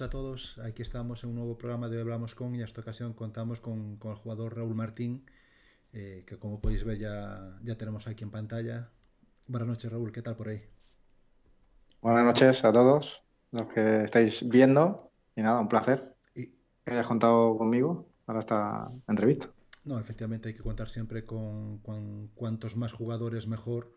Hola a todos. Aquí estamos en un nuevo programa de Hablamos con y en esta ocasión contamos con, el jugador Raúl Martín, eh, que como podéis ver ya, ya tenemos aquí en pantalla. Buenas noches Raúl, ¿qué tal por ahí? Buenas noches a todos los que estáis viendo y nada, un placer y... que hayas contado conmigo para esta entrevista. No, efectivamente hay que contar siempre con cuantos más jugadores mejor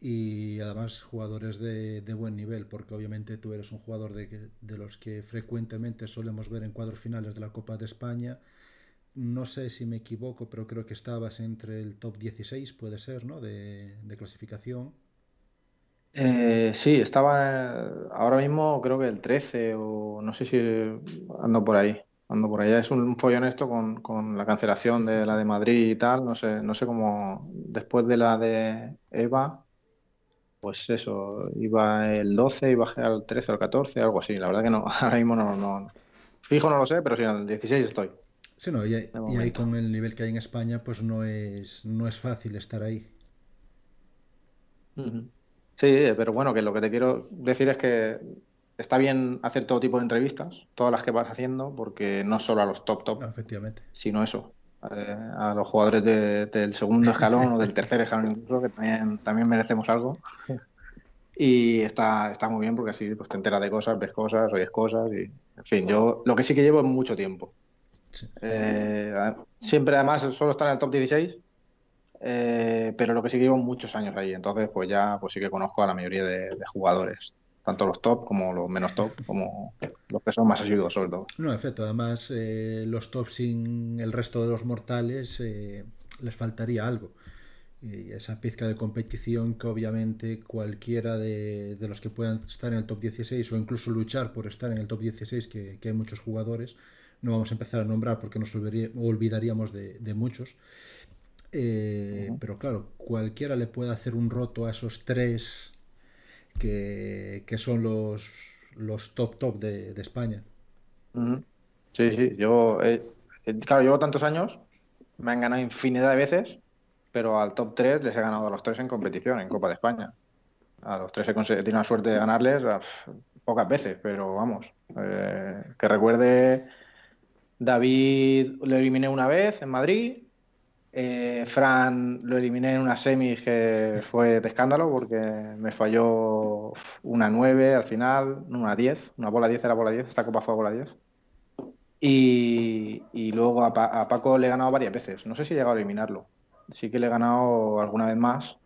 y además jugadores de, buen nivel, porque obviamente tú eres un jugador de, de, los que frecuentemente solemos ver en cuadros finales de la Copa de España. No sé si me equivoco, pero creo que estabas entre el top 16, puede ser, ¿no? De, clasificación. Eh, sí, estaba eh, ahora mismo creo que el 13 o no sé si ando por ahí. Ando por allá. Es un follón esto con, con, la cancelación de la de Madrid y tal. No sé, no sé cómo después de la de Eva pues eso, iba el 12 y bajé al 13 al 14, algo así. La verdad que no, ahora mismo no, fijo no lo sé, pero sí, al 16 estoy. Sí, no, y, ahí con el nivel que hay en España, pues no es, no es fácil estar ahí. Sí, pero bueno, que lo que te quiero decir es que está bien hacer todo tipo de entrevistas, todas las que vas haciendo, porque no solo a los top top, efectivamente. sino eso, eh, a los jugadores del segundo escalón o del tercer escalón incluso, que también, también merecemos algo. Y está, está muy bien porque así pues, te enteras de cosas, ves cosas, oyes cosas. Y, en fin, yo lo que sí que llevo es mucho tiempo. Eh, siempre además solo está en el top 16, eh, pero lo que sí que llevo muchos años ahí. Entonces, pues ya pues sí que conozco a la mayoría de, de jugadores tanto los top como los menos top, como los que son más asiduos sobre todo. No, efecto, además eh, los top sin el resto de los mortales eh, les faltaría algo. Y esa pizca de competición que obviamente cualquiera de, de, los que puedan estar en el top 16 o incluso luchar por estar en el top 16, que, hay muchos jugadores, no vamos a empezar a nombrar porque nos olvidaríamos de, muchos. Eh, pero claro, cualquiera le puede hacer un roto a esos tres que, son los, los top top de, España. Sí, sí, yo, eh, eh, claro, llevo tantos años, me han ganado infinidad de veces, pero al top 3 les he ganado a los tres en competición, en Copa de España. A los tres he, tenido la suerte de ganarles ah, pocas veces, pero vamos, eh, que recuerde, David le eliminé una vez en Madrid, eh, Fran lo eliminé en una semi que fue de escándalo porque me falló una 9 al final, una 10, una bola 10 era bola 10, esta copa fue bola 10. Y, y luego a, Paco le he ganado varias veces, no sé si he llegado a eliminarlo, sí que le he ganado alguna vez más,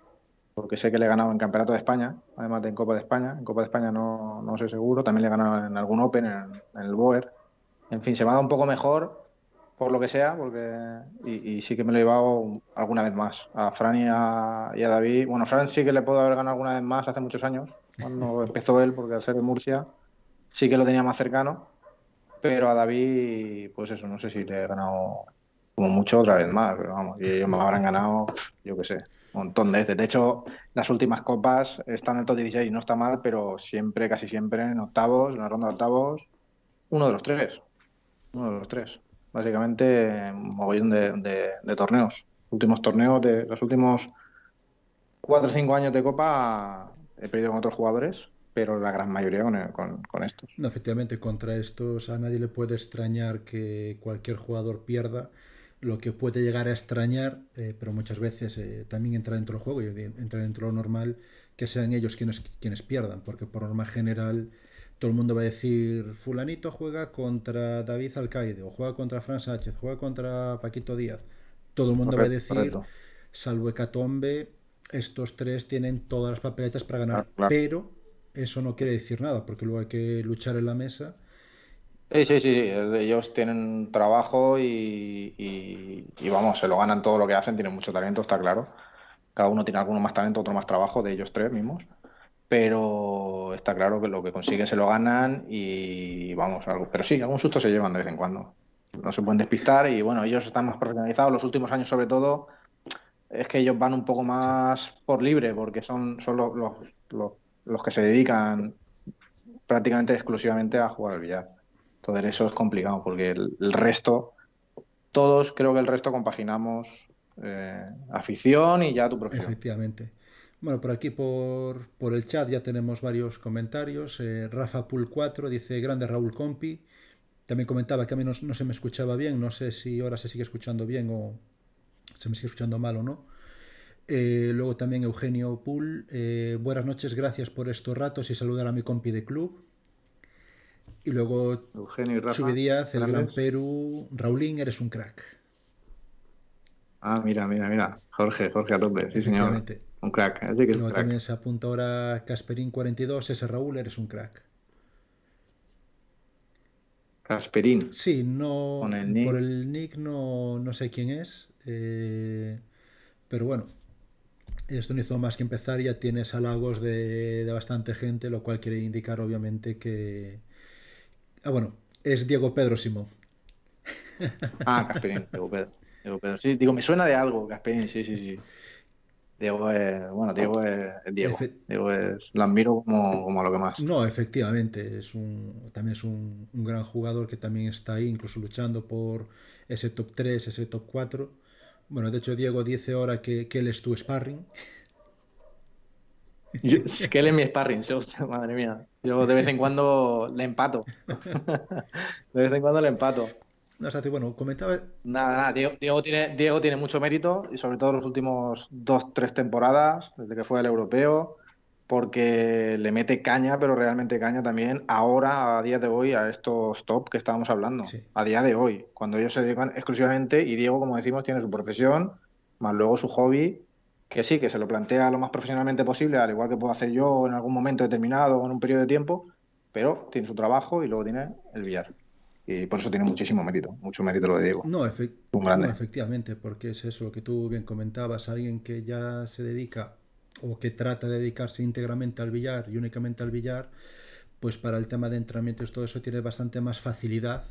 porque sé que le he ganado en Campeonato de España, además de en Copa de España, en Copa de España no, no sé seguro, también le he ganado en algún Open, en, en el Boer. En fin, se me ha dado un poco mejor, por lo que sea, porque y, sí que me lo he llevado alguna vez más. A Fran y a, David. Bueno, Fran sí que le puedo haber ganado alguna vez más hace muchos años, cuando empezó él, porque al ser de Murcia sí que lo tenía más cercano. Pero a David, pues eso, no sé si le he ganado como mucho otra vez más, pero vamos, y ellos me habrán ganado, yo qué sé, un montón de veces. De hecho, las últimas copas están en el top 16, no está mal, pero siempre, casi siempre, en octavos, en la ronda de octavos, uno de los tres. Uno de los tres básicamente un mogollón de, torneos. últimos torneos, de los últimos cuatro o cinco años de Copa he perdido con otros jugadores, pero la gran mayoría con, estos. efectivamente, contra estos a nadie le puede extrañar que cualquier jugador pierda lo que puede llegar a extrañar, eh, pero muchas veces eh, también entra dentro del juego y eh, entra dentro de lo normal que sean ellos quienes, quienes pierdan, porque por norma general todo el mundo va a decir, fulanito juega contra David Alcaide, o juega contra Fran Sánchez, juega contra Paquito Díaz. Todo el mundo va a decir, salvo Hecatombe, estos tres tienen todas las papeletas para ganar, ah, pero eso no quiere decir nada, porque luego hay que luchar en la mesa. Sí, sí, sí, ellos tienen trabajo y, y vamos, se lo ganan todo lo que hacen, tienen mucho talento, está claro. Cada uno tiene alguno más talento, otro más trabajo, de ellos tres mismos pero está claro que lo que consiguen se lo ganan y vamos, algo. Pero sí, algún susto se llevan de vez en cuando. No se pueden despistar y bueno, ellos están más profesionalizados. Los últimos años, sobre todo, es que ellos van un poco más por libre porque son, son los, los, que se dedican prácticamente exclusivamente a jugar al billar. Entonces eso es complicado porque el, resto, todos creo que el resto compaginamos eh, afición y ya tu profesión. Efectivamente. Bueno, por aquí por, por el chat ya tenemos varios comentarios. Eh, Rafa Pool 4 dice, grande Raúl Compi. También comentaba que a mí no, se me escuchaba bien, no sé si ahora se sigue escuchando bien o se me sigue escuchando mal o no. Eh, luego también Eugenio Pool, eh, buenas noches, gracias por estos ratos y saludar a mi compi de club. Y luego Eugenio y Rafa, Chubi el Gran Perú, Raulín, eres un crack. Ah, mira, mira, mira. Jorge, Jorge a sí señor un crack. Así que también se apunta ahora Casperín42, ese Raúl, eres un crack. Casperín. Sí, no. Por el nick no, sé quién es. Eh, pero bueno, esto no hizo más que empezar. Ya tienes halagos de, bastante gente, lo cual quiere indicar, obviamente, que. Ah, bueno, es Diego Pedro Simón. Ah, Casperín, Diego Pedro. Diego Pedro. Sí, digo, me suena de algo, Casperín, sí, sí, sí. Diego es, bueno, Diego es, Diego. Diego es, lo admiro como, como, lo que más. No, efectivamente, es un, también es un, gran jugador que también está ahí, incluso luchando por ese top 3, ese top 4. Bueno, de hecho, Diego dice ahora que, que él es tu sparring. es que él es mi sparring, yo, madre mía. Yo de vez en cuando le empato. De vez en cuando le empato. No, bueno, comentaba. Nada, Diego, tiene, Diego tiene mucho mérito y sobre todo en los últimos dos, tres temporadas, desde que fue al europeo, porque le mete caña, pero realmente caña también ahora, a día de hoy, a estos top que estábamos hablando. A día de hoy, cuando ellos se dedican exclusivamente, y Diego, como decimos, tiene su profesión, más luego su hobby, que sí, que se lo plantea lo más profesionalmente posible, al igual que puedo hacer yo en algún momento determinado o en un periodo de tiempo, pero tiene su trabajo y luego tiene el billar. Y por eso tiene muchísimo mérito, mucho mérito lo de Diego. No, efectivamente, porque es eso lo que tú bien comentabas, alguien que ya se dedica o que trata de dedicarse íntegramente al billar y únicamente al billar, pues para el tema de entrenamientos todo eso tiene bastante más facilidad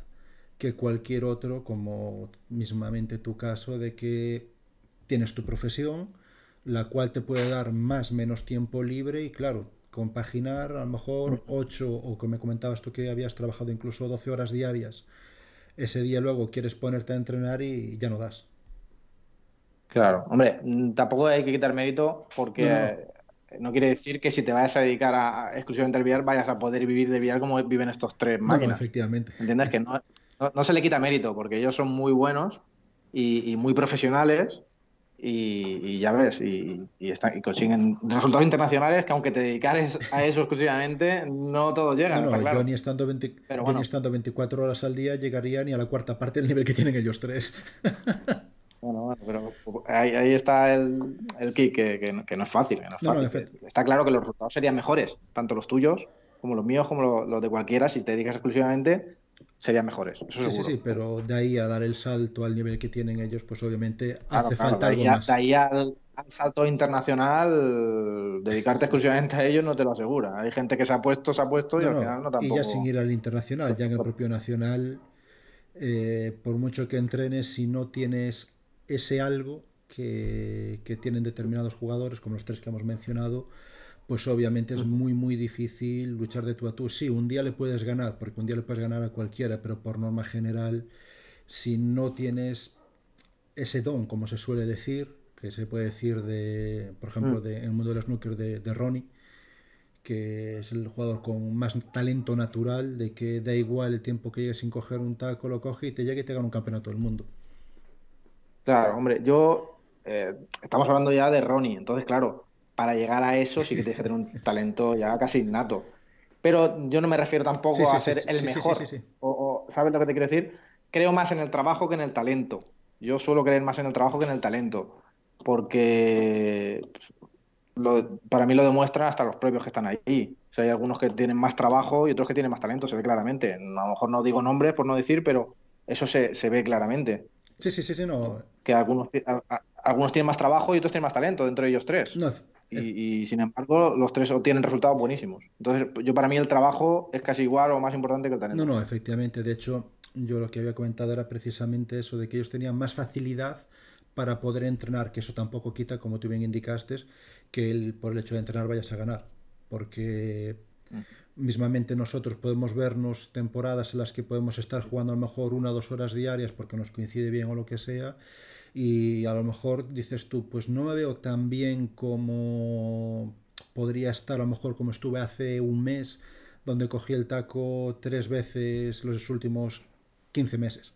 que cualquier otro, como mismamente tu caso, de que tienes tu profesión, la cual te puede dar más menos tiempo libre y claro, compaginar a lo mejor 8 o que me comentabas tú que habías trabajado incluso 12 horas diarias, ese día luego quieres ponerte a entrenar y ya no das. Claro, hombre, mm, tampoco hay que quitar mérito porque no, eh, quiere decir que si te vayas a dedicar a, exclusivamente al billar vayas a poder vivir de billar como viven estos tres máquinas. No, efectivamente. ¿Entiendes? Que no, se le quita mérito porque ellos son muy buenos y muy profesionales y, ya ves, y, y, está, y, consiguen resultados internacionales que aunque te dedicares a eso exclusivamente, no todo llega. claro. ni estando Pero estando 24 horas al día llegaría ni a la cuarta parte del nivel que tienen ellos tres. Bueno, pero ahí, está el, el kick, que, no es fácil. está claro que los resultados serían mejores, tanto los tuyos como los míos, como los de cualquiera, si te dedicas exclusivamente serían mejores. sí, sí, sí, pero de ahí a dar el salto al nivel que tienen ellos, pues obviamente ah, hace falta De ahí al, salto internacional, dedicarte exclusivamente a ellos no te lo asegura. Hay gente que se ha puesto, se ha puesto y al final no tampoco. Y ya sin ir al internacional, ya en el propio nacional, eh, por mucho que entrenes, si no tienes ese algo que, que tienen determinados jugadores, como los tres que hemos mencionado, pues obviamente es muy, muy difícil luchar de tú a tú. Sí, un día le puedes ganar, porque un día le puedes ganar a cualquiera, pero por norma general, si no tienes ese don, como se suele decir, que se puede decir de, por ejemplo, mm. de, en el mundo de los snooker de, Ronnie, que es el jugador con más talento natural, de que da igual el tiempo que llegue sin coger un taco, lo coge y te llega y te gana un campeonato del mundo. Claro, hombre, yo eh, estamos hablando ya de Ronnie, entonces claro, para llegar a eso sí que tienes que tener un talento ya casi innato. Pero yo no me refiero tampoco a ser el mejor. O, ¿Sabes lo que te quiero decir? Creo más en el trabajo que en el talento. Yo suelo creer más en el trabajo que en el talento. Porque para mí lo demuestran hasta los propios que están ahí. O hay algunos que tienen más trabajo y otros que tienen más talento, se ve claramente. A lo mejor no digo nombres por no decir, pero eso se, ve claramente. Sí, sí, sí, sí, Que algunos, algunos tienen más trabajo y otros tienen más talento dentro de ellos tres. No, y, sin embargo, los tres obtienen resultados buenísimos. Entonces, yo para mí el trabajo es casi igual o más importante que el talento. No, no, efectivamente. De hecho, yo lo que había comentado era precisamente eso, de que ellos tenían más facilidad para poder entrenar, que eso tampoco quita, como tú bien indicaste, que por el hecho de entrenar vayas a ganar. Porque mm. mismamente nosotros podemos vernos temporadas en las que podemos estar jugando a lo mejor una o dos horas diarias porque nos coincide bien o lo que sea, y a lo mejor dices tú, pues no me veo tan bien como podría estar, a lo mejor como estuve hace un mes, donde cogí el taco tres veces los últimos 15 meses.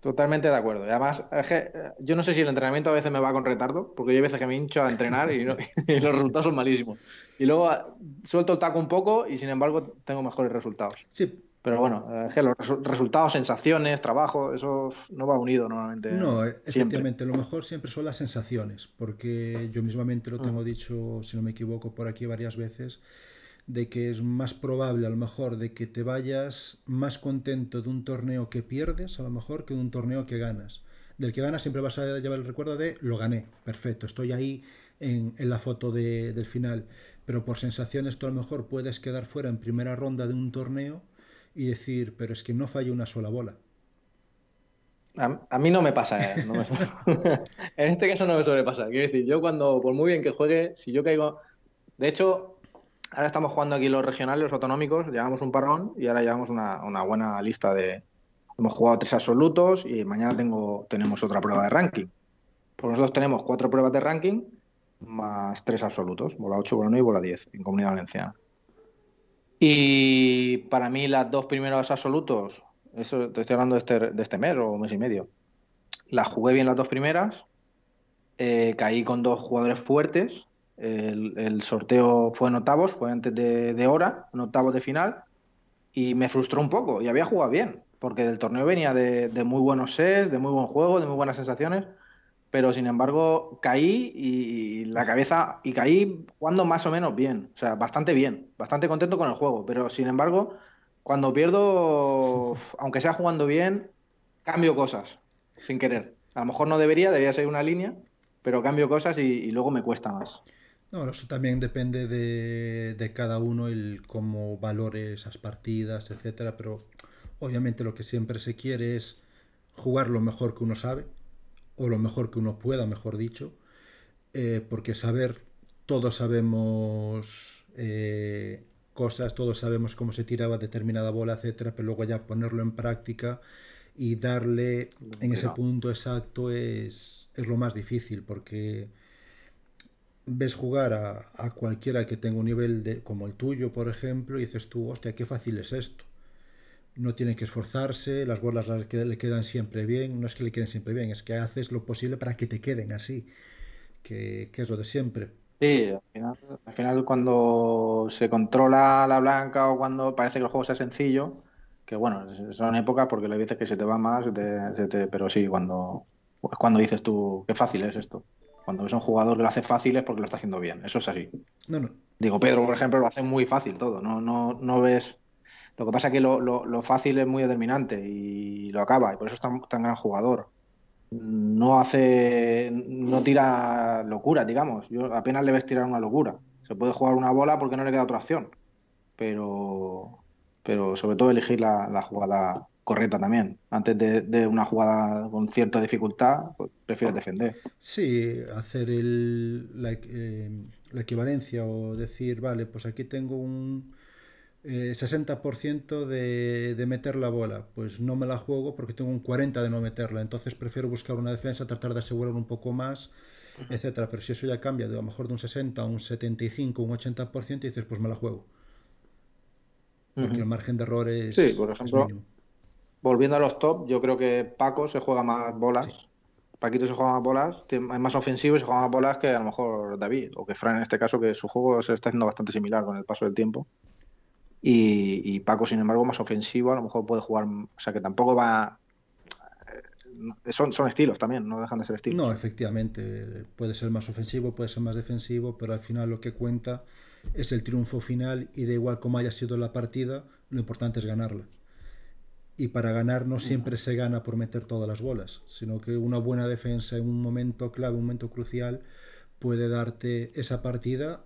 Totalmente de acuerdo. además, es que, yo no sé si el entrenamiento a veces me va con retardo, porque yo hay veces que me hincho a entrenar y, y, los resultados son malísimos. Y luego ah, suelto el taco un poco y sin embargo tengo mejores resultados. Sí, pero bueno, eh, los resultados, sensaciones, trabajo, eso no va unido normalmente. No, ¿eh? e-, efectivamente, lo mejor siempre son las sensaciones, porque yo mismamente lo mm. tengo dicho, si no me equivoco, por aquí varias veces, de que es más probable a lo mejor de que te vayas más contento de un torneo que pierdes, a lo mejor, que de un torneo que ganas. Del que ganas siempre vas a llevar el recuerdo de lo gané, perfecto, estoy ahí en, la foto del final. Pero por sensaciones tú a lo mejor puedes quedar fuera en primera ronda de un torneo y decir, pero es que no falla una sola bola. A, mí no me pasa. Eh, en este caso no me suele Quiero decir, yo cuando, por muy bien que juegue, si yo caigo. De hecho, ahora estamos jugando aquí los regionales, los autonómicos, llevamos un parrón y ahora llevamos una, buena lista de. Hemos jugado tres absolutos y mañana tengo, tenemos otra prueba de ranking. Pues nosotros tenemos cuatro pruebas de ranking más tres absolutos, bola 8, bola 9 y bola 10 en Comunidad Valenciana. Y para mí las dos primeras absolutos, estoy hablando este, de este, mes o mes y medio, las jugué bien las dos primeras, eh, caí con dos jugadores fuertes, el, sorteo fue en octavos, fue antes de, hora, en octavos de final, y me frustró un poco, y había jugado bien, porque del torneo venía de muy buenos sets, de muy buen juego, de muy buenas sensaciones, pero sin embargo caí y la cabeza, y caí jugando más o menos bien, o sea, bastante bien, bastante contento con el juego, pero sin embargo, cuando pierdo, aunque sea jugando bien, cambio cosas, sin querer. A lo mejor no debería, debería ser una línea, pero cambio cosas y, luego me cuesta más. No, eso también depende de, cada uno, el cómo valores esas partidas, etcétera, pero obviamente lo que siempre se quiere es jugar lo mejor que uno sabe, o lo mejor que uno pueda, mejor dicho, eh, porque saber, todos sabemos eh, cosas, todos sabemos cómo se tiraba determinada bola, etcétera, pero luego ya ponerlo en práctica y darle en ese punto exacto es, lo más difícil, porque ves jugar a, cualquiera que tenga un nivel de, como el tuyo, por ejemplo, y dices tú, hostia, qué fácil es esto no tienen que esforzarse, las bolas le quedan siempre bien, no es que le queden siempre bien, es que haces lo posible para que te queden así, que, es lo de siempre. Sí, al final, cuando se controla la blanca o cuando parece que el juego sea sencillo, que bueno, son épocas porque le dices que se te va más, pero sí, cuando, cuando dices tú, qué fácil es esto. Cuando es un jugador que lo hace fácil es porque lo está haciendo bien, eso es así. No, no. Digo, Pedro, por ejemplo, lo hace muy fácil todo, no, no, no ves lo que pasa es que lo, fácil es muy determinante y lo acaba, y por eso es tan, gran jugador. No hace, no tira locura, digamos. Yo apenas le ves tirar una locura. Se puede jugar una bola porque no le queda otra acción Pero, pero sobre todo elegir la, jugada correcta también. Antes de, una jugada con cierta dificultad, pues prefieres ah. defender. Sí, hacer el, eh, la, equivalencia o decir, vale, pues aquí tengo un, eh, 60% de, de, meter la bola. Pues no me la juego porque tengo un 40% de no meterla. Entonces prefiero buscar una defensa, tratar de asegurar un poco más, etcétera. Pero si eso ya cambia de a lo mejor de un 60 a un 75, un 80%, dices, pues me la juego. Porque el margen de error es. Sí, por ejemplo. Volviendo a los top, yo creo que Paco se juega más bolas. Paquito se juega más bolas, es más ofensivo y se juega más bolas que a lo mejor David, o que Fran en este caso, que su juego se está haciendo bastante similar con el paso del tiempo. Y, Paco, sin embargo, más ofensivo, a lo mejor puede jugar, o sea que tampoco va... Eh, son, son estilos también, no dejan de ser estilos. No, efectivamente, puede ser más ofensivo, puede ser más defensivo, pero al final lo que cuenta es el triunfo final y da igual como haya sido la partida, lo importante es ganarla. Y para ganar no siempre se gana por meter todas las bolas, sino que una buena defensa en un momento clave, un momento crucial, puede darte esa partida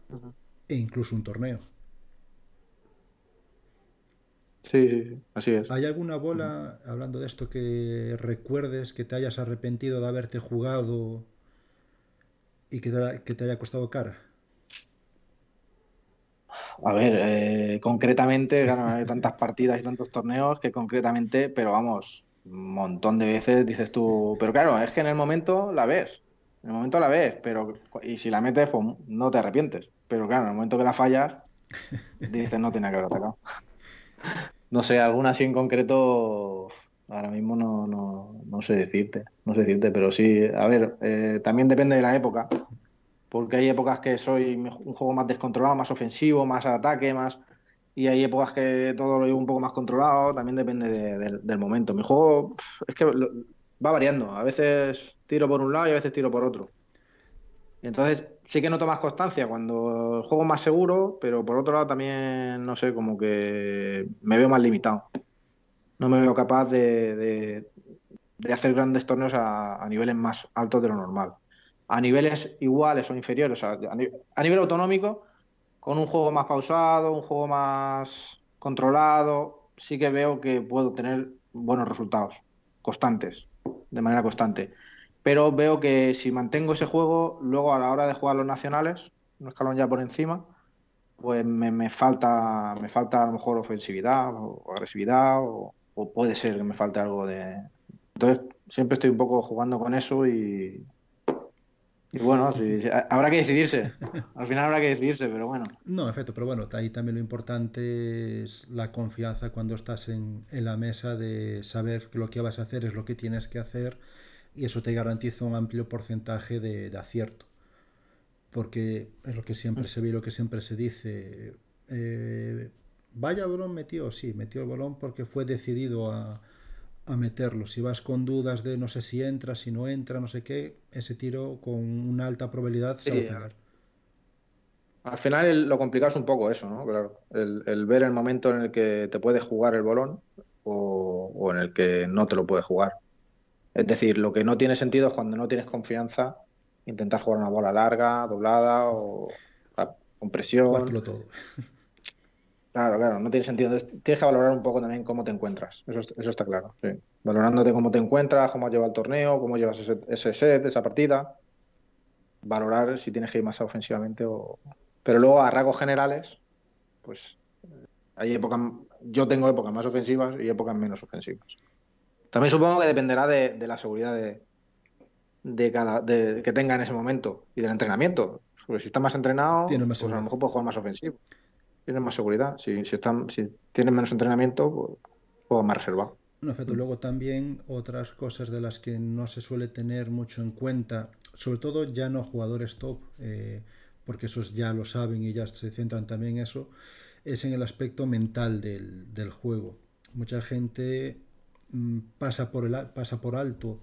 e incluso un torneo. Sí, así es. ¿Hay alguna bola, hablando de esto, que recuerdes que te hayas arrepentido de haberte jugado y que te, haya costado cara? A ver, eh, concretamente, ganan tantas partidas y tantos torneos que concretamente, pero vamos, un montón de veces dices tú, pero claro, es que en el momento la ves, en el momento la ves, pero y si la metes, pues no te arrepientes, pero claro, en el momento que la fallas, dices no tenía que haber atacado. No sé, alguna así en concreto, ahora mismo no, no, no, sé decirte, no sé decirte, pero sí, a ver, eh, también depende de la época, porque hay épocas que soy un juego más descontrolado, más ofensivo, más al ataque, más... Y hay épocas que todo lo llevo un poco más controlado, también depende del momento. Mi juego es que va variando, a veces tiro por un lado y a veces tiro por otro. Entonces, sí que no tomas constancia cuando juego más seguro, pero por otro lado también, no sé, como que me veo más limitado. No me veo capaz de, hacer grandes torneos a, niveles más altos de lo normal. A niveles iguales o inferiores, o sea, a nivel autonómico, con un juego más pausado, un juego más controlado, sí que veo que puedo tener buenos resultados, constantes, de manera constante pero veo que si mantengo ese juego, luego a la hora de jugar los nacionales, un escalón ya por encima, pues me, falta me falta a lo mejor ofensividad o, agresividad o, puede ser que me falte algo de... Entonces siempre estoy un poco jugando con eso y... Y bueno, habrá que decidirse. Al final habrá que decidirse, pero bueno. No, efecto, pero bueno, ahí también lo importante es la confianza cuando estás en, en la mesa de saber que lo que vas a hacer es lo que tienes que hacer y eso te garantiza un amplio porcentaje de, acierto. Porque es lo que siempre mm. se ve y lo que siempre se dice. Eh, vaya bolón metió, sí, metió el bolón porque fue decidido a, meterlo. Si vas con dudas de no sé si entra, si no entra, no sé qué, ese tiro con una alta probabilidad se va a cagar Al final lo complicado es un poco eso, ¿no? Claro. El, ver el momento en el que te puede jugar el bolón o, o en el que no te lo puede jugar. Es decir, lo que no tiene sentido es cuando no tienes confianza intentar jugar una bola larga, doblada o con presión. Claro, claro, no tiene sentido. tienes que valorar un poco también cómo te encuentras. Eso, está claro. Sí. Valorándote cómo te encuentras, cómo has llevado el torneo, cómo llevas ese, set, esa partida. Valorar si tienes que ir más ofensivamente o. Pero luego, a rasgos generales, pues hay épocas. Yo tengo épocas más ofensivas y épocas menos ofensivas. También supongo que dependerá de, la seguridad de, que tenga en ese momento y del entrenamiento. si está más entrenado, más pues a lo mejor puede jugar más ofensivo. Tiene más seguridad. Si, si, están, si menos entrenamiento, pues juega más reservado. No, efecto. Luego también otras cosas de las que no se suele tener mucho en cuenta, sobre todo ya no jugadores top, eh, porque esos ya lo saben y ya se centran también en eso, es en el aspecto mental del juego. Mucha gente Mm, pasa por, el, pasa por alto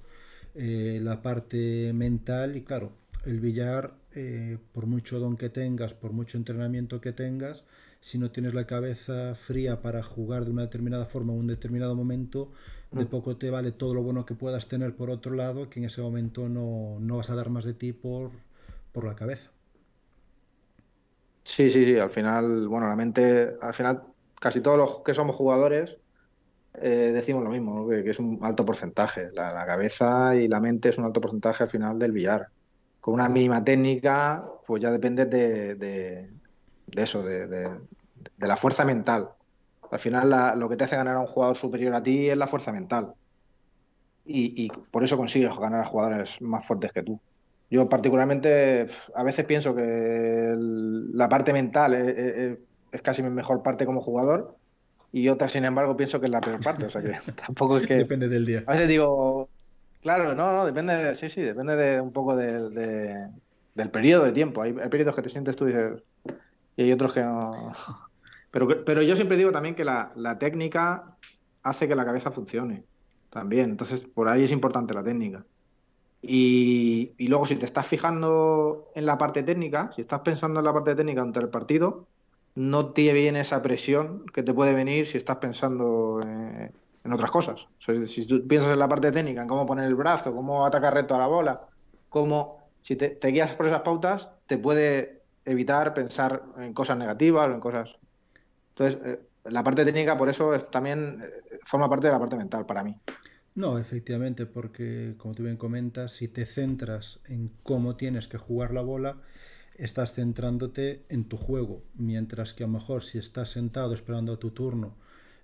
eh, la parte mental y claro, el billar, eh, por mucho don que tengas, por mucho entrenamiento que tengas, si no tienes la cabeza fría para jugar de una determinada forma en un determinado momento, de mm. poco te vale todo lo bueno que puedas tener por otro lado, que en ese momento no, vas a dar más de ti por, por la cabeza. Sí, sí, sí, al final, bueno, la mente, al final casi todos los que somos jugadores, eh, decimos lo mismo, que, es un alto porcentaje. La, cabeza y la mente es un alto porcentaje al final del billar. Con una mínima técnica, pues ya depende de, de, eso, de, de, la fuerza mental. Al final lo que te hace ganar a un jugador superior a ti es la fuerza mental. Y, por eso consigues ganar a jugadores más fuertes que tú. Yo particularmente a veces pienso que la parte mental es, casi mi mejor parte como jugador y otra, sin embargo, pienso que es la peor parte. O sea que tampoco es que. Depende del día. A veces digo, claro, no, depende, sí, sí, depende de un poco del periodo de tiempo. Hay, hay, periodos que te sientes tú y y hay otros que no. Pero, pero yo siempre digo también que la, la técnica hace que la cabeza funcione también. Entonces, por ahí es importante la técnica. Y, y, luego, si te estás fijando en la parte técnica, si estás pensando en la parte técnica durante el partido, no tiene esa presión que te puede venir si estás pensando eh, en, otras cosas. si tú piensas en la parte técnica, en cómo poner el brazo, cómo atacar recto a la bola, cómo, si te, guías por esas pautas, te puede evitar pensar en cosas negativas o en cosas. Entonces, eh, la parte técnica, por eso, también eh, forma parte de la parte mental para mí. No, efectivamente, porque como tú bien comentas, si te centras en cómo tienes que jugar la bola, estás centrándote en tu juego, mientras que a lo mejor si estás sentado esperando a tu turno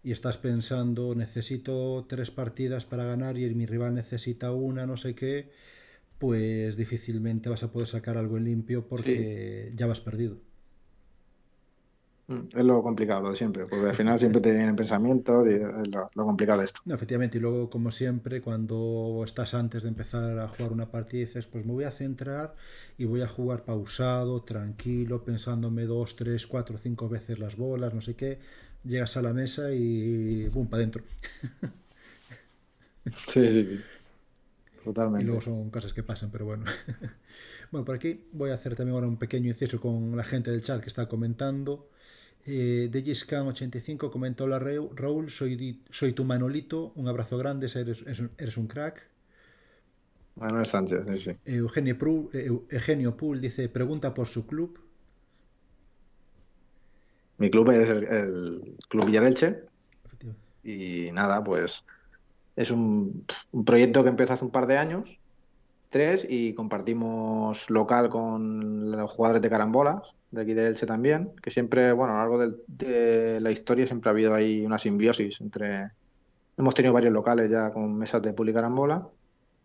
y estás pensando, necesito tres partidas para ganar y mi rival necesita una, no sé qué, pues difícilmente vas a poder sacar algo en limpio porque ya vas perdido. Mm. Es lo complicado, de siempre, porque al final siempre te vienen pensamientos y es lo, complicado de esto. efectivamente, y luego, como siempre, cuando estás antes de empezar a jugar una partida, dices, pues me voy a centrar y voy a jugar pausado, tranquilo, pensándome dos, tres, cuatro, cinco veces las bolas, no sé qué. Llegas a la mesa y ¡bum! para adentro. Sí, sí, sí. Totalmente. Y luego son cosas que pasan, pero bueno. bueno, por aquí voy a hacer también ahora un pequeño inciso con la gente del chat que está comentando. Eh, de 85 comentó la Raúl, soy, soy tu Manolito, un abrazo grande, eres, un crack. Manuel Sánchez, Eugenio, Pool dice, pregunta por su club. Mi club es el, Club Villarelche. Y nada, pues es un, proyecto que empezó hace un par de años tres y compartimos local con los jugadores de carambolas, de aquí de Elche también, que siempre, bueno, a lo largo de la historia siempre ha habido ahí una simbiosis entre... Hemos tenido varios locales ya con mesas de puli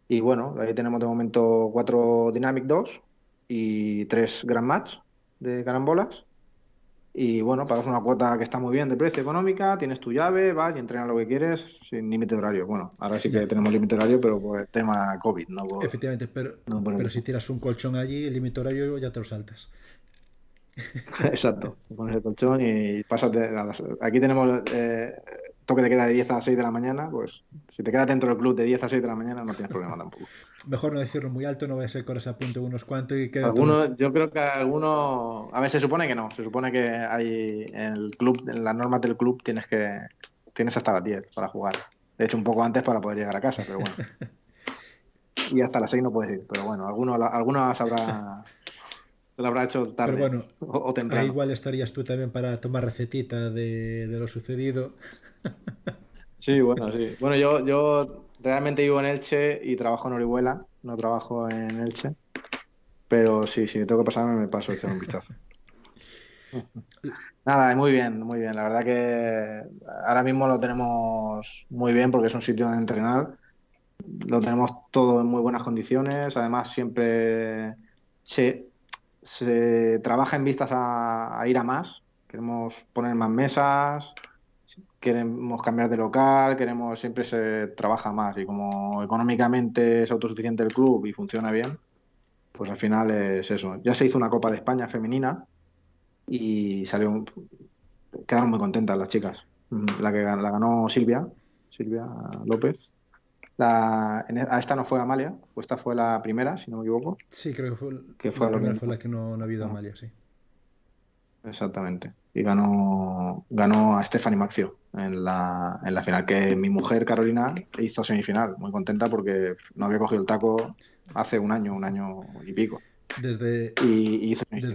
y bueno, ahí tenemos de momento cuatro Dynamic 2 y tres Grand Match de carambolas y bueno, pagas una cuota que está muy bien de precio económica, tienes tu llave, vas y entrenas lo que quieres sin límite horario. Bueno, ahora sí que tenemos límite horario, pero por el tema COVID. No Efectivamente, pero, pero si tiras un colchón allí, el límite horario ya te lo saltas. Exacto, pones el colchón y pásate. Aquí tenemos eh, que te queda de 10 a 6 de la mañana, pues si te quedas dentro del club de 10 a 6 de la mañana no tienes problema tampoco. Mejor no decirlo muy alto, no va a ser con ese apunte unos cuantos y que... algunos, Yo creo que algunos... A ver, se supone que no. Se supone que hay en el club, en las normas del club tienes que... Tienes hasta las 10 para jugar. De hecho, un poco antes para poder llegar a casa, pero bueno. y hasta las 6 no puedes ir, pero bueno, algunos, algunos habrá... Se lo habrá hecho tarde o, temprano. igual estarías tú también para tomar recetita de, lo sucedido. Sí, bueno, sí. Bueno, yo, yo realmente vivo en Elche y trabajo en Orihuela, no trabajo en Elche. Pero sí, si tengo que pasarme, me paso echar un vistazo. Nada, muy bien, muy bien. La verdad que ahora mismo lo tenemos muy bien porque es un sitio de entrenar. Lo tenemos todo en muy buenas condiciones. Además, siempre se, se trabaja en vistas a, ir a más. Queremos poner más mesas, queremos cambiar de local, queremos siempre se trabaja más y como económicamente es autosuficiente el club y funciona bien, pues al final es eso. Ya se hizo una Copa de España femenina y salió quedaron muy contentas las chicas. La que la ganó Silvia, Silvia López, e, a esta no fue Amalia, pues esta fue la primera, si no me equivoco. Sí, creo que fue, que fue la, primera fue la que no, ha habido Amalia, sí. Exactamente. Y ganó, ganó a Stephanie Maxio en la, final, que mi mujer Carolina hizo semifinal. Muy contenta porque no había cogido el taco hace un año, un año y pico. Desde,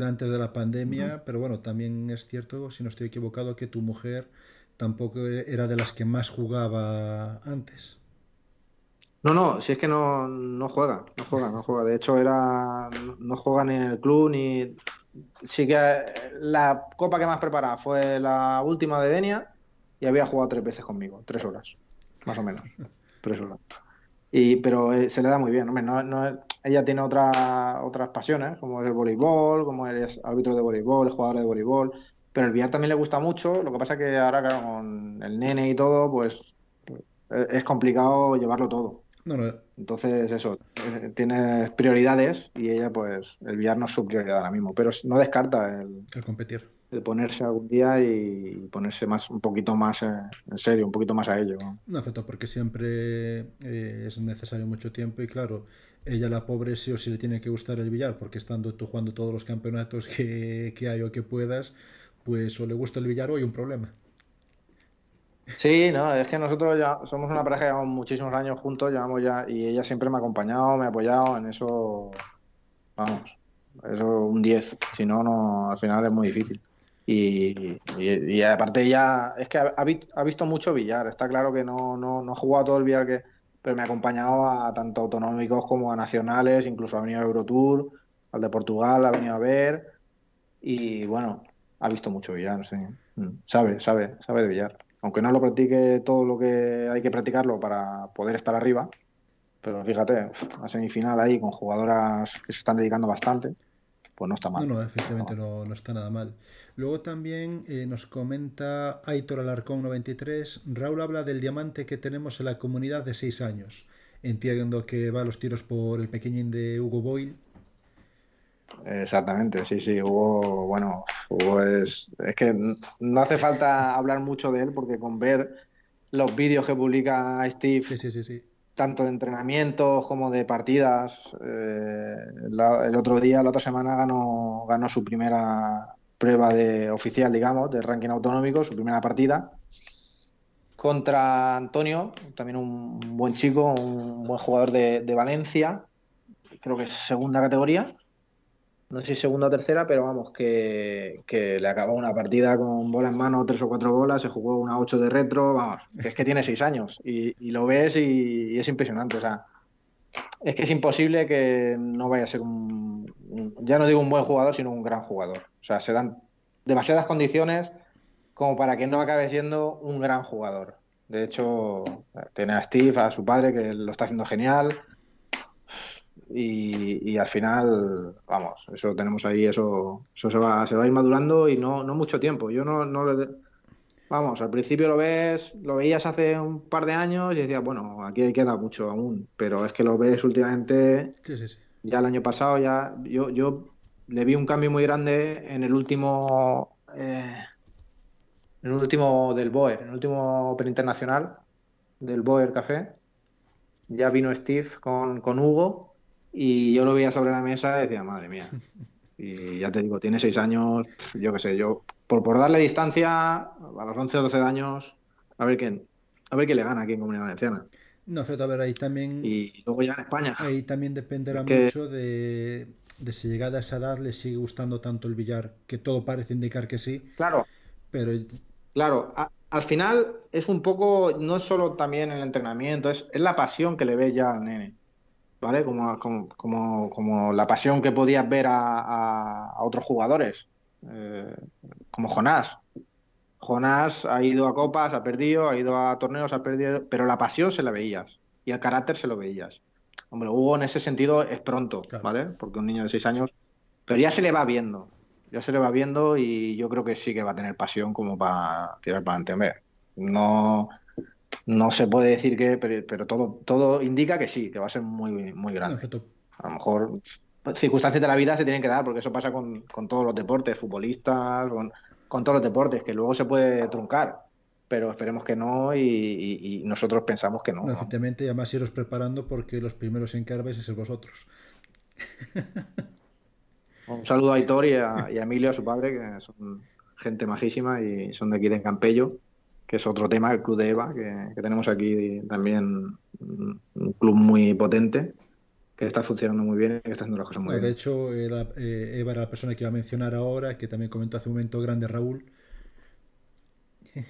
antes de la pandemia, pero bueno, también es cierto, si no estoy equivocado, que tu mujer tampoco era de las que más jugaba antes. No, no, si es que no, no juega, no juega, no juega. De hecho, era no juega ni en el club ni. Sí que eh, la copa que más preparaba fue la última de Denia y había jugado tres veces conmigo, tres horas, más o menos, tres horas. Y, pero eh, se le da muy bien, Hombre, no, no, ella tiene otras otras pasiones, ¿eh? como es el voleibol, como es árbitro de voleibol, es jugador de voleibol, pero el billar también le gusta mucho, lo que pasa es que ahora con el nene y todo, pues, pues es complicado llevarlo todo. Entonces, eso, eh, tienes prioridades y ella, pues, el billar no es su prioridad ahora mismo, pero no descarta el, competir. El ponerse algún día y ponerse más un poquito más eh, en serio, un poquito más a ello. No, porque siempre eh, es necesario mucho tiempo y claro, ella la pobre sí o sí le tiene que gustar el billar porque estando tú jugando todos los campeonatos que, que hay o que puedas, pues o le gusta el billar o hay un problema. Sí, no, es que nosotros ya somos una pareja que llevamos muchísimos años juntos, llevamos ya, y ella siempre me ha acompañado, me ha apoyado, en eso, vamos, eso un 10, si no, no, al final es muy difícil. Y, aparte ella, es que ha, visto mucho billar, está claro que no, no, no ha jugado todo el billar que, pero me ha acompañado a tanto autonómicos como a nacionales, incluso ha venido a Eurotour, al de Portugal, ha venido a ver, y bueno, ha visto mucho billar, mm, sabe, sabe, sabe de billar aunque no lo practique todo lo que hay que practicarlo para poder estar arriba, pero fíjate, la semifinal ahí con jugadoras que se están dedicando bastante, pues no está mal. No, no, efectivamente no, está nada mal. Luego también eh, nos comenta Aitor Alarcón 93, Raúl habla del diamante que tenemos en la comunidad de seis años. Entiendo que va a los tiros por el pequeñín de Hugo Boyle, Exactamente, sí, sí, Hugo, bueno, es, que no hace falta hablar mucho de él porque con ver los vídeos que publica Steve, tanto de entrenamientos como de partidas, eh, el otro día, la otra semana ganó, ganó su primera prueba de oficial, digamos, de ranking autonómico, su primera partida contra Antonio, también un buen chico, un buen jugador de, de Valencia, creo que es segunda categoría no sé si segunda o tercera, pero vamos, que, que, le acabó una partida con bola en mano, tres o cuatro bolas, se jugó una ocho de retro, vamos, es que tiene seis años y, lo ves y, es impresionante, o sea, es que es imposible que no vaya a ser ya no digo un buen jugador, sino un gran jugador, o sea, se dan demasiadas condiciones como para que no acabe siendo un gran jugador. De hecho, tiene a Steve, a su padre, que lo está haciendo genial, y, al final, vamos, eso tenemos ahí, eso, eso se, va, a ir madurando y no, mucho tiempo. Yo no, le... Vamos, al principio lo ves, lo veías hace un par de años y decías, bueno, aquí queda mucho aún, pero es que lo ves últimamente, ya el año pasado, ya yo, le vi un cambio muy grande en el último, eh, en el último del Boer, en el último Open Internacional del Boer Café, ya vino Steve con, con Hugo y yo lo veía sobre la mesa y decía, madre mía. Y ya te digo, tiene seis años, yo qué sé, yo, por, por darle distancia, a los 11 o 12 años, a ver quién, a ver qué le gana aquí en Comunidad Valenciana. No, pero a ver, ahí también. Y luego ya en España. Ahí también dependerá mucho de, si llegada a esa edad le sigue gustando tanto el billar, que todo parece indicar que sí. Claro. Pero. Claro, al final es un poco, no es solo también el entrenamiento, es, es la pasión que le ves ya al nene. ¿vale? Como, como, la pasión que podías ver a, otros jugadores, eh, como Jonás. Jonás ha ido a copas, ha perdido, ha ido a torneos, ha perdido, pero la pasión se la veías y el carácter se lo veías. Hombre, Hugo en ese sentido es pronto, ¿vale? Porque un niño de seis años, pero ya se le va viendo, ya se le va viendo y yo creo que sí que va a tener pasión como para tirar para adelante. No, no se puede decir que, pero, todo, todo indica que sí, que va a ser muy, muy grande. A lo mejor pues, circunstancias de la vida se tienen que dar, porque eso pasa con, todos los deportes, futbolistas, con, todos los deportes, que luego se puede truncar, pero esperemos que no y, nosotros pensamos que no. evidentemente además iros preparando porque los primeros en que es vosotros. Un saludo a Aitor y y a Emilio, a su padre, que son gente majísima y son de aquí de Campello es otro tema, el Club de Eva, que, tenemos aquí también un club muy potente que está funcionando muy bien y que está haciendo las cosas muy ah, bien. De hecho, eh, Eva era la persona que iba a mencionar ahora, que también comentó hace un momento grande Raúl.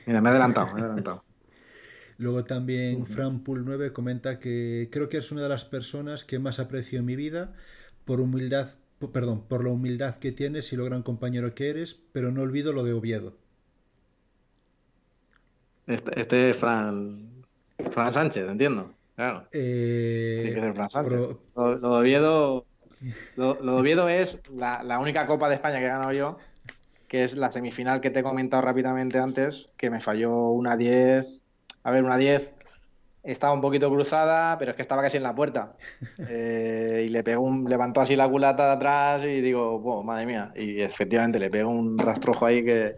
Mira, me he adelantado, me he adelantado. Luego también Fran Pool 9 comenta que creo que es una de las personas que más aprecio en mi vida por humildad, perdón, por la humildad que tienes y lo gran compañero que eres, pero no olvido lo de Oviedo. Este, este, es Fran, Fran Sánchez, entiendo. Claro. Eh, Tiene que ser Fran Sánchez. Lo, Oviedo, es la, única Copa de España que he ganado yo, que es la semifinal que te he comentado rápidamente antes, que me falló una 10. A ver, una 10 estaba un poquito cruzada, pero es que estaba casi en la puerta. Eh, y le pegó un, levantó así la culata de atrás y digo, madre mía. Y efectivamente le pegó un rastrojo ahí que,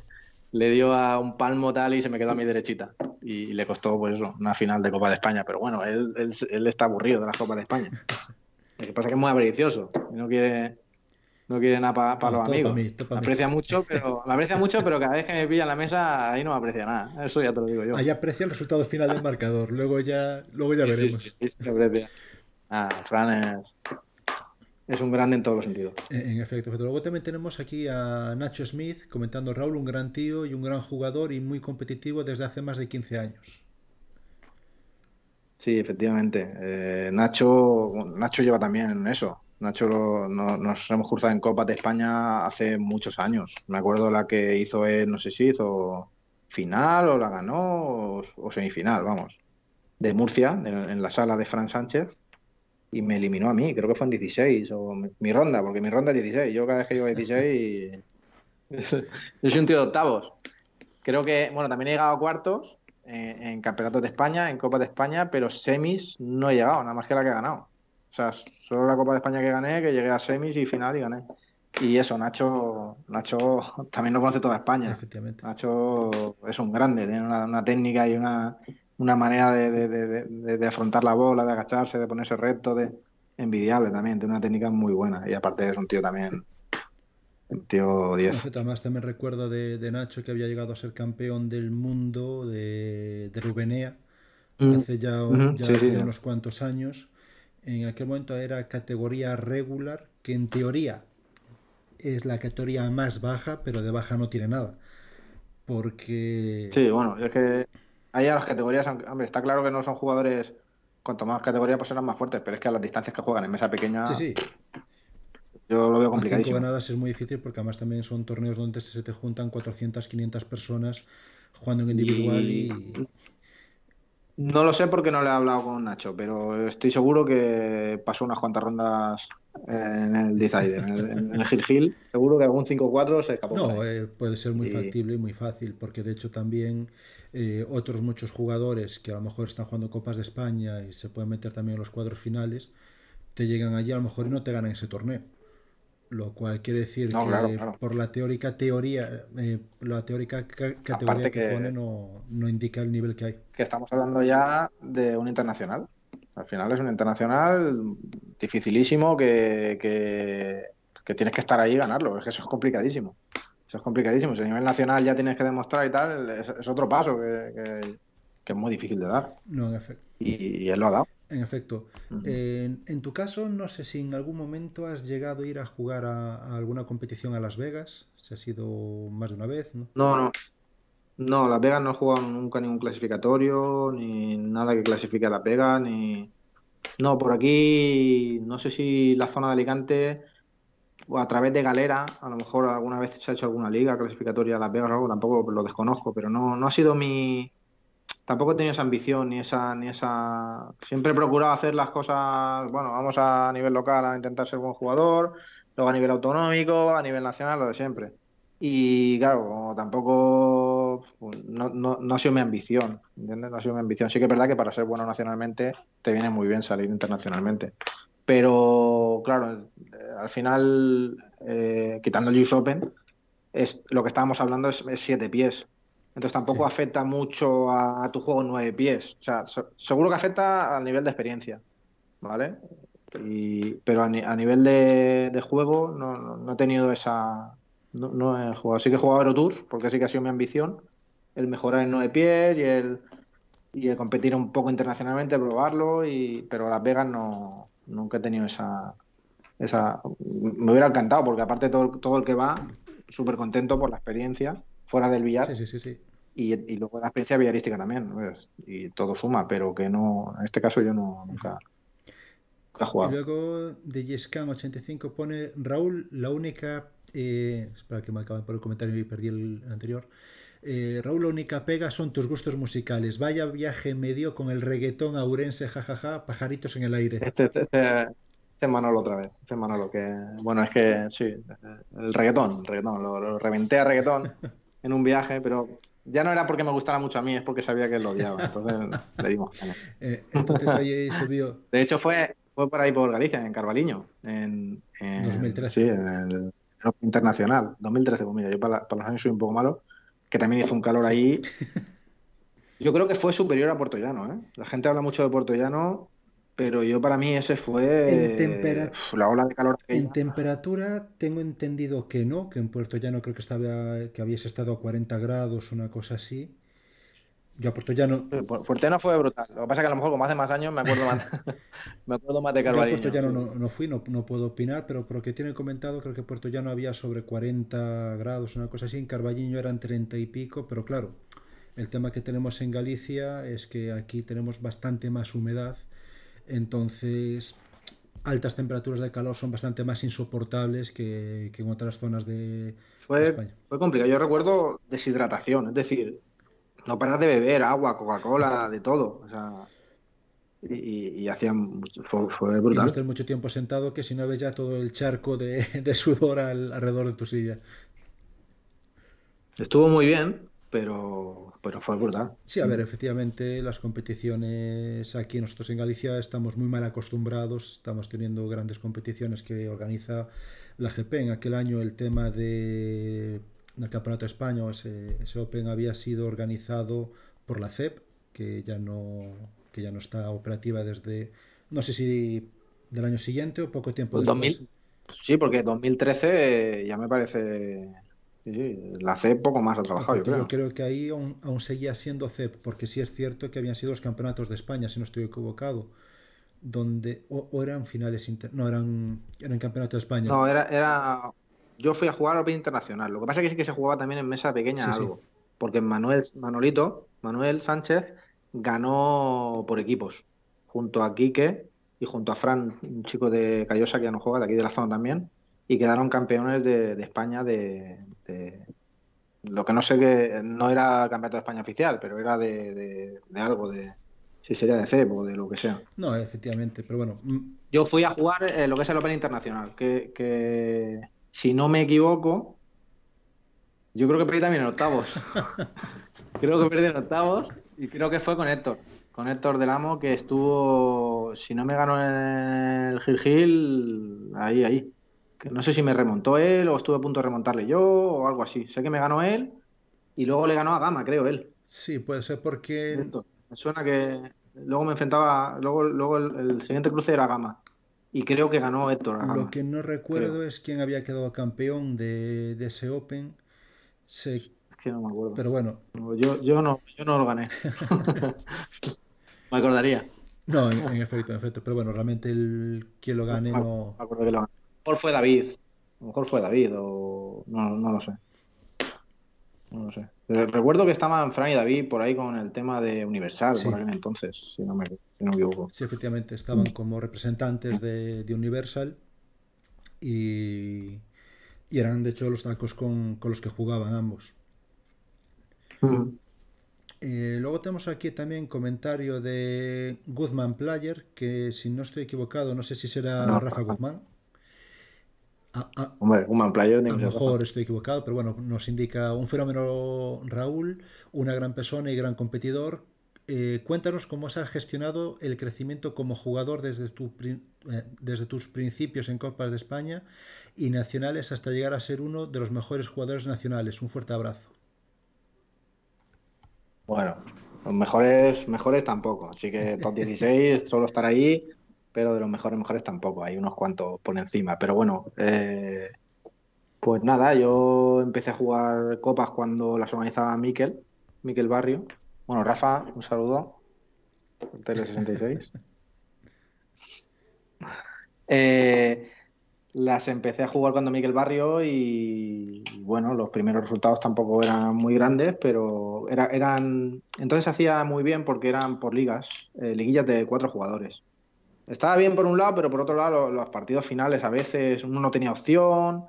le dio a un palmo tal y se me quedó a mi derechita. Y le costó, pues eso, una final de Copa de España. Pero bueno, él, está aburrido de las Copas de España. Lo que pasa es que es muy avaricioso no quiere, no quiere nada para los amigos. me aprecia mucho, pero aprecia mucho, pero cada vez que me pilla en la mesa ahí no aprecia nada. Eso ya te lo digo yo. Ahí aprecia el resultado final del marcador. Luego ya, luego ya sí, veremos. Sí, aprecia. Ah, Fran es, es un grande en todos los sentidos. En efecto, Luego también tenemos aquí a Nacho Smith comentando, Raúl, un gran tío y un gran jugador y muy competitivo desde hace más de 15 años. Sí, efectivamente. Eh, Nacho, Nacho lleva también eso. Nacho lo, nos hemos cruzado en Copa de España hace muchos años. Me acuerdo la que hizo él, no sé si hizo final o la ganó o, semifinal, vamos, de Murcia, en la sala de Fran Sánchez y me eliminó a mí, creo que fue en 16, o mi ronda, porque mi ronda es 16, yo cada vez que llego a 16, yo soy un tío de octavos. Creo que, bueno, también he llegado a cuartos eh, en, campeonato Campeonatos de España, en Copa de España, pero semis no he llegado, nada más que la que he ganado. O sea, solo la Copa de España que gané, que llegué a semis y final y gané. Y eso, Nacho, Nacho también lo conoce toda España. Efectivamente. Nacho es un grande, tiene una técnica y una, una manera de, afrontar la bola, de agacharse, de ponerse recto, de envidiable también, tiene una técnica muy buena y aparte es un tío también, un tío 10. Además también recuerdo de, Nacho que había llegado a ser campeón del mundo de, Rubenea mm. hace ya, unos cuantos años. En aquel momento era categoría regular, que en teoría es la categoría más baja, pero de baja no tiene nada. Porque... Sí, bueno, es que ahí a las categorías, hombre, está claro que no son jugadores, cuanto más categorías pues serán más fuertes, pero es que a las distancias que juegan en mesa pequeña... Sí, sí. Yo lo veo complicadísimo. ganadas es muy difícil porque además también son torneos donde se te juntan 400, 500 personas jugando en individual y... No lo sé porque no le he hablado con Nacho, pero estoy seguro que pasó unas cuantas rondas en el Decider, en el, Seguro que algún 5-4 se escapó. No, eh, puede ser muy factible y muy fácil porque de hecho también eh, otros muchos jugadores que a lo mejor están jugando Copas de España y se pueden meter también en los cuadros finales, te llegan allí a lo mejor y no te ganan ese torneo. Lo cual quiere decir que por la teórica teoría, eh, la teórica categoría que, pone no, indica el nivel que hay. Que estamos hablando ya de un internacional. Al final es un internacional dificilísimo que, que tienes que estar ahí y ganarlo. Es que eso es complicadísimo es complicadísimo. Si a nivel nacional ya tienes que demostrar y tal, es, otro paso que, es muy difícil de dar. No, en efecto. Y, él lo ha dado. En efecto. en tu caso, no sé si en algún momento has llegado a ir a jugar a, alguna competición a Las Vegas. Si ha sido más de una vez, ¿no? No, no. Las Vegas no he jugado nunca ningún clasificatorio, ni nada que clasifique a Las Vegas, No, por aquí, no sé si la zona de Alicante a través de galera, a lo mejor alguna vez se ha hecho alguna liga clasificatoria a Las Vegas o algo, tampoco lo desconozco, pero no, ha sido mi... Tampoco he tenido esa ambición ni esa, ni esa... Siempre he procurado hacer las cosas, bueno, vamos a nivel local a intentar ser buen jugador, luego a nivel autonómico, a nivel nacional, lo de siempre. Y claro, tampoco pues, no, no, ha sido mi ambición, ¿entiendes? No ha sido mi ambición. Sí que es verdad que para ser bueno nacionalmente te viene muy bien salir internacionalmente. Pero claro, al final, eh, quitando el use Open, es, lo que estábamos hablando es, siete pies. Entonces tampoco afecta mucho a, tu juego nueve pies. O sea, seguro que afecta al nivel de experiencia, ¿vale? pero a, nivel de, juego no, he tenido esa... No, he jugado. Sí que he jugado porque sí que ha sido mi ambición. El mejorar en nueve pies y el, competir un poco internacionalmente, probarlo. Y, pero Las Vegas no, nunca he tenido esa, esa, me hubiera encantado, porque aparte todo, todo el que va, súper contento por la experiencia, fuera del billar. Sí, sí, sí, Y, luego la experiencia billarística también, y todo suma, pero que no, en este caso yo no, nunca, he jugado. Y luego de Yescan85 pone Raúl, la única, eh, espera que me acaban por el comentario y perdí el anterior. Eh, Raúl, la única pega son tus gustos musicales. Vaya viaje medio con el reggaetón aurense, jajaja, pajaritos en el aire. Este, este, este este Manolo otra vez, manó Manolo, que bueno, es que sí, el reggaetón, el reggaetón, lo, reventé a reggaetón en un viaje, pero ya no era porque me gustara mucho a mí, es porque sabía que él lo odiaba, entonces le dimos. Eh, entonces ahí subió. De hecho fue, fue por ahí por Galicia, en Carvaliño, en, 2013. Sí, en el internacional, 2013, pues mira, yo para, los años soy un poco malo, que también hizo un calor ahí. Yo creo que fue superior a Puerto ¿eh? La gente habla mucho de Puertollano pero yo para mí ese fue la ola de calor. En temperatura tengo entendido que no, que en Puerto Llano creo que estaba que estado a 40 grados, una cosa así. Yo a Puerto Llano. no fue brutal. Lo que pasa es que a lo mejor como hace más años me acuerdo más, me acuerdo más de Puerto Llano no, fui, no, puedo opinar, pero por lo que tienen comentado, creo que Puerto Llano había sobre 40 grados, una cosa así. En Carballiño eran 30 y pico, pero claro, el tema que tenemos en Galicia es que aquí tenemos bastante más humedad entonces, altas temperaturas de calor son bastante más insoportables que, en otras zonas de, España. Fue complicado. Yo recuerdo deshidratación, es decir, no parar de beber agua, Coca-Cola, de todo. O sea, y, hacían. Fue, brutal. Y no mucho tiempo sentado que si no ves ya todo el charco de, sudor alrededor de tu silla. Estuvo muy bien, pero pero fue verdad. Sí, a ver, mm. efectivamente, las competiciones aquí nosotros en Galicia estamos muy mal acostumbrados, estamos teniendo grandes competiciones que organiza la GP. E. En aquel año el tema del Campeonato de España, ese, ese, Open había sido organizado por la CEP, que ya no, que ya no está operativa desde, no sé si del año siguiente o poco tiempo después. 2000. Sí, porque 2013 ya me parece la CEP poco más ha trabajado, yo creo. que ahí aún, seguía siendo CEP, porque sí es cierto que habían sido los campeonatos de España, si no estoy equivocado, donde o, eran finales, no, eran, eran de España. No, era, era, yo fui a jugar a Open Internacional, lo que pasa es que sí que se jugaba también en mesa pequeña algo, porque Manuel, Manolito, Manuel Sánchez ganó por equipos, junto a Quique y junto a Fran, un chico de Cayosa que ya no juega, de aquí de la zona también, y quedaron campeones de, España de, lo que no sé que no era campeonato de España oficial, pero era de, algo de si sería de e o de lo que sea. No, efectivamente, pero bueno. Mm. Yo fui a jugar eh, lo que es el Open Internacional, que, que, si no me equivoco, yo creo que perdí también en octavos. creo que perdí en octavos y creo que fue con Héctor, con Héctor del Amo, que estuvo, si no me ganó en el Gil Gil, ahí, ahí no sé si me remontó él o estuve a punto de remontarle yo o algo así. Sé que me ganó él y luego le ganó a Gama, creo él. Sí, puede ser porque... Me suena que luego me enfrentaba, luego, luego el, siguiente cruce era Gama. Y creo que ganó Héctor. Lo que no recuerdo es quién había quedado campeón de, ese Open. Es que no me acuerdo. Pero bueno. yo, yo, no, lo gané. me acordaría. No, en, efecto, en efecto. Pero bueno, realmente el, quien lo gane no. Me acuerdo que lo fue David. A lo mejor fue David o. No, lo sé. No lo sé. Recuerdo que estaban Fran y David por ahí con el tema de Universal, entonces, si no me, equivoco. Sí, efectivamente, estaban como representantes de, Universal y, eran de hecho los tacos con, los que jugaban ambos. Eh, luego tenemos aquí también comentario de Guzmán Player, que si no estoy equivocado, no sé si será Rafa Guzmán. Ah, ah. A lo mejor estoy equivocado, pero bueno, nos indica un fenómeno, Raúl, una gran persona y gran competidor. Eh, cuéntanos cómo has gestionado el crecimiento como jugador desde, tu, eh, desde tus principios en Copas de España y nacionales hasta llegar a ser uno de los mejores jugadores nacionales. Un fuerte abrazo. Bueno, los mejores, mejores tampoco. Así que top 16, solo estar ahí pero de los mejores mejores tampoco, hay unos cuantos por encima. Pero bueno, eh, pues nada, yo empecé a jugar copas cuando las organizaba Miquel, Miquel Barrio. Bueno, Rafa, un saludo. Tele66. Eh, las empecé a jugar cuando Miquel Barrio y, bueno, los primeros resultados tampoco eran muy grandes, pero eran... Entonces se hacía muy bien porque eran por ligas, eh, liguillas de cuatro jugadores. Estaba bien por un lado, pero por otro lado, los, partidos finales a veces uno no tenía opción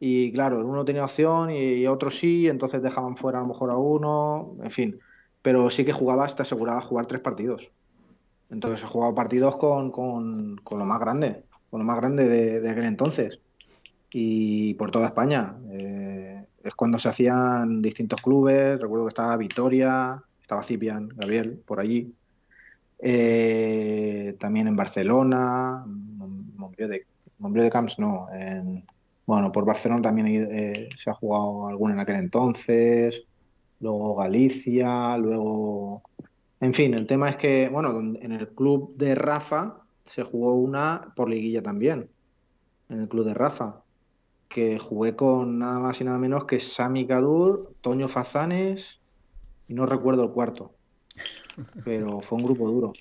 y claro, uno tenía opción y, otro sí, entonces dejaban fuera a lo mejor a uno, en fin. Pero sí que jugabas, te aseguraba jugar tres partidos. Entonces he jugado partidos con, lo más grande, con lo más grande de, aquel entonces. Y por toda España. Eh, es cuando se hacían distintos clubes. Recuerdo que estaba Vitoria, estaba Cipian, Gabriel, por allí. Eh, también en Barcelona, de, de Camps no, bueno, por Barcelona también eh, se ha jugado alguna en aquel entonces, luego Galicia, luego... En fin, el tema es que, bueno, en el club de Rafa se jugó una por liguilla también, en el club de Rafa, que jugué con nada más y nada menos que Sami Cadur Toño Fazanes, y no recuerdo el cuarto pero fue un grupo duro.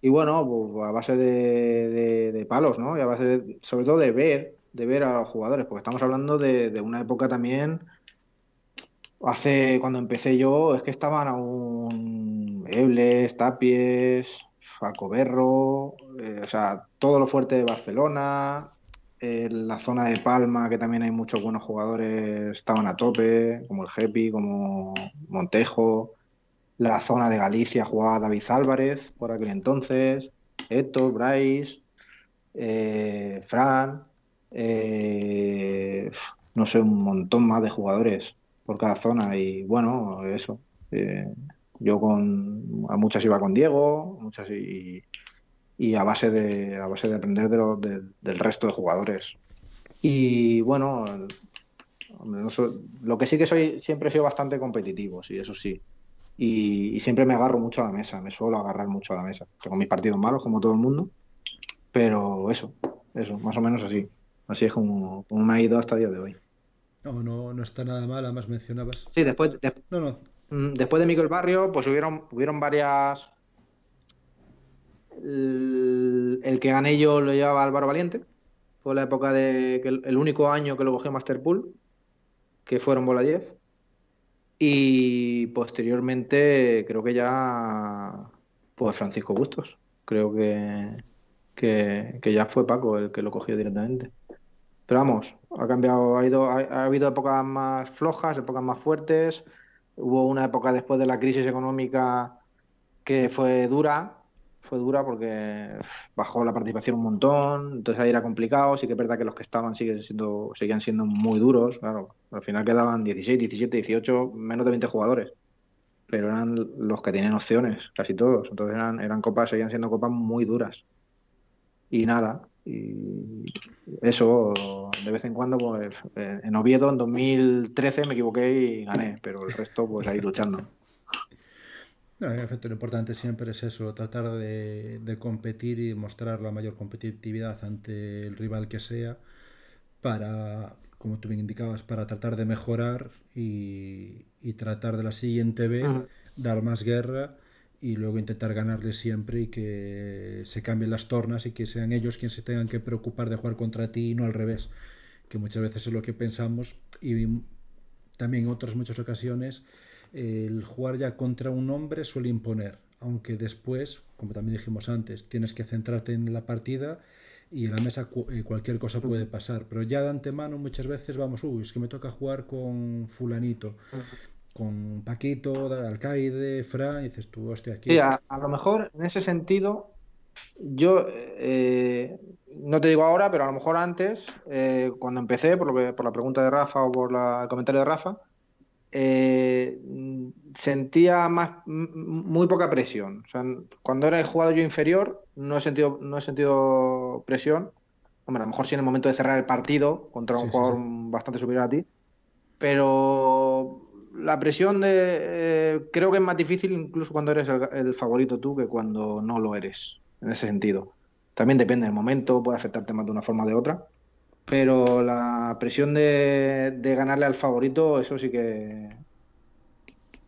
Y bueno, pues, a base de, palos, ¿no? a base, sobre todo, de ver, de ver a los jugadores, porque estamos hablando de, una época también hace cuando empecé yo es que estaban aún Ebles, Tapies, ...Falcoberro... Eh, o sea, todo lo fuerte de Barcelona, eh, la zona de Palma, que también hay muchos buenos jugadores, estaban a tope, como el Gepi, como Montejo la zona de Galicia jugaba David Álvarez por aquel entonces, Héctor, Bryce, eh, Fran, eh, no sé, un montón más de jugadores por cada zona y bueno, eso. Eh, yo con a muchas iba con Diego, muchas y, y a base de aprender de del resto de jugadores. Y bueno, lo que sí que soy siempre he sido bastante competitivo, sí, eso sí y, siempre me agarro mucho a la mesa, me suelo agarrar mucho a la mesa. Tengo mis partidos malos, como todo el mundo, pero eso, eso, más o menos así. Así es como, me ha ido hasta el día de hoy. No, no, no está nada mal, además mencionabas. Sí, después, de, Miguel mm, después de Barrio, pues hubieron, hubieron varias. El, que gané yo lo llevaba Álvaro Valiente. Fue la época de el, único año que lo cogió Masterpool, que fueron bola 10. Y posteriormente creo que ya, pues Francisco Bustos, creo que, que, ya fue Paco el que lo cogió directamente. Pero vamos, ha cambiado, ha, ido, ha, ha habido épocas más flojas, épocas más fuertes. Hubo una época después de la crisis económica que fue dura, fue dura porque bajó la participación un montón, entonces ahí era complicado, sí que es verdad que los que estaban siguen siendo, seguían siendo muy duros, claro, al final quedaban 16, 17, 18, menos de 20 jugadores, pero eran los que tienen opciones, casi todos, entonces eran, eran copas, seguían siendo copas muy duras. Y nada, y eso, de vez en cuando, pues en Oviedo en 2013 me equivoqué y gané, pero el resto pues ahí luchando. No, en efecto, lo importante siempre es eso, tratar de, competir y mostrar la mayor competitividad ante el rival que sea para, como tú bien indicabas, para tratar de mejorar y, tratar de la siguiente vez dar más guerra y luego intentar ganarle siempre y que se cambien las tornas y que sean ellos quienes se tengan que preocupar de jugar contra ti y no al revés, que muchas veces es lo que pensamos y también en otras muchas ocasiones el jugar ya contra un hombre suele imponer, aunque después, como también dijimos antes, tienes que centrarte en la partida y en la mesa eh, cualquier cosa puede pasar. Pero ya de antemano muchas veces vamos, uy, es que me toca jugar con fulanito, con Paquito, Alcaide, Fra, dices tú, hostia, aquí. a, lo mejor en ese sentido, yo eh, no te digo ahora, pero a lo mejor antes, eh, cuando empecé, por, por la pregunta de Rafa o por la, el comentario de Rafa, eh, sentía más, muy poca presión. cuando era el jugador yo inferior, no he sentido, no he sentido presión. a lo mejor sí en el momento de cerrar el partido contra un jugador bastante superior a ti. Pero la presión de, eh, creo que es más difícil incluso cuando eres el, favorito tú que cuando no lo eres, en ese sentido. También depende del momento, puede afectarte más de una forma o de otra. Pero la presión de, ganarle al favorito, eso sí que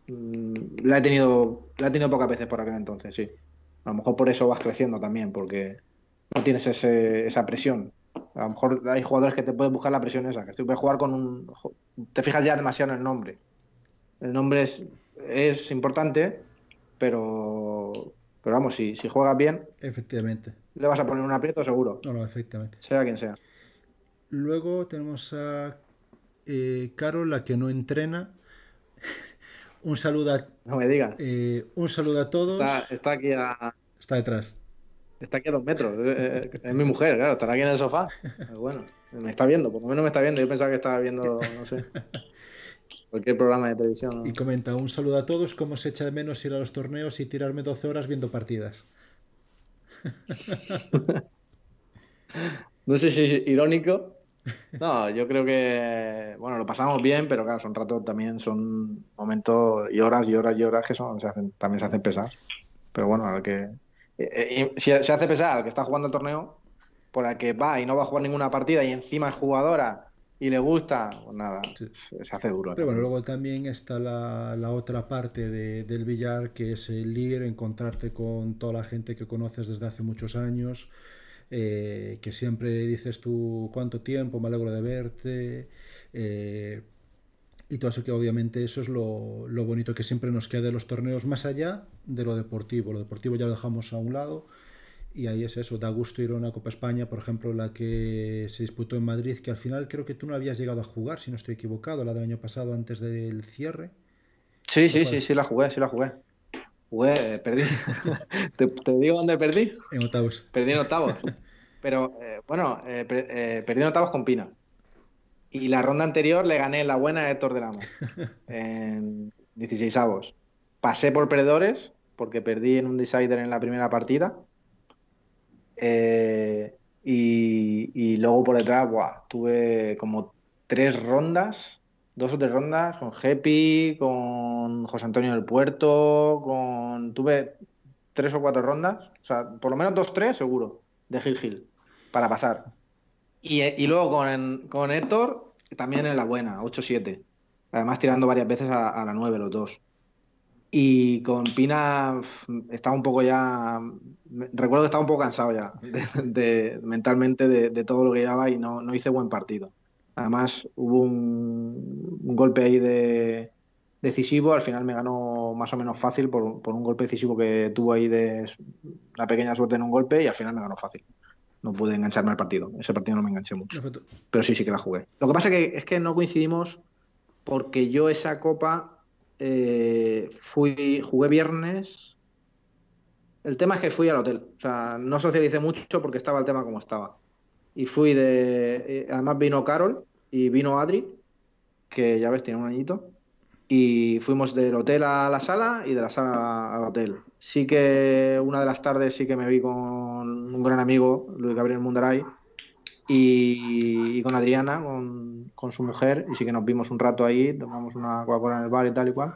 mm, la he tenido la pocas veces por aquel entonces, sí. A lo mejor por eso vas creciendo también, porque no tienes ese, esa presión. A lo mejor hay jugadores que te pueden buscar la presión esa, que jugar con un... Te fijas ya demasiado en el nombre. El nombre es, es importante, pero pero vamos, si, si juegas bien, efectivamente. Le vas a poner un aprieto seguro. No, no, efectivamente. Sea quien sea. Luego tenemos a eh, Carol, la que no entrena. un saludo a. No me digas. Eh, un saludo a todos. Está, aquí a. Está detrás. Está aquí a dos metros. Eh, es mi mujer, claro, estará aquí en el sofá. bueno, me está viendo, por lo menos me está viendo. Yo pensaba que estaba viendo, no sé. Cualquier programa de televisión. Y comenta, un saludo a todos, cómo se echa de menos ir a los torneos y tirarme 12 horas viendo partidas. no sé si es irónico no, yo creo que, bueno, lo pasamos bien, pero claro, son rato también, son momentos y horas y horas y horas que son, también se hacen pesar. Pero bueno, que... Eh, eh, si se hace pesar al que está jugando el torneo, por el que va y no va a jugar ninguna partida y encima es jugadora y le gusta, pues nada, se hace duro. Pero bueno, luego también está la, otra parte del billar, que es el ir, encontrarte con toda la gente que conoces desde hace muchos años, eh, que siempre dices tú cuánto tiempo, me alegro de verte. Eh, y todo eso que obviamente eso es lo, bonito que siempre nos queda de los torneos más allá de lo deportivo. Lo deportivo ya lo dejamos a un lado y ahí es eso. Da gusto ir a una Copa España, por ejemplo, la que se disputó en Madrid, que al final creo que tú no habías llegado a jugar, si no estoy equivocado, la del año pasado antes del cierre. Sí, sí, sí, sí la jugué, sí la jugué. Eh, perdí. ¿Te, digo dónde perdí? En octavos. Perdí en octavos. Pero eh, bueno, eh, perdí en octavos con Pina. Y la ronda anterior le gané la buena a Héctor de En 16 avos. Pasé por perdedores, porque perdí en un decider en la primera partida. Y, y, luego por detrás, buah, tuve como tres rondas dos o tres rondas con happy con José Antonio del Puerto, con. Tuve tres o cuatro rondas, o sea, por lo menos dos, tres seguro, de hill hill para pasar. Y, luego con, con, Héctor, también en la buena, 8-7. Además, tirando varias veces a, la 9, los dos. Y con Pina estaba un poco ya. Recuerdo que estaba un poco cansado ya de, mentalmente de, todo lo que llevaba y no hice buen partido. Además, hubo un, golpe ahí de decisivo. Al final me ganó más o menos fácil por, un golpe decisivo que tuvo ahí de una pequeña suerte en un golpe y al final me ganó fácil. No pude engancharme al partido. Ese partido no me enganché mucho. Pero sí, sí que la jugué. Lo que pasa que, es que no coincidimos porque yo esa copa eh, fui, jugué viernes. El tema es que fui al hotel. O sea, no socialicé mucho porque estaba el tema como estaba. Y fui de. Eh, además vino Carol, y vino Adri, que ya ves, tiene un añito, y fuimos del hotel a la sala y de la sala al hotel. Sí que una de las tardes sí que me vi con un gran amigo, Luis Gabriel Mundaray, y, con Adriana, con, con, su mujer, y sí que nos vimos un rato ahí, tomamos una coca en el bar y tal y cual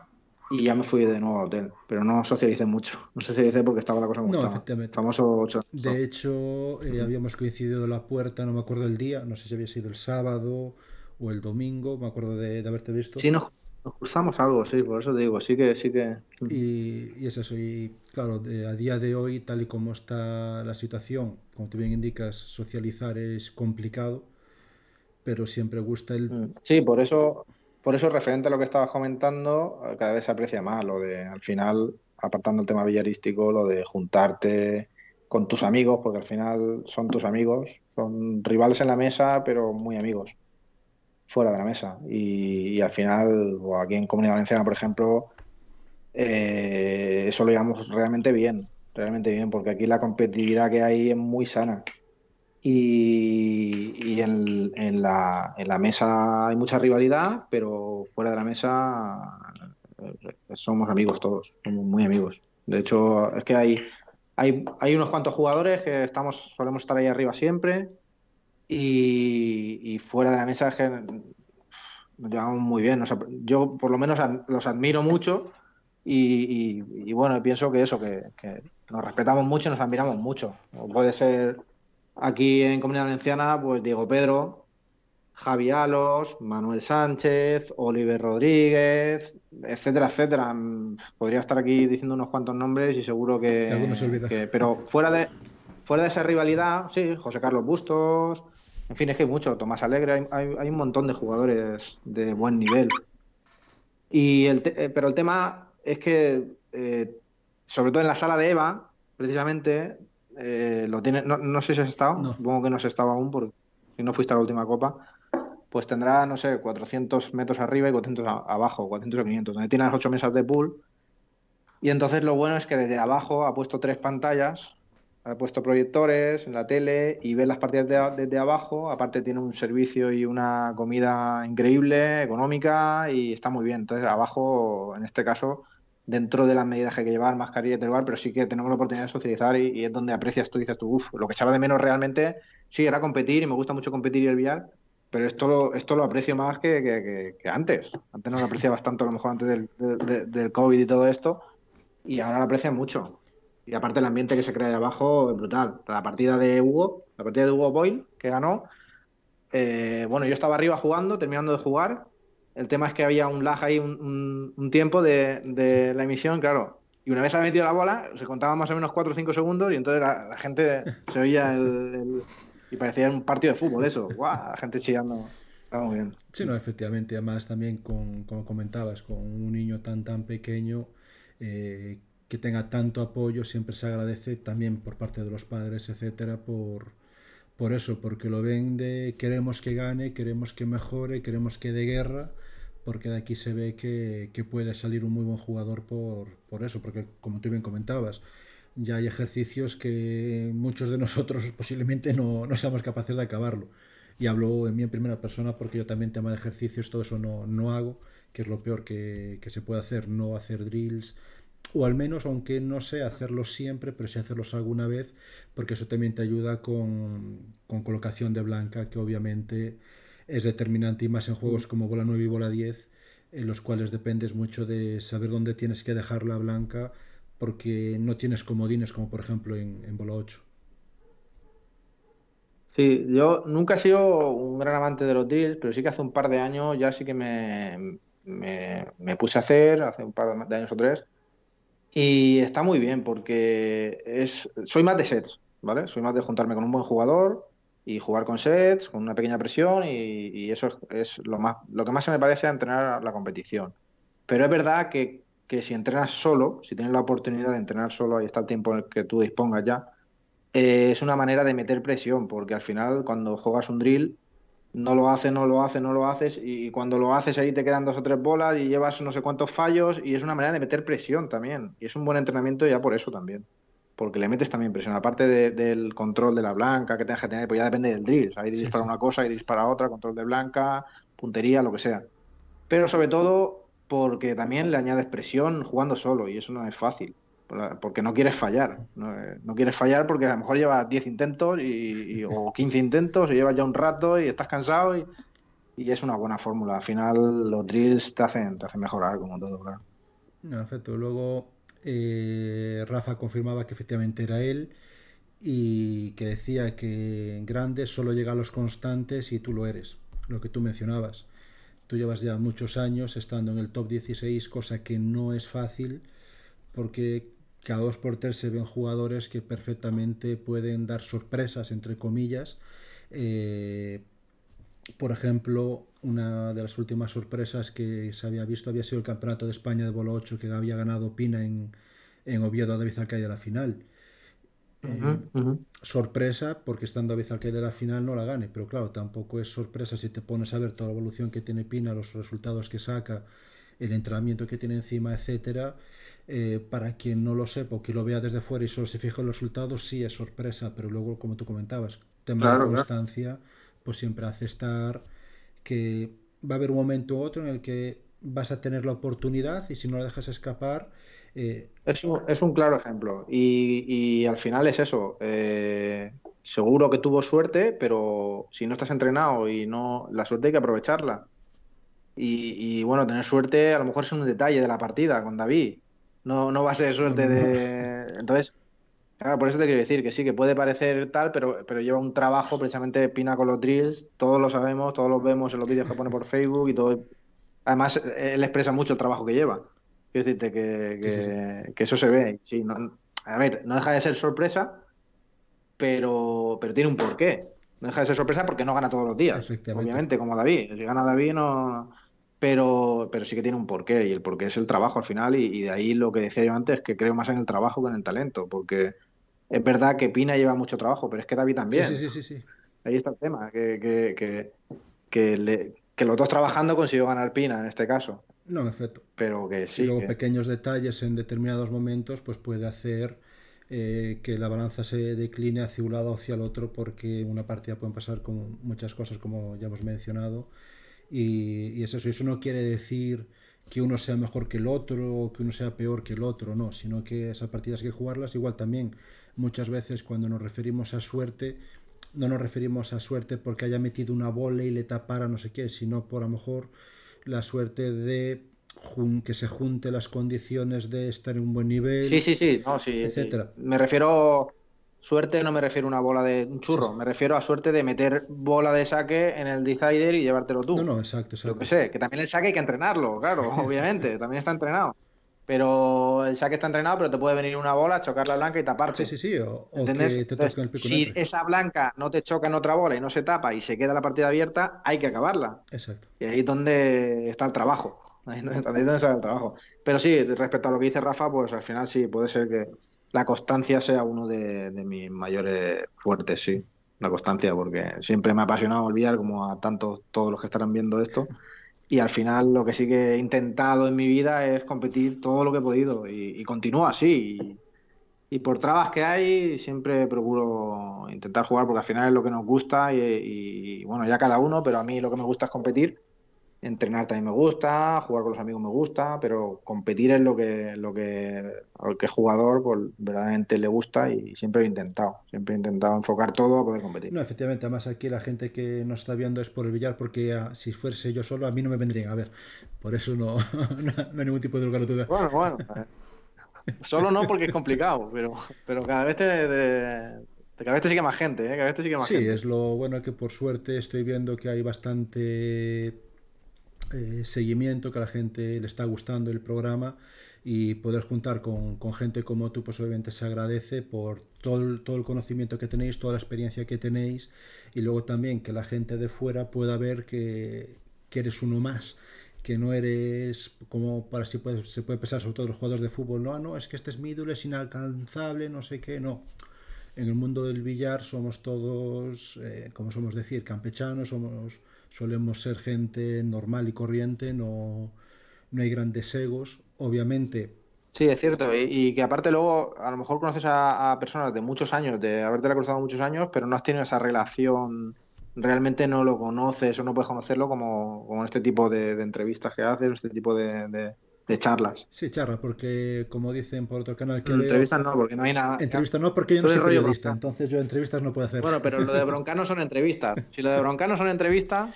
y ya me fui de nuevo al hotel. Pero no socialicé mucho. No socialicé porque estaba la cosa muy No, efectivamente. Famoso De hecho, eh, habíamos coincidido la puerta, no me acuerdo el día, no sé si había sido el sábado o el domingo, me acuerdo de, haberte visto. Sí, nos, cruzamos algo, sí, por eso te digo, sí que, sí que. Y, y es eso, y claro, a día de hoy, tal y como está la situación, como tú bien indicas, socializar es complicado, pero siempre gusta el. Mm. Sí, por eso por eso, referente a lo que estabas comentando, eh, cada vez se aprecia más lo de, al final, apartando el tema villarístico, lo de juntarte con tus amigos, porque al final son tus amigos, son rivales en la mesa, pero muy amigos fuera de la mesa. Y, al final, o aquí en Comunidad Valenciana, por ejemplo, eh, eso lo llevamos realmente bien, realmente bien, porque aquí la competitividad que hay es muy sana y, en, la, mesa hay mucha rivalidad, pero fuera de la mesa eh, somos amigos todos, somos muy amigos. De hecho, es que hay, hay, unos cuantos jugadores que estamos, solemos estar ahí arriba siempre y, fuera de la mesa nos llevamos muy bien. yo por lo menos los admiro mucho y, bueno, pienso que eso, que, que nos respetamos mucho y nos admiramos mucho. Puede ser Aquí en Comunidad Valenciana, pues Diego Pedro, Javi Alos, Manuel Sánchez, Oliver Rodríguez, etcétera, etcétera. Mm, podría estar aquí diciendo unos cuantos nombres y seguro que. pero fuera de, fuera de esa rivalidad, sí, José Carlos Bustos, en fin, es que hay mucho. Tomás Alegre, hay, un montón de jugadores de buen nivel. Y eh, pero el tema es que, eh, sobre todo en la sala de Eva, precisamente, eh, lo tiene, no, no, sé si has estado, supongo que no has estado aún porque si no fuiste a la última copa, pues tendrá, no sé, 400 metros arriba y 400 abajo, 400 o 500, donde tiene las 8 mesas de pool. Y entonces lo bueno es que desde abajo ha puesto tres pantallas, ha puesto proyectores en la tele y ve las partidas desde abajo. Aparte tiene un servicio y una comida increíble, económica y está muy bien. Entonces abajo, en este caso, dentro de las medidas que hay que llevar, mascarilla y igual, pero sí que tenemos la oportunidad de socializar y, es donde aprecias tú, dices tú, uff, lo que echaba de menos realmente, sí, era competir y me gusta mucho competir y el billar, pero esto lo, esto lo aprecio más que, antes. Antes no lo apreciabas tanto, a lo mejor antes del, del, COVID y todo esto, y ahora lo aprecias mucho. Y aparte el ambiente que se crea de abajo es brutal. La partida de Hugo, la partida de Hugo Boyle, que ganó, eh, bueno, yo estaba arriba jugando, terminando de jugar, el tema es que había un lag ahí, un, un, tiempo de, de, la emisión, claro. Y una vez ha metido la bola, se contaba más o menos 4 o 5 segundos y entonces la, la gente se oía el, Y parecía un partido de fútbol eso. ¡Guau! La gente chillando. Estaba bien. Sí, no, efectivamente. Además también, como comentabas, con un niño tan, tan pequeño... Eh, que tenga tanto apoyo siempre se agradece también por parte de los padres, etcétera, por, por eso, porque lo ven de queremos que gane, queremos que mejore, queremos que dé guerra, porque de aquí se ve que, puede salir un muy buen jugador por, eso, porque como tú bien comentabas, ya hay ejercicios que muchos de nosotros posiblemente no, no seamos capaces de acabarlo. Y hablo en mí en primera persona porque yo también tema de ejercicios, todo eso no, no hago, que es lo peor que, que se puede hacer, no hacer drills, o al menos, aunque no sé hacerlos siempre, pero sí hacerlos alguna vez, porque eso también te ayuda con, colocación de blanca, que obviamente es determinante, y más en juegos como bola 9 y bola 10, en los cuales dependes mucho de saber dónde tienes que dejar la blanca, porque no tienes comodines, como por ejemplo en, bola 8. Sí, yo nunca he sido un gran amante de los drills, pero sí que hace un par de años ya sí que me, me puse a hacer, hace un par de años o tres, y está muy bien porque es, soy más de sets, ¿vale? Soy más de juntarme con un buen jugador y jugar con sets, con una pequeña presión y, eso es, lo, más, lo que más se me parece a entrenar la competición. Pero es verdad que, si entrenas solo, si tienes la oportunidad de entrenar solo, ahí está el tiempo el que tú dispongas ya, eh, es una manera de meter presión porque al final cuando juegas un drill no lo haces, no lo haces, no lo haces, y cuando lo haces ahí te quedan dos o tres bolas y llevas no sé cuántos fallos, y es una manera de meter presión también, y es un buen entrenamiento ya por eso también, porque le metes también presión, aparte del control de la blanca que tengas que tener, pues ya depende del drill, ahí dispara una cosa, ahí dispara otra, control de blanca, puntería, lo que sea, pero sobre todo porque también le añades presión jugando solo, y eso no es fácil porque no quieres fallar. Eh, no, quieres fallar porque a lo mejor llevas 10 intentos y, o 15 intentos y llevas ya un rato y estás cansado y, es una buena fórmula. Al final los drills te hacen, te mejorar como todo, claro. Perfecto. Luego eh, Rafa confirmaba que efectivamente era él y que decía que en grande solo llega a los constantes y tú lo eres, lo que tú mencionabas. Tú llevas ya muchos años estando en el top 16, cosa que no es fácil porque cada dos por tres se ven jugadores que perfectamente pueden dar sorpresas, entre comillas. Eh, por ejemplo, una de las últimas sorpresas que se había visto había sido el Campeonato de España de Bolo 8 que había ganado Pina en, Oviedo a David Alcaide a la final. Eh, sorpresa porque estando David Alcaide a la final no la gane, pero claro, tampoco es sorpresa si te pones a ver toda la evolución que tiene Pina, los resultados que saca, el entrenamiento que tiene encima, etcétera eh, para quien no lo sepa o que lo vea desde fuera y solo se fije en los resultados, sí es sorpresa, pero luego, como tú comentabas, tema constancia, pues siempre hace estar que va a haber un momento u otro en el que vas a tener la oportunidad y si no la dejas escapar... Eh... Es, un, claro ejemplo y, al final es eso. Eh, seguro que tuvo suerte, pero si no estás entrenado y no la suerte hay que aprovecharla. y bueno, tener suerte a lo mejor es un detalle de la partida con David, no, no va a ser suerte de. Entonces, claro, por eso te quiero decir que sí, que puede parecer tal, pero, pero lleva un trabajo precisamente Pina con los drills. Todos lo sabemos, todos lo vemos en los vídeos que pone por Facebook y todo. Además, él expresa mucho el trabajo que lleva. Quiero decirte que, que, eso se ve. Sí, a ver, no deja de ser sorpresa, pero, pero tiene un porqué. No deja de ser sorpresa porque no gana todos los días. Obviamente, como David. Si gana David, no pero, pero sí que tiene un porqué y el porqué es el trabajo al final y, de ahí lo que decía yo antes, que creo más en el trabajo que en el talento, porque es verdad que Pina lleva mucho trabajo, pero es que David también. Sí, sí, sí, sí. Ahí está el tema, que, que, que, los dos trabajando consiguió ganar Pina en este caso. No, en efecto. Pero que sí. luego pequeños detalles en determinados momentos pues puede hacer eh, que la balanza se decline hacia un lado o hacia el otro porque una partida pueden pasar con muchas cosas como ya hemos mencionado y, eso, eso no quiere decir que uno sea mejor que el otro o que uno sea peor que el otro, no, sino que esas partidas hay que jugarlas. Igual también muchas veces cuando nos referimos a suerte, no nos referimos a suerte porque haya metido una bola y le tapara no sé qué, sino por a lo mejor la suerte de que se junte las condiciones de estar en un buen nivel, sí, sí, sí. sí etcétera. Me refiero Suerte no me refiero a una bola de un churro, me refiero a suerte de meter bola de saque en el decider y llevártelo tú. No, no, exacto, Lo que sé, que también el saque hay que entrenarlo, claro, obviamente, también está entrenado. Pero el saque está entrenado, pero te puede venir una bola, chocar la blanca y taparte. Sí, sí, sí. O, que si esa blanca no te choca en otra bola y no se tapa y se queda la partida abierta, hay que acabarla. Exacto. Y ahí es donde está el trabajo. Ahí es donde está el trabajo. Pero sí, respecto a lo que dice Rafa, pues al final sí, puede ser que, la constancia sea uno de, mis mayores fuertes, sí. La constancia, porque siempre me ha apasionado olvidar, como a tantos, todos los que estarán viendo esto. Y al final lo que sí que he intentado en mi vida es competir todo lo que he podido y, continúa así. Y, por trabas que hay, siempre procuro intentar jugar porque al final es lo que nos gusta y, bueno, ya cada uno, pero a mí lo que me gusta es competir entrenar también me gusta, jugar con los amigos me gusta, pero competir es lo que, lo que al que jugador pues, verdaderamente le gusta y siempre he intentado, siempre he intentado enfocar todo a poder competir. No, efectivamente, además aquí la gente que nos está viendo es por el billar porque ah, si fuese yo solo a mí no me vendrían a ver, por eso no, hay ningún tipo de lugar a duda. Bueno, bueno, eh, solo no porque es complicado, pero, pero cada vez te, cada vez te sigue más gente, ¿eh? Cada vez te sigue más gente. Sí, es lo bueno que por suerte estoy viendo que hay bastante eh, seguimiento, que a la gente le está gustando el programa y poder juntar con, gente como tú, pues obviamente se agradece por todo el, todo el conocimiento que tenéis, toda la experiencia que tenéis y luego también que la gente de fuera pueda ver que, eres uno más que no eres como para si se puede pensar sobre todos los jugadores de fútbol no no es que este es mi es inalcanzable no sé qué no en el mundo del billar somos todos eh, como somos decir campechanos somos solemos ser gente normal y corriente, no, no hay grandes egos. Obviamente, Sí, es cierto. Y, que aparte luego, a lo mejor conoces a, personas de muchos años, de haberte la cruzado muchos años, pero no has tenido esa relación, realmente no lo conoces o no puedes conocerlo como, en este tipo de, entrevistas que haces, este tipo de, charlas. Sí, charlas, porque como dicen por otro canal que. Entrevistas no, porque no hay nada. Entrevistas no, porque yo no soy periodista, entonces yo entrevistas no puedo hacer. Bueno, pero lo de broncano son entrevistas. Si lo de broncano son entrevistas.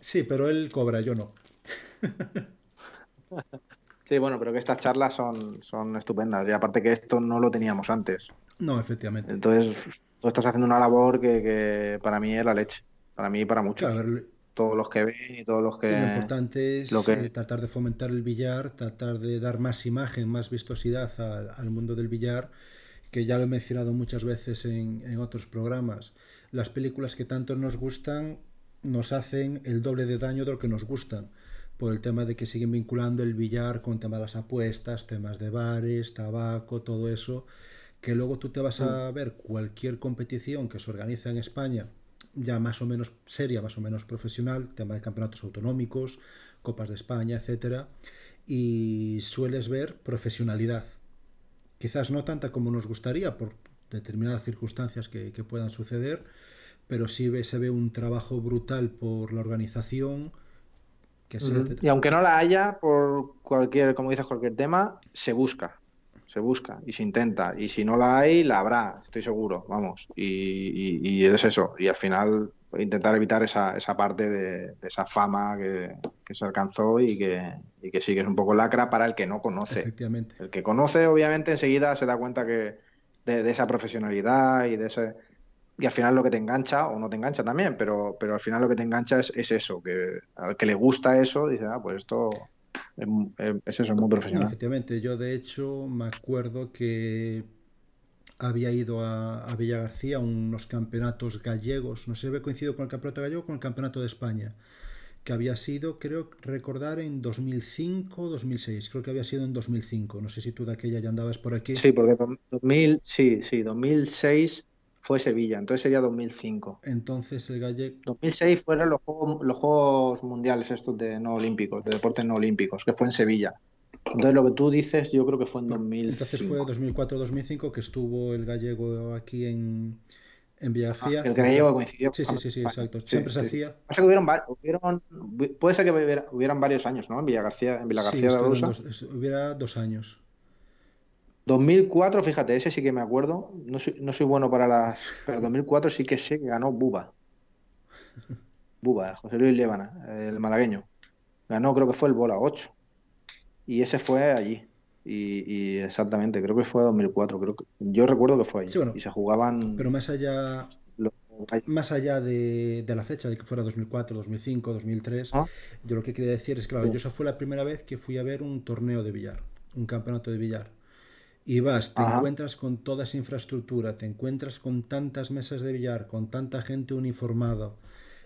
Sí, pero él cobra, yo no. sí, bueno, pero que estas charlas son, son estupendas. Y aparte que esto no lo teníamos antes. No, efectivamente. Entonces, tú estás haciendo una labor que, que para mí es la leche. Para mí y para muchos. Claro, todos los que ven y todos los que... lo importante es que... Eh, tratar de fomentar el billar, tratar de dar más imagen, más vistosidad al, mundo del billar, que ya lo he mencionado muchas veces en, en, otros programas. Las películas que tanto nos gustan nos hacen el doble de daño de lo que nos gustan, por el tema de que siguen vinculando el billar con temas de las apuestas, temas de bares, tabaco, todo eso, que luego tú te vas a mm. ver cualquier competición que se organiza en España ya más o menos seria, más o menos profesional, tema de campeonatos autonómicos, Copas de España, etcétera, y sueles ver profesionalidad. Quizás no tanta como nos gustaría por determinadas circunstancias que, puedan suceder, pero sí se ve un trabajo brutal por la organización. Que Y aunque no la haya, por cualquier, como dices, cualquier tema, se busca se busca y se intenta. Y si no la hay, la habrá, estoy seguro, vamos. Y, es eso. Y al final intentar evitar esa, parte de, esa fama que, se alcanzó y que, y sí que es un poco lacra para el que no conoce. Efectivamente. El que conoce, obviamente, enseguida se da cuenta que de, esa profesionalidad y de ese... Y al final lo que te engancha, o no te engancha también, pero, pero al final lo que te engancha es, es eso, que al que le gusta eso, dice, ah, pues esto es eso, es muy profesional. Efectivamente, yo de hecho me acuerdo que había ido a, Villa García a unos campeonatos gallegos, no sé si había coincidido con el campeonato gallego o con el campeonato de España, que había sido, creo recordar, en 2005 o 2006, creo que había sido en 2005, no sé si tú de aquella ya andabas por aquí. Sí, porque 2000, sí, sí, 2006 fue Sevilla, entonces sería 2005. Entonces el gallego... 2006 fueron los juegos, mundiales estos de no olímpicos, de deportes no olímpicos, que fue en Sevilla. Entonces lo que tú dices yo creo que fue en 2005. Entonces fue 2004-2005 que estuvo el gallego aquí en, en ah, el gallego coincidió. Sí, sí, sí, sí exacto. Siempre se hacía. que puede ser que hubieran, varios años, ¿no? En Villagarcía, en Villagarcía de hubiera dos años. 2004, fíjate, ese sí que me acuerdo. No soy, bueno para las. Pero 2004 sí que sé que ganó Buba. Buba, eh, José Luis Llévana, el malagueño. Ganó, creo que fue el bola 8. Y ese fue allí. Y, exactamente, creo que fue 2004. Creo que, yo recuerdo que fue allí. y se jugaban. Pero más allá. Más allá de, la fecha de que fuera 2004, 2005, 2003, yo lo que quería decir es, claro, uh. yo esa fue la primera vez que fui a ver un torneo de billar, un campeonato de billar y vas, te encuentras con toda esa infraestructura, te encuentras con tantas mesas de billar, con tanta gente uniformada,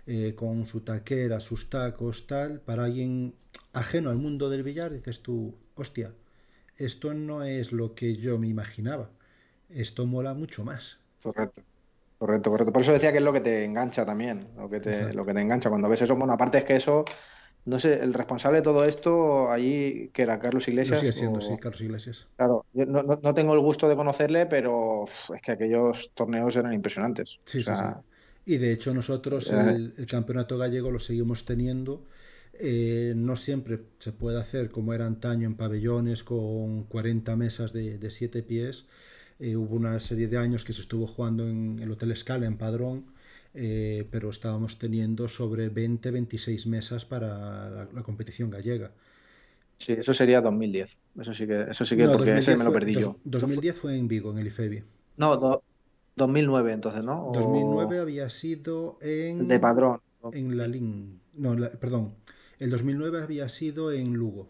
eh, con su taquera, sus tacos, tal, para alguien ajeno al mundo del billar, dices tú, hostia, esto no es lo que yo me imaginaba, esto mola mucho más. Correcto. Correcto, correcto. Por eso decía que es lo que te engancha también, lo que te, lo que te engancha. Cuando ves eso, bueno, aparte es que eso no sé, el responsable de todo esto allí, que era Carlos Iglesias. sigue siendo, sí, Carlos Iglesias. Claro, no, tengo el gusto de conocerle, pero es que aquellos torneos eran impresionantes. Sí, sí, Y de hecho, nosotros el, campeonato gallego lo seguimos teniendo. Eh, no siempre se puede hacer como era antaño en pabellones con 40 mesas de siete pies. Eh, hubo una serie de años que se estuvo jugando en el Hotel Escala en Padrón pero estábamos teniendo sobre 20, 26 mesas para la, competición gallega. Sí, eso sería 2010. Eso sí que, eso porque ese me lo perdí yo. 2010 fue en Vigo, en el IFEBI. No, 2009 entonces, ¿no? 2009 había sido en... De Padrón. En la LIN. No, perdón. El 2009 había sido en Lugo.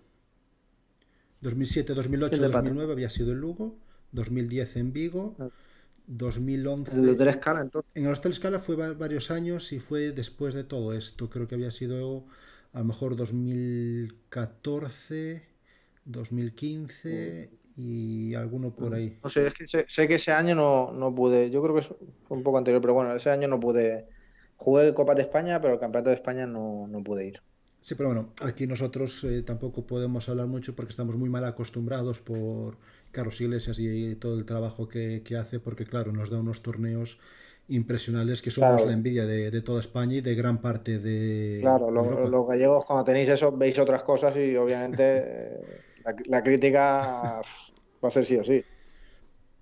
2007, 2008, 2009 había sido en Lugo. 2010 en Vigo. 2011. En el Hotel Scala, En fue varios años y fue después de todo esto. Creo que había sido a lo mejor 2014, 2015 y alguno por mm. ahí. No sé, es que sé, que ese año no, pude. Yo creo que fue un poco anterior, pero bueno, ese año no pude. Jugué Copa de España, pero el Campeonato de España no, pude ir. Sí, pero bueno, aquí nosotros eh, tampoco podemos hablar mucho porque estamos muy mal acostumbrados por Carlos Iglesias y todo el trabajo que, hace, porque claro, nos da unos torneos impresionales que somos la envidia de, toda España y de gran parte de. Claro, los, gallegos cuando tenéis eso veis otras cosas y obviamente eh, la, crítica va a ser sí o sí.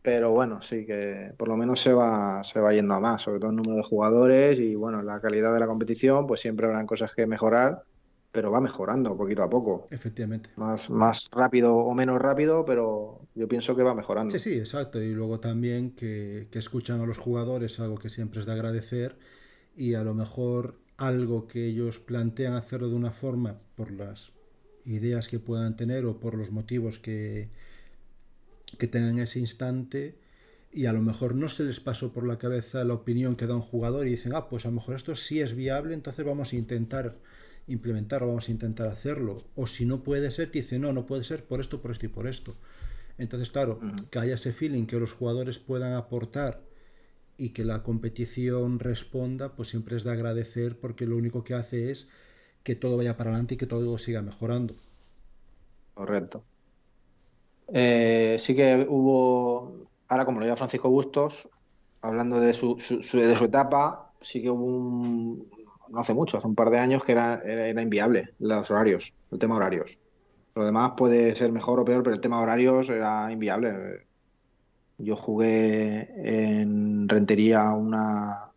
Pero bueno, sí que por lo menos se va, se va yendo a más, sobre todo el número de jugadores y bueno, la calidad de la competición, pues siempre habrán cosas que mejorar pero va mejorando poquito a poco. Efectivamente. Más, más rápido o menos rápido, pero yo pienso que va mejorando. Sí, sí, exacto. Y luego también que, escuchan a los jugadores, algo que siempre es de agradecer, y a lo mejor algo que ellos plantean hacerlo de una forma por las ideas que puedan tener o por los motivos que, que tengan en ese instante y a lo mejor no se les pasó por la cabeza la opinión que da un jugador y dicen, ah, pues a lo mejor esto sí es viable, entonces vamos a intentar implementar vamos a intentar hacerlo. O si no puede ser, te dice, no, no puede ser por esto, por esto y por esto. Entonces, claro, que haya ese feeling, que los jugadores puedan aportar y que la competición responda, pues siempre es de agradecer porque lo único que hace es que todo vaya para adelante y que todo siga mejorando. Correcto. Eh, sí que hubo, ahora como lo dijo Francisco Bustos, hablando de de su etapa, sí que hubo un, no hace mucho, hace un par de años que era, era, inviable los horarios, el tema horarios. Lo demás puede ser mejor o peor, pero el tema horarios era inviable. Yo jugué en Rentería una,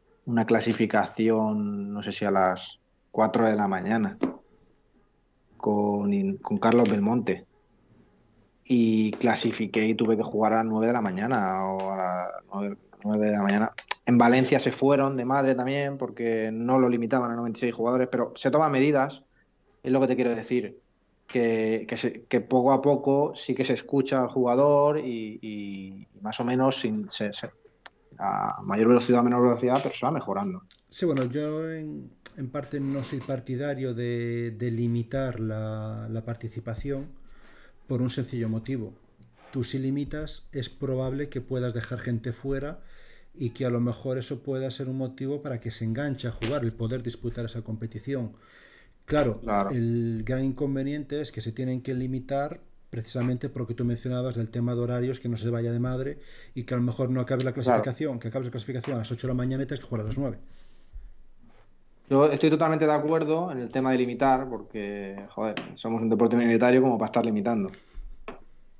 clasificación, no sé si a las 4 de la mañana, con, con Carlos Belmonte y clasifiqué y tuve que jugar a las 9 de la mañana o a las 9 de la mañana. En Valencia se fueron de madre también porque no lo limitaban a 96 jugadores, pero se toman medidas, es lo que te quiero decir, que, poco a poco sí que se escucha al jugador y, más o menos sin, a mayor velocidad, a menor velocidad, pero se va mejorando. Sí, bueno, yo en, parte no soy partidario de, limitar la participación por un sencillo motivo Tú si limitas es probable que puedas dejar gente fuera y que a lo mejor eso pueda ser un motivo para que se enganche a jugar, el poder disputar esa competición. Claro, el gran inconveniente es que se tienen que limitar precisamente porque tú mencionabas del tema de horarios que no se vaya de madre y que a lo mejor no acabe la clasificación, que acabe la clasificación a las 8 de la mañana y tienes que jugar a las 9. Yo estoy totalmente de acuerdo en el tema de limitar porque, joder, somos un deporte minoritario como para estar limitando.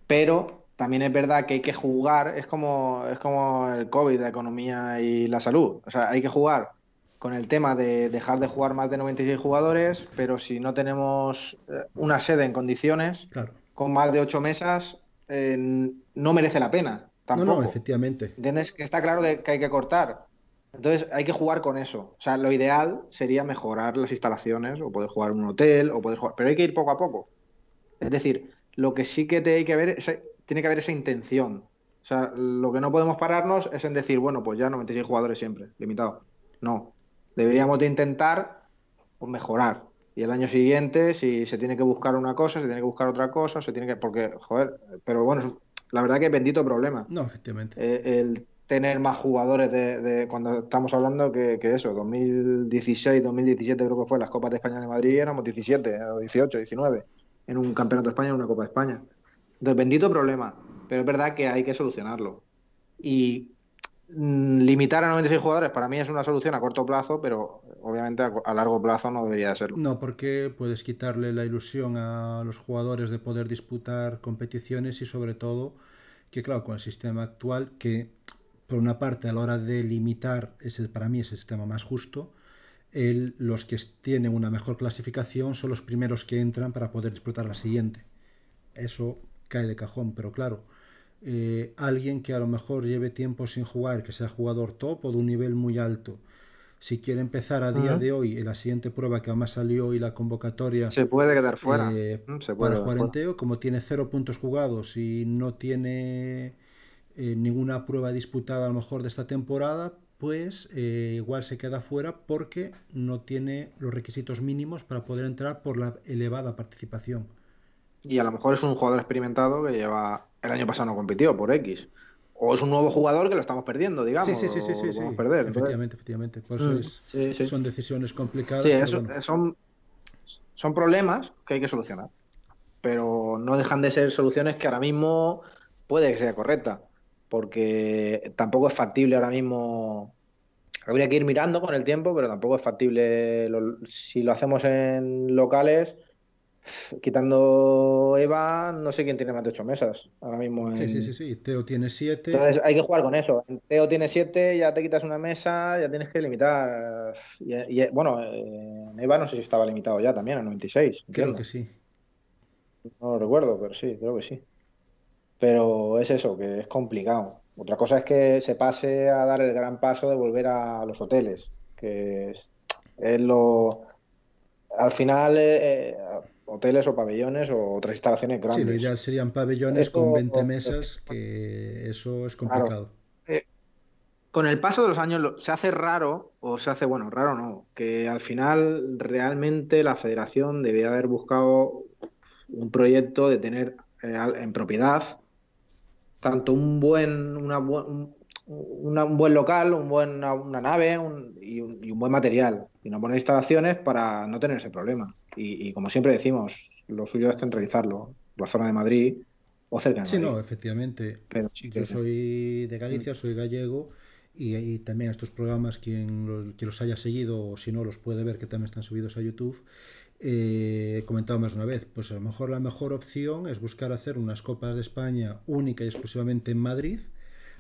Pero también es verdad que hay que jugar, es como, es como el COVID, la economía y la salud. O sea, hay que jugar con el tema de dejar de jugar más de 96 jugadores, pero si no tenemos eh, una sede en condiciones, con más de 8 mesas, eh, no merece la pena. Tampoco. No, efectivamente. ¿Entiendes? Que está claro de que hay que cortar. Entonces hay que jugar con eso. O sea, lo ideal sería mejorar las instalaciones, o poder jugar en un hotel, o poder jugar. Pero hay que ir poco a poco. Es decir, lo que sí que te hay que ver es tiene que haber esa intención. O sea, lo que no podemos pararnos es en decir, bueno, pues ya 96 jugadores siempre, limitado. No. Deberíamos de intentar pues, mejorar. Y el año siguiente, si se tiene que buscar una cosa, se tiene que buscar otra cosa, se tiene que. Porque, joder, pero bueno, la verdad que bendito problema. No, efectivamente. Eh, el tener más jugadores de, cuando estamos hablando que, que, eso, 2016, 2017 creo que fue, las Copas de España de Madrid éramos 17, 18, 19, en un Campeonato de España, en una Copa de España. Entonces, bendito problema, pero es verdad que hay que solucionarlo. Y mm, limitar a 96 jugadores para mí es una solución a corto plazo, pero obviamente a, largo plazo no debería serlo. No, porque puedes quitarle la ilusión a los jugadores de poder disputar competiciones y sobre todo que claro, con el sistema actual que por una parte a la hora de limitar para mí es el sistema más justo, los que tienen una mejor clasificación son los primeros que entran para poder disputar la siguiente. Eso cae de cajón, pero claro, eh, alguien que a lo mejor lleve tiempo sin jugar, que sea jugador top o de un nivel muy alto, si quiere empezar a día de hoy en la siguiente prueba que además salió y la convocatoria se puede quedar fuera eh, mm, para como tiene cero puntos jugados y no tiene eh, ninguna prueba disputada a lo mejor de esta temporada pues igual se queda fuera porque no tiene los requisitos mínimos para poder entrar por la elevada participación y a lo mejor es un jugador experimentado que lleva el año pasado no compitió por X. O es un nuevo jugador que lo estamos perdiendo, digamos. Sí, sí, sí, sí. sí, Perder, efectivamente, efectivamente. Por eso mm, son decisiones complicadas. Sí, eso, son, son problemas que hay que solucionar. Pero no dejan de ser soluciones que ahora mismo puede que sea correcta. Porque tampoco es factible ahora mismo habría que ir mirando con el tiempo, pero tampoco es factible. si lo hacemos en locales, Quitando Eva, no sé quién tiene más de ocho mesas ahora mismo. En... Sí, sí, sí, Teo tiene siete. hay que jugar con eso. Teo tiene siete, ya te quitas una mesa, ya tienes que limitar. Y, bueno, Eva no sé si estaba limitado ya también, a 96. Creo que sí. No lo recuerdo, pero sí, creo que sí. Pero es eso, que es complicado. Otra cosa es que se pase a dar el gran paso de volver a los hoteles, que es, lo... Al final... Eh, hoteles o pabellones o otras instalaciones grandes. Sí, lo ideal serían pabellones con 20 mesas, que eso es complicado. Eh, con el paso de los años se hace raro, o se hace, bueno, raro no, que al final realmente la federación debía haber buscado un proyecto de tener eh, en propiedad tanto un buen, una, un buen local, un buen, una, nave y, un, buen material. Y no poner instalaciones para no tener ese problema. Y, como siempre decimos, lo suyo es centralizarlo. La zona de Madrid o cerca de Madrid. Sí, no, efectivamente. Yo soy de Galicia, soy gallego. Y, también estos programas, quien, los, haya seguido o si no los puede ver, que también están subidos a YouTube, eh, he comentado más una vez, pues a lo mejor la mejor opción es buscar hacer unas copas de España única y exclusivamente en Madrid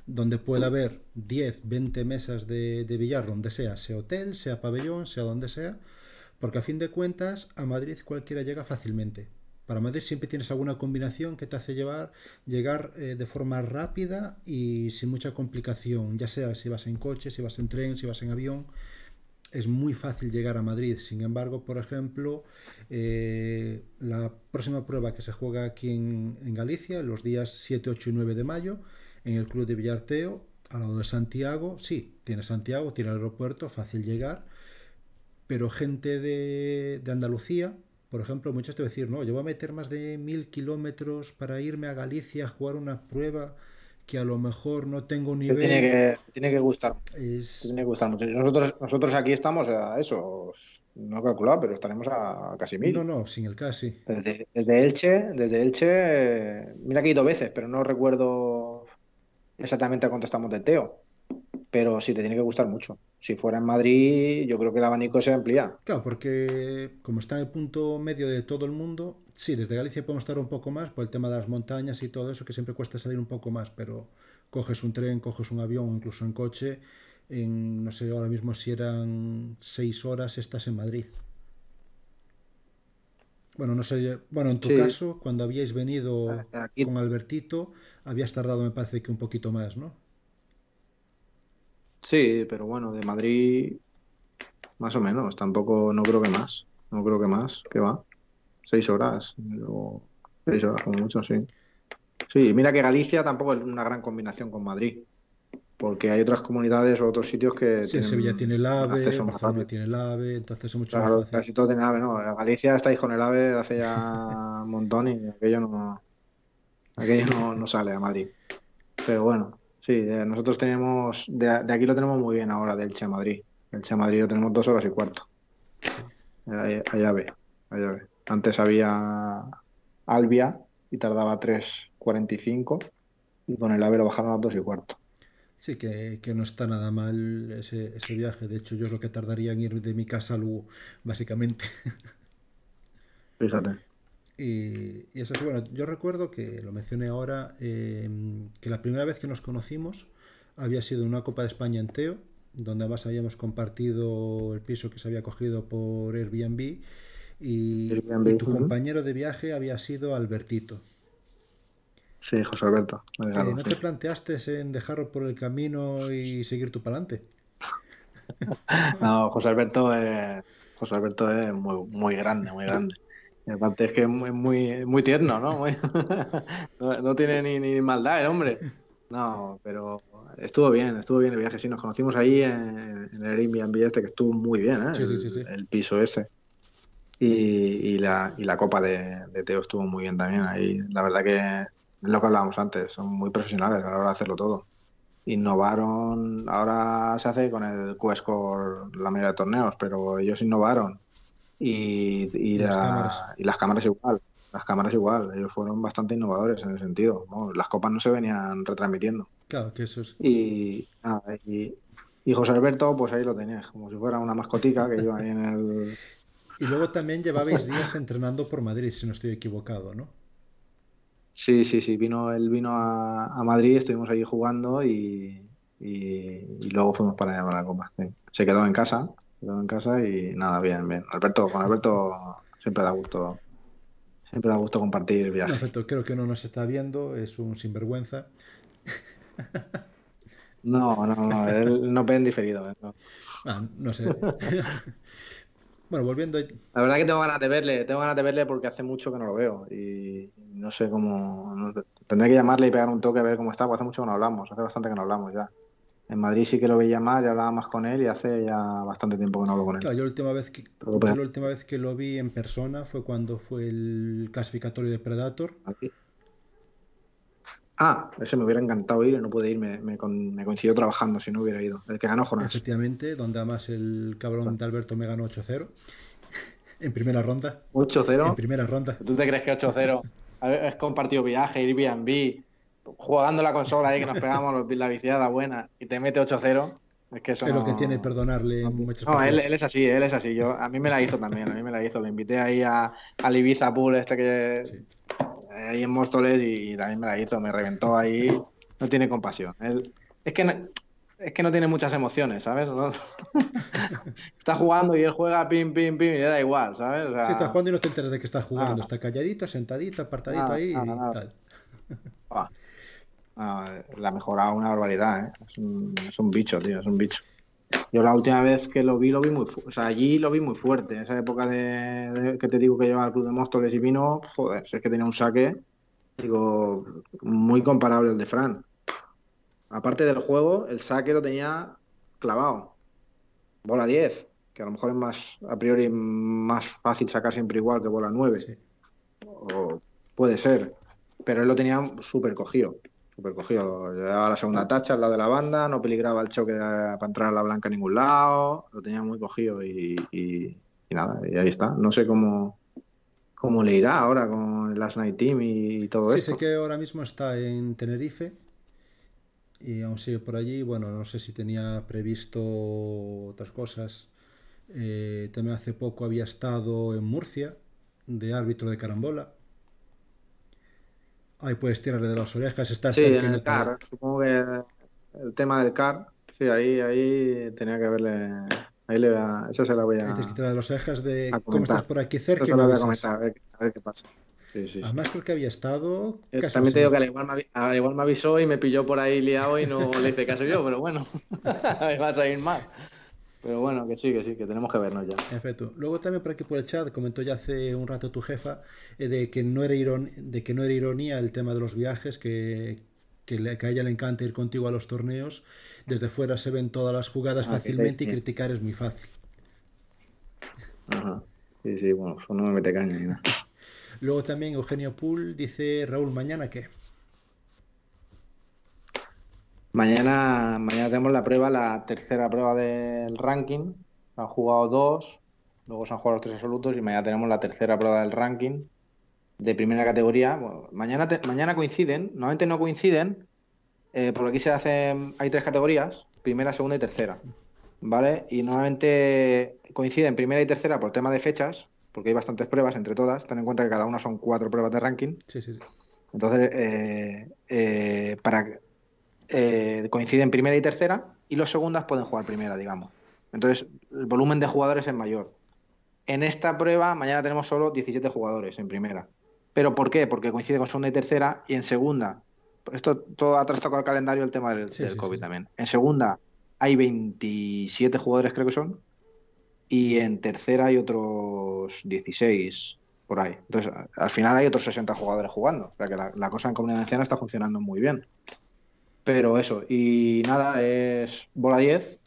donde pueda haber 10, 20 mesas de, billar, donde sea, sea hotel, sea pabellón, sea donde sea, porque a fin de cuentas a Madrid cualquiera llega fácilmente. Para Madrid siempre tienes alguna combinación que te hace llevar, llegar eh, de forma rápida y sin mucha complicación, ya sea si vas en coche, si vas en tren, si vas en avión. Es muy fácil llegar a Madrid. Sin embargo, por ejemplo, eh, la próxima prueba que se juega aquí en, en Galicia, los días 7, 8 y 9 de mayo, en el club de Villarteo, al lado de Santiago, sí, tiene Santiago, tiene el aeropuerto, fácil llegar, pero gente de, Andalucía, por ejemplo, muchos te van a decir, no, yo voy a meter más de mil kilómetros para irme a Galicia a jugar una prueba que a lo mejor no tengo nivel. Tiene que, tiene que gustar. Tiene que gustar mucho. Nosotros, nosotros aquí estamos a eso, no calculado, pero estaremos a casi mil. No, no, sin el casi. Desde, desde Elche, desde Elche, mira que he ido veces, pero no recuerdo exactamente a estamos de Teo, pero sí te tiene que gustar mucho. Si fuera en Madrid, yo creo que el abanico se amplía. Claro, porque como está en el punto medio de todo el mundo, sí, desde Galicia podemos estar un poco más por el tema de las montañas y todo eso, que siempre cuesta salir un poco más, pero coges un tren, coges un avión, incluso en coche, en, no sé, ahora mismo si eran seis horas, estás en Madrid. Bueno, no sé, bueno, en tu caso, cuando habíais venido ah, Aquí. con Albertito, habías tardado, me parece que un poquito más, ¿no? Sí, pero bueno, de Madrid, más o menos, tampoco, no creo que más, no creo que más, que va, seis horas, seis horas como mucho, sí. Sí, mira que Galicia tampoco es una gran combinación con Madrid porque hay otras comunidades o otros sitios que. Sí, Sevilla tiene el AVE, Barcelona tiene el AVE, entonces es mucho Casi todo tiene AVE, ¿no? Galicia estáis con el AVE hace ya un montón y aquello no, no, sale a Madrid. Pero bueno, sí, eh, nosotros tenemos. De, aquí lo tenemos muy bien ahora, del Che Madrid. El Che Madrid lo tenemos dos horas y cuarto. Hay, AVE, Antes había Albia y tardaba 3.45 y con el AVE lo bajaron a dos y cuarto. Sí, que, no está nada mal ese, ese, viaje. De hecho, yo es lo que tardaría en ir de mi casa a Lugo, básicamente. Fíjate. Y, eso sí, bueno, yo recuerdo que lo mencioné ahora, em, que la primera vez que nos conocimos había sido una Copa de España en Teo, donde además habíamos compartido el piso que se había cogido por Airbnb y, tu compañero de viaje había sido Albertito. Sí, José Alberto. ¿No te planteaste en dejarlo por el camino y seguir tu para adelante? no, José Alberto, José Alberto es muy, muy grande, muy grande. aparte es que es muy, muy, tierno, ¿no? no, tiene ni, maldad el hombre. No, pero estuvo bien, estuvo bien el viaje. Sí, nos conocimos ahí en, el Airbnb este, que estuvo muy bien, ¿eh? Sí, sí, sí, el, piso ese. Y, la, copa de, de Teo estuvo muy bien también ahí. La verdad que lo que hablábamos antes, son muy profesionales a la hora de hacerlo todo. Innovaron, ahora se hace con el q la mayoría de torneos, pero ellos innovaron. Y, las cámaras. igual, las cámaras igual, ellos fueron bastante innovadores en el sentido, las copas no se venían retransmitiendo. Claro, que eso es. Y, y, José Alberto, pues ahí lo tenías, como si fuera una mascotica que iba ahí en el... Y luego también llevabais días entrenando por Madrid, si no estoy equivocado, ¿no? Sí, sí, sí, vino, él vino a, Madrid, estuvimos allí jugando y, luego fuimos para la Copa. Se quedó en casa, en casa y nada, bien, bien. Alberto, con Alberto siempre da gusto, siempre da gusto compartir viaje Alberto, creo que no nos está viendo, es un sinvergüenza. No, no, no, él no en diferido. No. ¿eh? Ah, no sé. Bueno, volviendo. La verdad que tengo ganas de verle, tengo ganas de verle porque hace mucho que no lo veo y no sé cómo. Tendré que llamarle y pegar un toque a ver cómo está, porque hace mucho que no hablamos, hace bastante que no hablamos ya. En Madrid sí que lo veía más, ya hablaba más con él y hace ya bastante tiempo que no hablo con él. yo la última vez que, la última vez que lo vi en persona fue cuando fue el clasificatorio de Predator. Aquí. ¿Ah, Ah, ese me hubiera encantado ir, no pude ir, me, coincidió trabajando si no hubiera ido. El que ganó Jonas. Efectivamente, donde además el cabrón de Alberto me ganó 8-0. En primera ronda. ¿8-0? En primera ronda. ¿Tú te crees que 8-0 es compartido viaje, Airbnb, jugando la consola ahí que nos pegamos la viciada buena y te mete 8-0? Es que eso es lo que tiene perdonarle. No, él, es así, él es así. Yo, a mí me la hizo también, a mí me la hizo. Le invité ahí a, al Ibiza Pool, este que ahí en Móstoles y también me la hizo, me reventó ahí. No tiene compasión. Él, es, que no, es que no tiene muchas emociones, ¿sabes? está jugando y él juega pim, pim, pim y le da igual, ¿sabes? O sí, está jugando y no te enteras de que está jugando. Está calladito, sentadito, apartadito ahí y tal. la ha una barbaridad, ¿eh? es un bicho, tío, es un bicho. Yo la última vez que lo vi, lo vi muy o sea, allí lo vi muy fuerte. En esa época de, que te digo que llevaba al club de Móstoles y vino, joder, es que tenía un saque, digo, muy comparable al de Fran. Aparte del juego, el saque lo tenía clavado. Bola 10, que a lo mejor es más, a priori, más fácil sacar siempre igual que bola 9. Sí. O puede ser, pero él lo tenía súper cogido super cogido. Llevaba la segunda tacha al lado de la banda, no peligraba el choque para entrar a la blanca en ningún lado, lo tenía muy cogido y, nada, y ahí está. No sé cómo, cómo le irá ahora con el Last Night Team y, todo eso. Sí, sé que ahora mismo está en Tenerife y aún sigue por allí. Bueno, no sé si tenía previsto otras cosas. Eh, también hace poco había estado en Murcia de árbitro de carambola. Ahí puedes tirarle de las orejas, estás sí, en el car. Supongo que el tema del car, sí, ahí, ahí tenía que haberle. Ahí le voy a... Eso se la voy a. Ahí te de las orejas de cómo estás por aquí cerca. Eso lo voy a comentar, a ver, qué pasa. Sí, sí, Además, creo que había estado. Eh, también te digo que al igual, me, avisó y me pilló por ahí liado y no le hice caso yo, pero bueno, me va a ir mal. Pero bueno, que sí, que sí, que tenemos que vernos ya. Perfecto. Luego también por aquí por el chat comentó ya hace un rato tu jefa eh, de, que no era ironía, de que no era ironía el tema de los viajes, que, que, a ella le encanta ir contigo a los torneos. Desde fuera se ven todas las jugadas ah, fácilmente y criticar es muy fácil. Ajá. Sí, sí, bueno, pues no me mete caña nada. Luego también Eugenio Pool dice, Raúl, ¿mañana qué? Mañana, mañana tenemos la prueba, la tercera prueba del ranking. Han jugado dos, luego se han jugado los tres absolutos y mañana tenemos la tercera prueba del ranking de primera categoría. mañana, mañana coinciden, normalmente no coinciden, eh, porque aquí se hacen, hay tres categorías, primera, segunda y tercera. ¿Vale? Y nuevamente coinciden primera y tercera por tema de fechas, porque hay bastantes pruebas entre todas. Ten en cuenta que cada una son cuatro pruebas de ranking. Sí, sí. Entonces, eh, eh para, eh, coinciden primera y tercera y los segundas pueden jugar primera, digamos. Entonces, el volumen de jugadores es mayor. En esta prueba, mañana tenemos solo 17 jugadores en primera. ¿Pero por qué? Porque coincide con segunda y tercera y en segunda. Esto todo ha trastocado el calendario el tema del, COVID también. En segunda hay 27 jugadores, creo que son. Y en tercera hay otros 16 por ahí. Entonces, al final hay otros 60 jugadores jugando. O sea que la, cosa en Comunidad Valenciana está funcionando muy bien. Pero eso, y nada, es bola 10.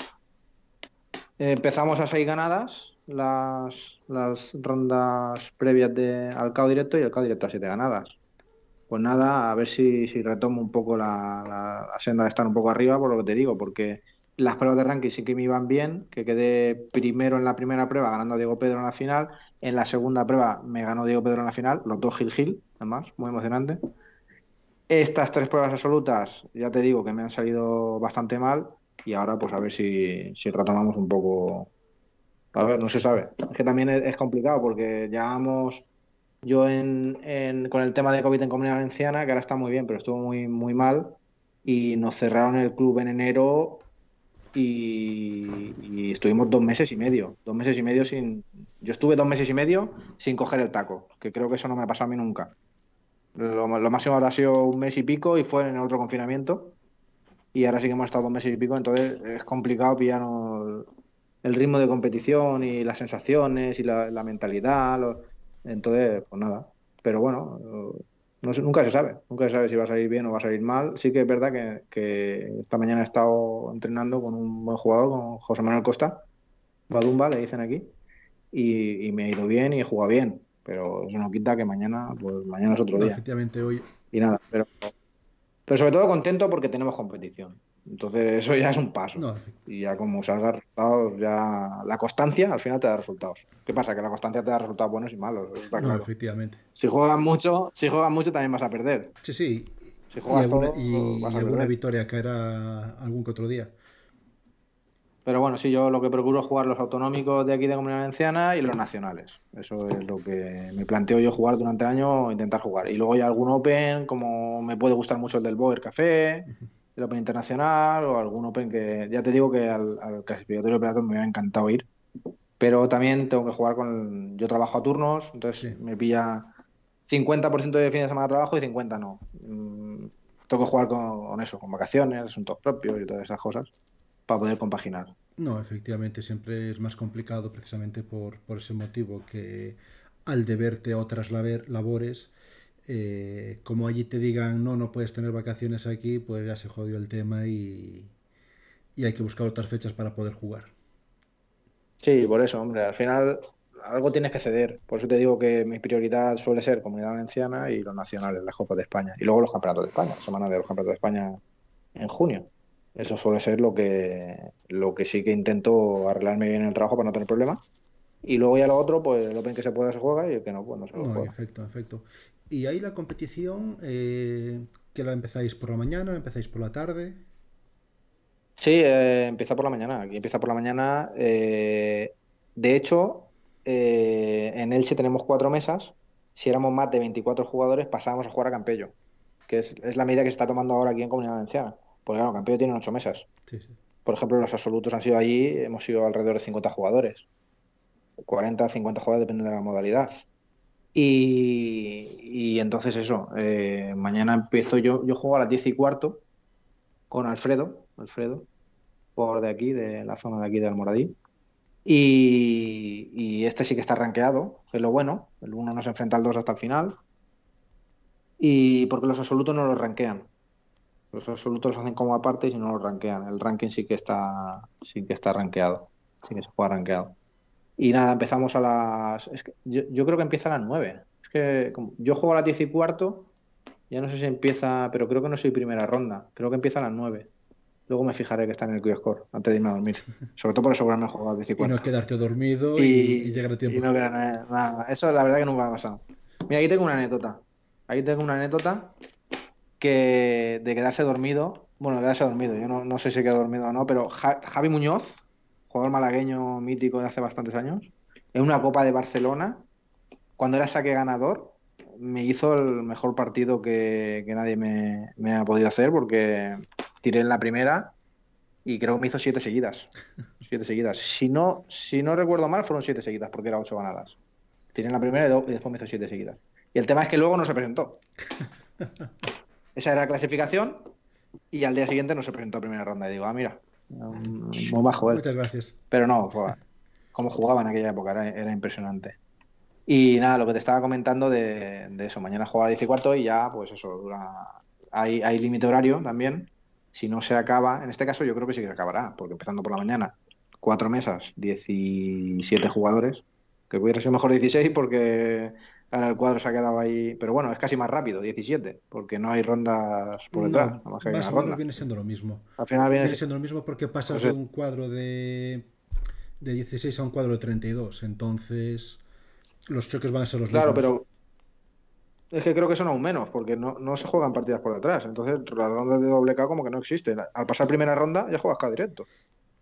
Empezamos a 6 ganadas las, rondas previas de, al directo y el directo a 7 ganadas. Pues nada, a ver si, retomo un poco la, la, senda de estar un poco arriba, por lo que te digo, porque las pruebas de ranking sí que me iban bien, que quedé primero en la primera prueba ganando a Diego Pedro en la final, en la segunda prueba me ganó Diego Pedro en la final, los dos Gil Gil, además, muy emocionante. Estas tres pruebas absolutas, ya te digo que me han salido bastante mal y ahora pues a ver si, si retomamos un poco. A ver, no se sabe. Es que también es, complicado porque llevamos yo en, con el tema de COVID en Comunidad Valenciana, que ahora está muy bien, pero estuvo muy, muy mal y nos cerraron el club en enero y, y, estuvimos dos meses y medio, dos meses y medio sin, yo estuve dos meses y medio sin coger el taco, que creo que eso no me ha pasado a mí nunca. Lo, máximo máximo habrá sido un mes y pico y fue en otro confinamiento. Y ahora sí que hemos estado un mes y pico, entonces es complicado pillar el ritmo de competición y las sensaciones y la, mentalidad. entonces, pues nada. Pero bueno, no, nunca se sabe. Nunca se sabe si va a salir bien o va a salir mal. Sí que es verdad que, esta mañana he estado entrenando con un buen jugador, con José Manuel Costa. Badumba, le dicen aquí. Y, y me ha ido bien y he jugado bien pero eso no quita que mañana, pues mañana es otro día. Efectivamente, hoy. Y nada, pero, pero sobre todo contento porque tenemos competición. Entonces, eso ya es un paso. y ya como salga resultados, ya la constancia al final te da resultados. ¿Qué pasa? Que la constancia te da resultados buenos y malos. No, efectivamente. Si juegas mucho, si juegas mucho también vas a perder. Sí, sí. Si juegas y alguna, todo, y pues alguna victoria caerá algún que otro día. Pero bueno, sí, yo lo que procuro es jugar los autonómicos de aquí de Comunidad Valenciana y los nacionales. Eso es lo que me planteo yo jugar durante el año, intentar jugar. Y luego ya algún Open, como me puede gustar mucho el del Boer Café, el Open Internacional o algún Open que ya te digo que al, clasificatorio de me hubiera encantado ir. Pero también tengo que jugar con... Yo trabajo a turnos, entonces me pilla 50% de fin de semana de trabajo y 50 no. Mm, tengo que jugar con, con eso, con vacaciones, asuntos propios y todas esas cosas para poder compaginar. No, efectivamente, siempre es más complicado precisamente por, ese motivo que al deberte a otras labores, eh, como allí te digan, no, no puedes tener vacaciones aquí, pues ya se jodió el tema y, y hay que buscar otras fechas para poder jugar. Sí, por eso, hombre, al final algo tienes que ceder. Por eso te digo que mi prioridad suele ser Comunidad Valenciana y los nacionales, las Copas de España. Y luego los Campeonatos de España, semana de los Campeonatos de España en junio. Eso suele ser lo que, lo que sí que intento arreglarme bien en el trabajo para no tener problemas. Y luego ya lo otro, pues lo ven que se pueda se juega y el que no, pues no se juega. Perfecto, perfecto. Y ahí la competición, eh, ¿que la empezáis por la mañana, la empezáis por la tarde? Sí, eh, empieza por la mañana. Aquí empieza por la mañana. Eh, de hecho, en Elche tenemos cuatro mesas. Si éramos más de 24 jugadores, pasábamos a jugar a Campello, que es, es la medida que se está tomando ahora aquí en Comunidad Valenciana. Porque claro, campeón tiene ocho mesas. Por ejemplo, los absolutos han sido allí, hemos sido alrededor de 50 jugadores. 40, 50 jugadores, depende de la modalidad. Y, entonces eso, eh, mañana empiezo yo, yo juego a las 10 y cuarto con Alfredo, Alfredo, por de aquí, de la zona de aquí de Almoradí. Y, este sí que está rankeado, que es lo bueno. El uno no se enfrenta al 2 hasta el final. Y porque los absolutos no los rankean. Los absolutos los hacen como aparte y si no los rankean. El ranking sí que está, sí que está rankeado. Sí que se juega rankeado. Y nada, empezamos a las. yo, creo que empieza a las 9. Es que yo juego a las 10 y cuarto. Ya no sé si empieza, pero creo que no soy primera ronda. Creo que empieza a las 9. Luego me fijaré que está en el Q-Score antes de irme a dormir. Sobre todo por asegurarme jugar a las 10 y cuarto. no quedarte dormido y, llegar a tiempo. Y no nada. Eso la verdad que nunca va ha pasado. Mira, aquí tengo una anécdota. Aquí tengo una anécdota que de quedarse dormido, bueno, de quedarse dormido, yo no, no sé si quedó dormido o no, pero Javi Muñoz, jugador malagueño mítico de hace bastantes años, en una Copa de Barcelona, cuando era saque ganador, me hizo el mejor partido que, nadie me, ha podido hacer porque tiré en la primera y creo que me hizo siete seguidas. Siete seguidas. Si no, si no recuerdo mal, fueron siete seguidas porque era ocho ganadas. Tiré en la primera y, y después me hizo siete seguidas. Y el tema es que luego no se presentó. Esa era la clasificación y al día siguiente no se presentó a primera ronda. Y digo, ah, mira, mm, muy bajo él. Muchas gracias. Pero no, como jugaba en aquella época, era, impresionante. Y nada, lo que te estaba comentando de, eso, mañana juega a y cuarto y ya, pues eso, Hay, hay límite horario también. Si no se acaba, en este caso yo creo que sí que se acabará, porque empezando por la mañana, cuatro mesas, 17 jugadores, que hubiera sido mejor 16 porque Ahora el cuadro se ha quedado ahí, pero bueno, es casi más rápido, 17, porque no hay rondas por detrás. viene siendo lo mismo. Al final viene, siendo lo mismo porque pasas pues de un cuadro de, de 16 a un cuadro de 32, entonces los choques van a ser los mismos. Claro, pero es que creo que son aún menos, porque no, se juegan partidas por detrás, entonces las rondas de doble K como que no existen. Al pasar primera ronda ya juegas K directo.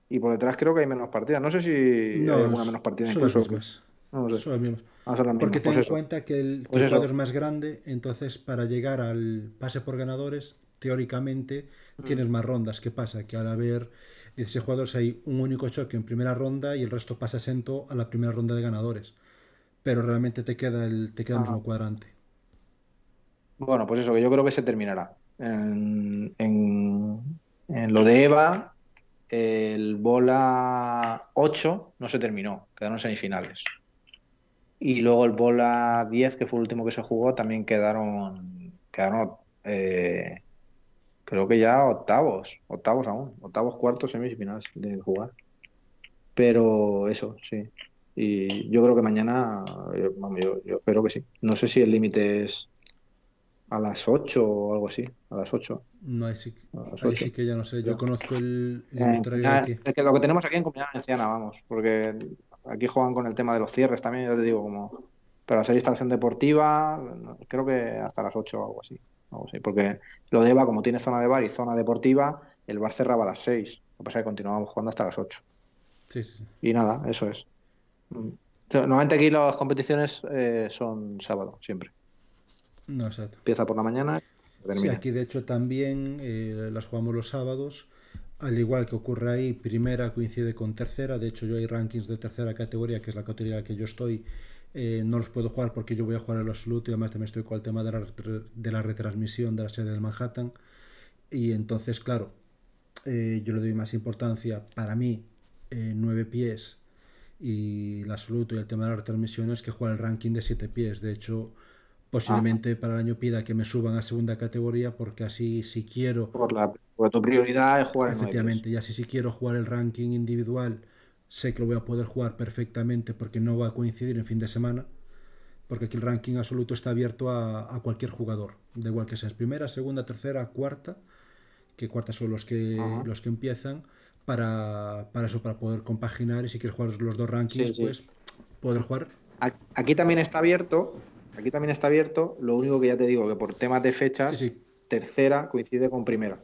Y por detrás creo que hay menos partidas. No sé si hay alguna menos partida en Las porque ten pues en cuenta que el, pues jugador es más grande, entonces para llegar al pase por ganadores, teóricamente mm. tienes más rondas. ¿Qué pasa? Que al haber 16 jugadores hay un único choque en primera ronda y el resto pasa asento a la primera ronda de ganadores. Pero realmente te queda el, te queda mismo cuadrante. Bueno, pues eso, que yo creo que se terminará. En, en lo de Eva, el bola 8 no se terminó, quedaron semifinales y luego el bola 10, que fue el último que se jugó, también quedaron, quedaron eh, creo que ya octavos, octavos aún, octavos, cuartos, semifinales de jugar. Pero eso, sí. Y yo creo que mañana, eh, yo, yo, espero que sí. No sé si el límite es a las 8 o algo así, a las 8. No, ahí sí, que ya no sé, yo conozco el, eh, que lo que tenemos aquí en Comunidad Valenciana, vamos, porque Aquí juegan con el tema de los cierres también, yo te digo, como para hacer instalación deportiva, creo que hasta las 8 o algo así. Porque lo de EVA, como tiene zona de bar y zona deportiva, el bar cerraba a las 6. Lo que pasa es que continuábamos jugando hasta las 8. Sí, sí, Y nada, eso es. Mm. Normalmente aquí las competiciones eh, son sábado, siempre. No, exacto. Empieza por la mañana. Sí, aquí de hecho también eh, las jugamos los sábados al igual que ocurre ahí, primera coincide con tercera, de hecho yo hay rankings de tercera categoría, que es la categoría en la que yo estoy, eh, no los puedo jugar porque yo voy a jugar el absoluto y además también estoy con el tema de la, de la retransmisión de la sede del Manhattan. Y entonces, claro, eh, yo le doy más importancia para mí, eh, nueve pies y el absoluto y el tema de la retransmisión es que jugar el ranking de siete pies. De hecho, posiblemente ah. para el año pida que me suban a segunda categoría porque así si quiero... Porque tu prioridad es jugar Efectivamente, ya si, quiero jugar el ranking individual, sé que lo voy a poder jugar perfectamente porque no va a coincidir en fin de semana. Porque aquí el ranking absoluto está abierto a, cualquier jugador, de igual que seas primera, segunda, tercera, cuarta, que cuarta son los que, los que empiezan, para, eso, para poder compaginar y si quieres jugar los dos rankings, pues poder jugar. Aquí también está abierto, aquí también está abierto, lo único que ya te digo, que por temas de fecha, tercera coincide con primera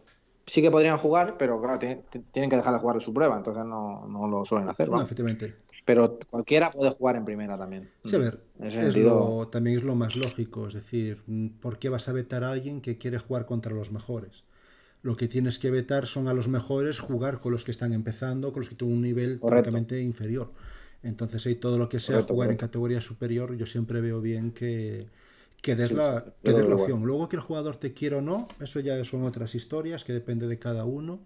sí que podrían jugar, pero claro, tienen que dejar de jugar su prueba, entonces no, lo suelen hacer. efectivamente. Pero cualquiera puede jugar en primera también. Sí, a ver, es lo, también es lo más lógico, es decir, ¿por qué vas a vetar a alguien que quiere jugar contra los mejores? Lo que tienes que vetar son a los mejores jugar con los que están empezando, con los que tienen un nivel prácticamente inferior. Entonces, hay todo lo que sea jugar en categoría superior, yo siempre veo bien que, que des, la, opción. Luego que el jugador te quiera o no, eso ya son otras historias que depende de cada uno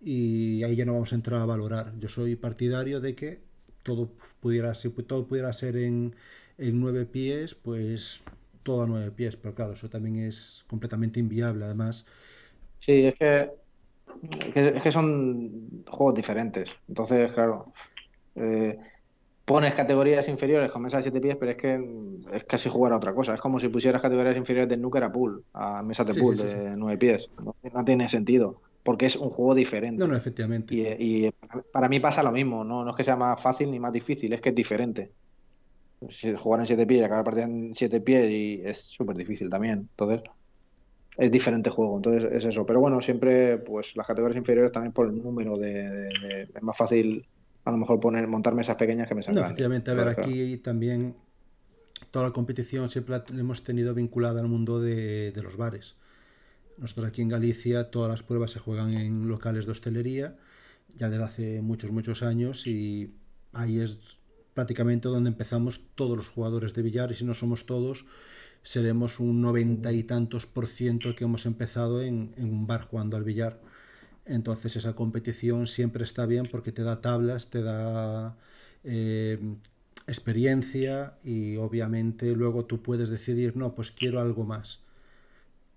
y ahí ya no vamos a entrar a valorar. Yo soy partidario de que todo pudiera, si todo pudiera ser en, en nueve pies, pues todo a nueve pies, pero claro, eso también es completamente inviable además. Sí, es que, es que son juegos diferentes, entonces claro... Eh, pones categorías inferiores con mesa de 7 pies, pero es que es casi jugar a otra cosa. Es como si pusieras categorías inferiores de Nuker a pool, a mesa de pool de 9 pies. No, tiene sentido, porque es un juego diferente. No, no, efectivamente. Y, para mí pasa lo mismo, no, no es que sea más fácil ni más difícil, es que es diferente. Si jugar en 7 pies y acabar en 7 pies y es súper difícil también. Entonces, es diferente juego, entonces es eso. Pero bueno, siempre pues las categorías inferiores también por el número de es más fácil a lo mejor poner, montarme esas pequeñas que me salgan. Definitivamente a ver, aquí también toda la competición siempre la hemos tenido vinculada al mundo de, los bares. Nosotros aquí en Galicia todas las pruebas se juegan en locales de hostelería, ya desde hace muchos, muchos años, y ahí es prácticamente donde empezamos todos los jugadores de billar, y si no somos todos, seremos un noventa y tantos por ciento que hemos empezado en un bar jugando al billar entonces esa competición siempre está bien porque te da tablas, te da eh, experiencia y obviamente luego tú puedes decidir, no, pues quiero algo más.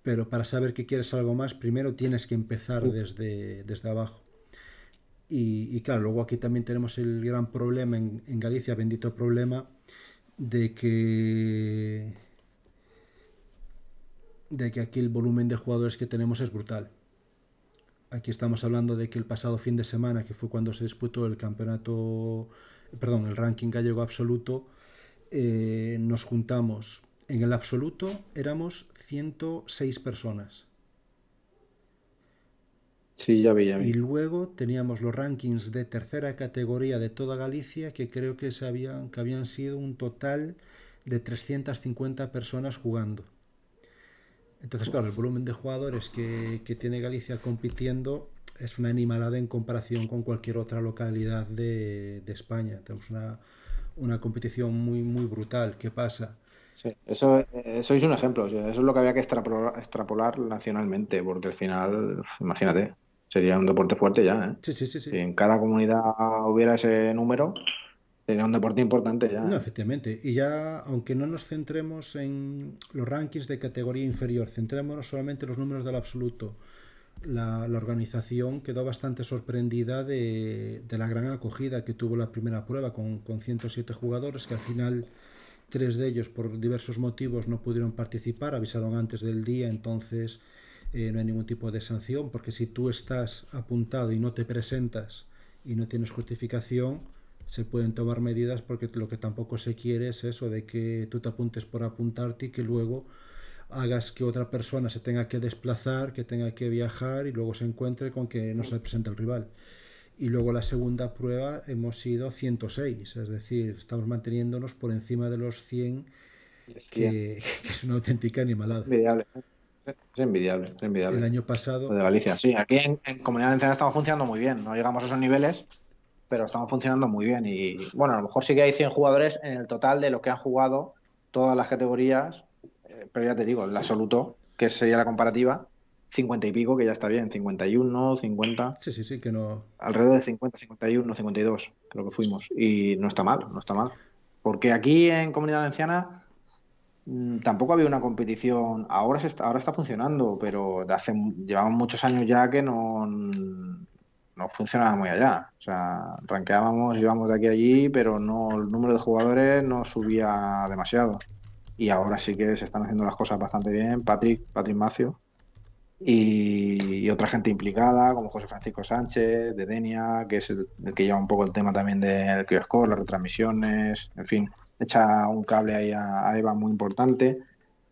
Pero para saber que quieres algo más, primero tienes que empezar desde, desde abajo. Y, claro, luego aquí también tenemos el gran problema en, en Galicia, bendito problema, de que de que aquí el volumen de jugadores que tenemos es brutal. Aquí estamos hablando de que el pasado fin de semana, que fue cuando se disputó el campeonato, perdón, el ranking gallego absoluto, eh, nos juntamos. En el absoluto éramos 106 personas. Sí, ya vi, Y luego teníamos los rankings de tercera categoría de toda Galicia, que creo que, habían, que habían sido un total de 350 personas jugando. Entonces, claro, el volumen de jugadores que, tiene Galicia compitiendo es una animalada en comparación con cualquier otra localidad de, España. Tenemos una, una, competición muy, muy brutal. ¿Qué pasa? Sí, eso, eso es un ejemplo. Eso es lo que había que extrapolar, nacionalmente, porque al final, imagínate, sería un deporte fuerte ya. ¿eh? Sí, sí, sí, sí, Si en cada comunidad hubiera ese número, sería un deporte importante ya. No, efectivamente. Y ya, aunque no nos centremos en los rankings de categoría inferior, centrémonos solamente en los números del absoluto. La, la organización quedó bastante sorprendida de, de, la gran acogida que tuvo la primera prueba con, con 107 jugadores que al final tres de ellos por diversos motivos no pudieron participar, avisaron antes del día, entonces eh, no hay ningún tipo de sanción porque si tú estás apuntado y no te presentas y no tienes justificación, se pueden tomar medidas porque lo que tampoco se quiere es eso de que tú te apuntes por apuntarte y que luego hagas que otra persona se tenga que desplazar, que tenga que viajar y luego se encuentre con que no se presenta el rival. Y luego la segunda prueba hemos sido 106, es decir, estamos manteniéndonos por encima de los 100, que, es una auténtica animalada. Envidiable. Es envidiable, es envidiable. El año pasado. de Galicia, sí. Aquí en, en Comunidad Valenciana estamos funcionando muy bien. No llegamos a esos niveles, pero estamos funcionando muy bien. Y bueno, a lo mejor sí que hay 100 jugadores en el total de los que han jugado todas las categorías, eh, pero ya te digo, el absoluto, que sería la comparativa, 50 y pico, que ya está bien, 51, 50. Sí, sí, sí, que no. Alrededor de 50, 51, 52, creo que fuimos. Y no está mal, no está mal. Porque aquí en Comunidad Anciana mm, tampoco había una competición. Ahora, se está, ahora está funcionando, pero hace, llevamos muchos años ya que no, no funcionaba muy allá. O sea, ranqueábamos, íbamos de aquí a allí, pero no el número de jugadores no subía demasiado. Y ahora sí que se están haciendo las cosas bastante bien. Patrick, Patrick Macio y, otra gente implicada, como José Francisco Sánchez, de Denia, que es el, que lleva un poco el tema también del kiosco, las retransmisiones, en fin, echa un cable ahí a, Eva muy importante.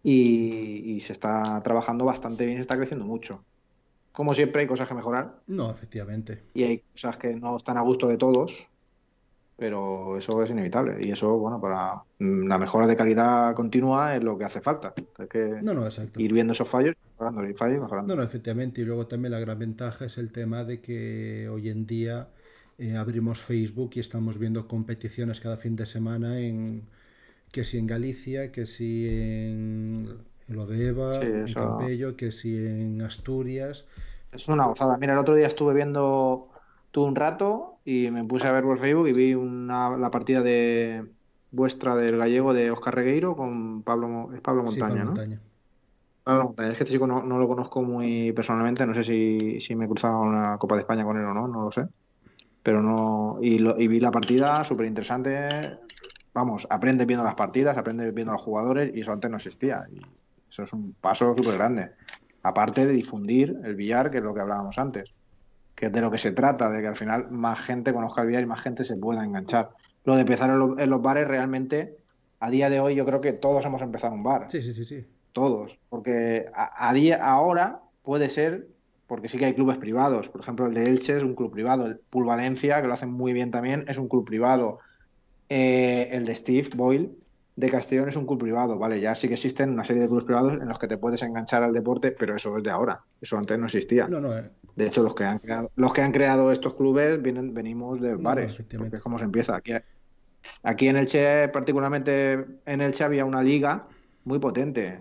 Y, y se está trabajando bastante bien, se está creciendo mucho. Como siempre, hay cosas que mejorar. No, efectivamente. Y hay cosas que no están a gusto de todos, pero eso es inevitable. Y eso, bueno, para la mejora de calidad continua es lo que hace falta. no, no, exacto. ir viendo esos fallos, mejorando, y fallos, mejorando. No, no, efectivamente. Y luego también la gran ventaja es el tema de que hoy en día eh, abrimos Facebook y estamos viendo competiciones cada fin de semana en que si en Galicia, que si en lo de Eva, Campello, que si en Asturias. Es una gozada. Mira, el otro día estuve viendo tú un rato y me puse a ver por Facebook y vi una, la partida de vuestra del gallego de Oscar Regueiro con Pablo, Pablo Montaña, Pablo ¿no? Montaña. Montaña. Es que este chico no, lo conozco muy personalmente, no sé si, me cruzaba una Copa de España con él o no, no lo sé. Pero no. Y, lo, y vi la partida, súper interesante. Vamos, aprendes viendo las partidas, aprendes viendo a los jugadores y eso antes no existía. Y eso es un paso súper grande. Aparte de difundir el billar, que es lo que hablábamos antes, que es de lo que se trata, de que al final más gente conozca el billar y más gente se pueda enganchar. Lo de empezar en, los bares realmente, a día de hoy yo creo que todos hemos empezado un bar. Sí, sí, sí, sí. Todos. Porque a, día, ahora puede ser, porque sí que hay clubes privados. Por ejemplo, el de Elche es un club privado. El Valencia, que lo hacen muy bien también, es un club privado. Eh, el de Steve Boyle de Castellón es un club privado, ¿vale? Ya sí que existen una serie de clubes privados en los que te puedes enganchar al deporte, pero eso es de ahora. Eso antes no existía. No, no, eh. De hecho, los que han creado, los que han creado estos clubes vienen, venimos de bares, es como se empieza. Aquí, aquí en Elche, particularmente en Elche, había una liga muy potente.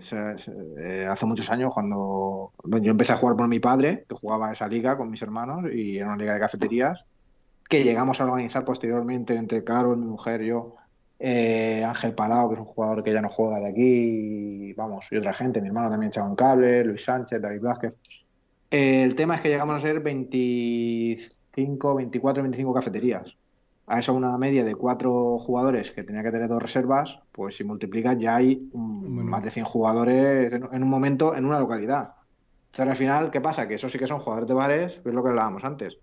Eh, hace muchos años, cuando yo empecé a jugar por mi padre, que jugaba esa liga con mis hermanos, y era una liga de cafeterías, que llegamos a organizar posteriormente entre Caro, mi mujer y yo eh, Ángel Palao, que es un jugador que ya no juega de aquí, y, vamos, y otra gente, mi hermano también echaba un cable, Luis Sánchez, David Vázquez. el tema es que llegamos a ser 25, 24, 25 cafeterías. A eso una media de cuatro jugadores que tenía que tener dos reservas, pues si multiplica ya hay más de 100 jugadores en, un momento en una localidad. Entonces al final, ¿qué pasa? Que eso sí que son jugadores de bares, que es lo que hablábamos antes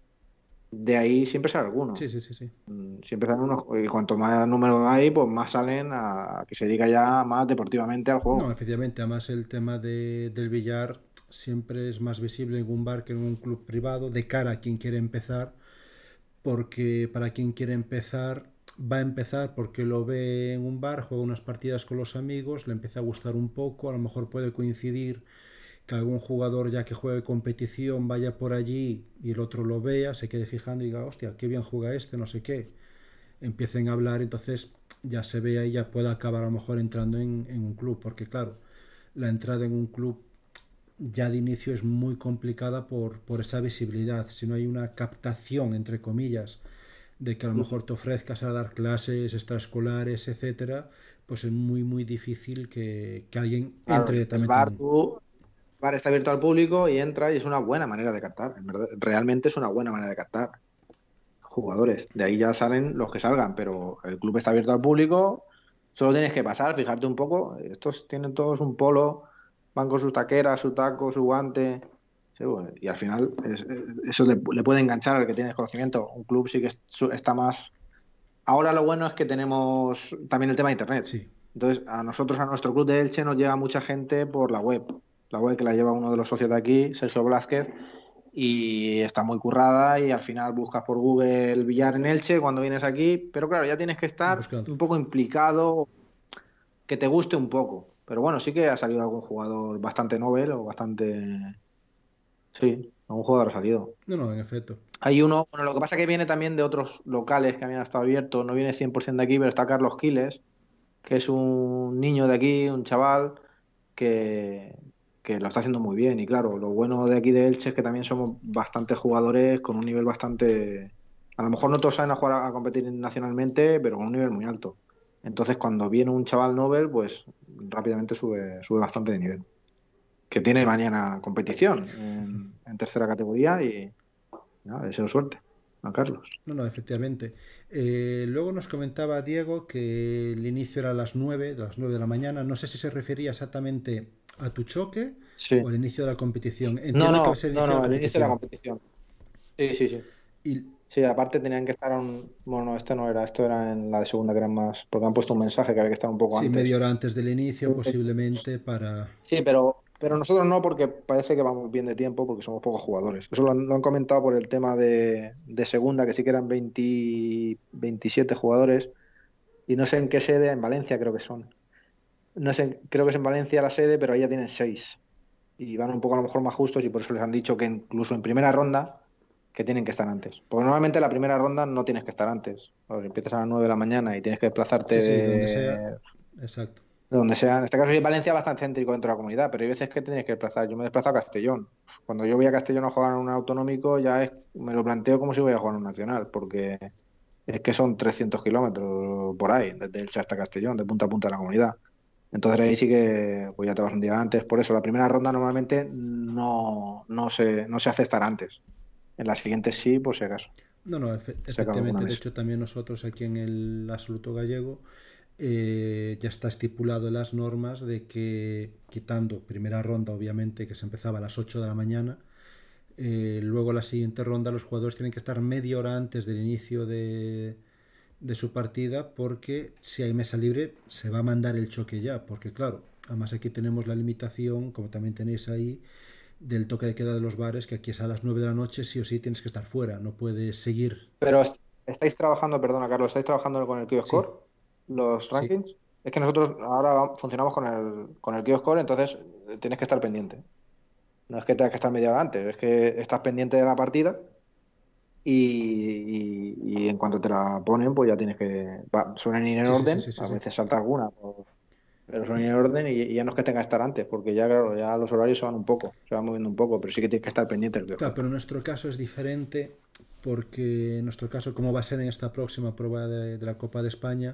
de ahí siempre sale algunos Sí, sí, sí. sí. Mm, siempre salen unos. Y cuanto más números hay, pues más salen a, que se diga ya más deportivamente al juego. No, efectivamente. Además, el tema del billar siempre es más visible en un bar que en un club privado, de cara a quien quiere empezar. Porque para quien quiere empezar, va a empezar porque lo ve en un bar, juega unas partidas con los amigos, le empieza a gustar un poco, a lo mejor puede coincidir que algún jugador ya que juegue competición vaya por allí y el otro lo vea, se quede fijando y diga, hostia, qué bien juega este, no sé qué. Empiecen a hablar, entonces ya se vea y ya pueda acabar a lo mejor entrando en, un club, porque claro, la entrada en un club ya de inicio es muy complicada por, por, esa visibilidad. Si no hay una captación, entre comillas, de que a lo mejor te ofrezcas a dar clases extraescolares, etcétera, pues es muy, muy difícil que, alguien entre también está abierto al público y entra y es una buena manera de captar. realmente es una buena manera de captar jugadores. De ahí ya salen los que salgan, pero el club está abierto al público. Solo tienes que pasar, fijarte un poco. Estos tienen todos un polo, van con sus taqueras, su taco, su guante. y al final eso le, puede enganchar al que tiene conocimiento. Un club sí que está más... Ahora lo bueno es que tenemos también el tema de Internet. Entonces, a nosotros, a nuestro club de Elche, nos llega mucha gente por la web la web que la lleva uno de los socios de aquí, Sergio Blázquez, y está muy currada y al final buscas por Google el billar en Elche cuando vienes aquí, pero claro, ya tienes que estar un poco implicado, que te guste un poco. Pero bueno, sí que ha salido algún jugador bastante novel o bastante... Sí, algún jugador ha salido. No, no, en efecto. Hay uno, bueno, lo que pasa es que viene también de otros locales que habían estado abiertos, no viene 100% de aquí, pero está Carlos Quiles, que es un niño de aquí, un chaval, que, que lo está haciendo muy bien. Y claro, lo bueno de aquí de Elche es que también somos bastantes jugadores con un nivel bastante. A lo mejor no todos saben a jugar a competir nacionalmente, pero con un nivel muy alto. Entonces, cuando viene un chaval Nobel, pues rápidamente sube, sube bastante de nivel. Que tiene mañana competición en, tercera categoría y deseo suerte a Carlos. No, no, efectivamente. Eh, luego nos comentaba Diego que el inicio era a las nueve de las 9 de la mañana. No sé si se refería exactamente a tu choque o al inicio de la competición. no, no, no, al inicio de la competición. Sí, sí, sí. Sí, aparte tenían que estar un... Bueno, esto no era, esto era en la de segunda que eran más... Porque han puesto un mensaje que había que estar un poco antes. Sí, media hora antes del inicio posiblemente para... Sí, pero, pero nosotros no porque parece que vamos bien de tiempo porque somos pocos jugadores. Eso lo han, comentado por el tema de, segunda, que sí que eran 27 jugadores. Y no sé en qué sede, en Valencia creo que son no sé, creo que es en Valencia la sede, pero ahí ya tienen seis. Y van un poco a lo mejor más justos y por eso les han dicho que incluso en primera ronda que tienen que estar antes. Porque normalmente en la primera ronda no tienes que estar antes. Porque empiezas a las 9 de la mañana y tienes que desplazarte de... donde sea. Exacto. En este caso en Valencia bastante céntrico dentro de la comunidad, pero hay veces que tienes que desplazar. Yo me he desplazado a Castellón. Cuando yo voy a Castellón a jugar en un autonómico, ya es... me lo planteo como si voy a jugar en un nacional, porque es que son 300 kilómetros por ahí, desde Elche hasta Castellón, de punta a punta de la comunidad. Entonces ahí sí que pues ya te vas un día antes. Por eso la primera ronda normalmente no, no, se, no se hace estar antes. En la siguiente sí, por si acaso. No, no, efectivamente. De hecho, también nosotros aquí en el Absoluto Gallego eh, ya está estipulado en las normas de que, quitando primera ronda, obviamente, que se empezaba a las 8 de la mañana, eh, luego la siguiente ronda los jugadores tienen que estar media hora antes del inicio de, de su partida porque si hay mesa libre se va a mandar el choque ya, porque claro, además aquí tenemos la limitación, como también tenéis ahí, del toque de queda de los bares, que aquí es a las 9 de la noche, sí o sí tienes que estar fuera, no puedes seguir. Pero estáis trabajando, perdona Carlos, estáis trabajando con el que los rankings. Es que nosotros ahora funcionamos con el, con el entonces eh, tienes que estar pendiente. No es que tengas que estar media hora antes, es que estás pendiente de la partida y, en cuanto te la ponen, pues ya tienes que. Va, suelen ir en orden, a veces salta alguna, pues, pero, suelen ir en orden y, ya no es que tenga que estar antes, porque ya, claro, ya los horarios se van un poco, se van moviendo un poco, pero sí que tienes que estar pendiente Claro, pero nuestro caso es diferente, porque en nuestro caso, como va a ser en esta próxima prueba de, la Copa de España,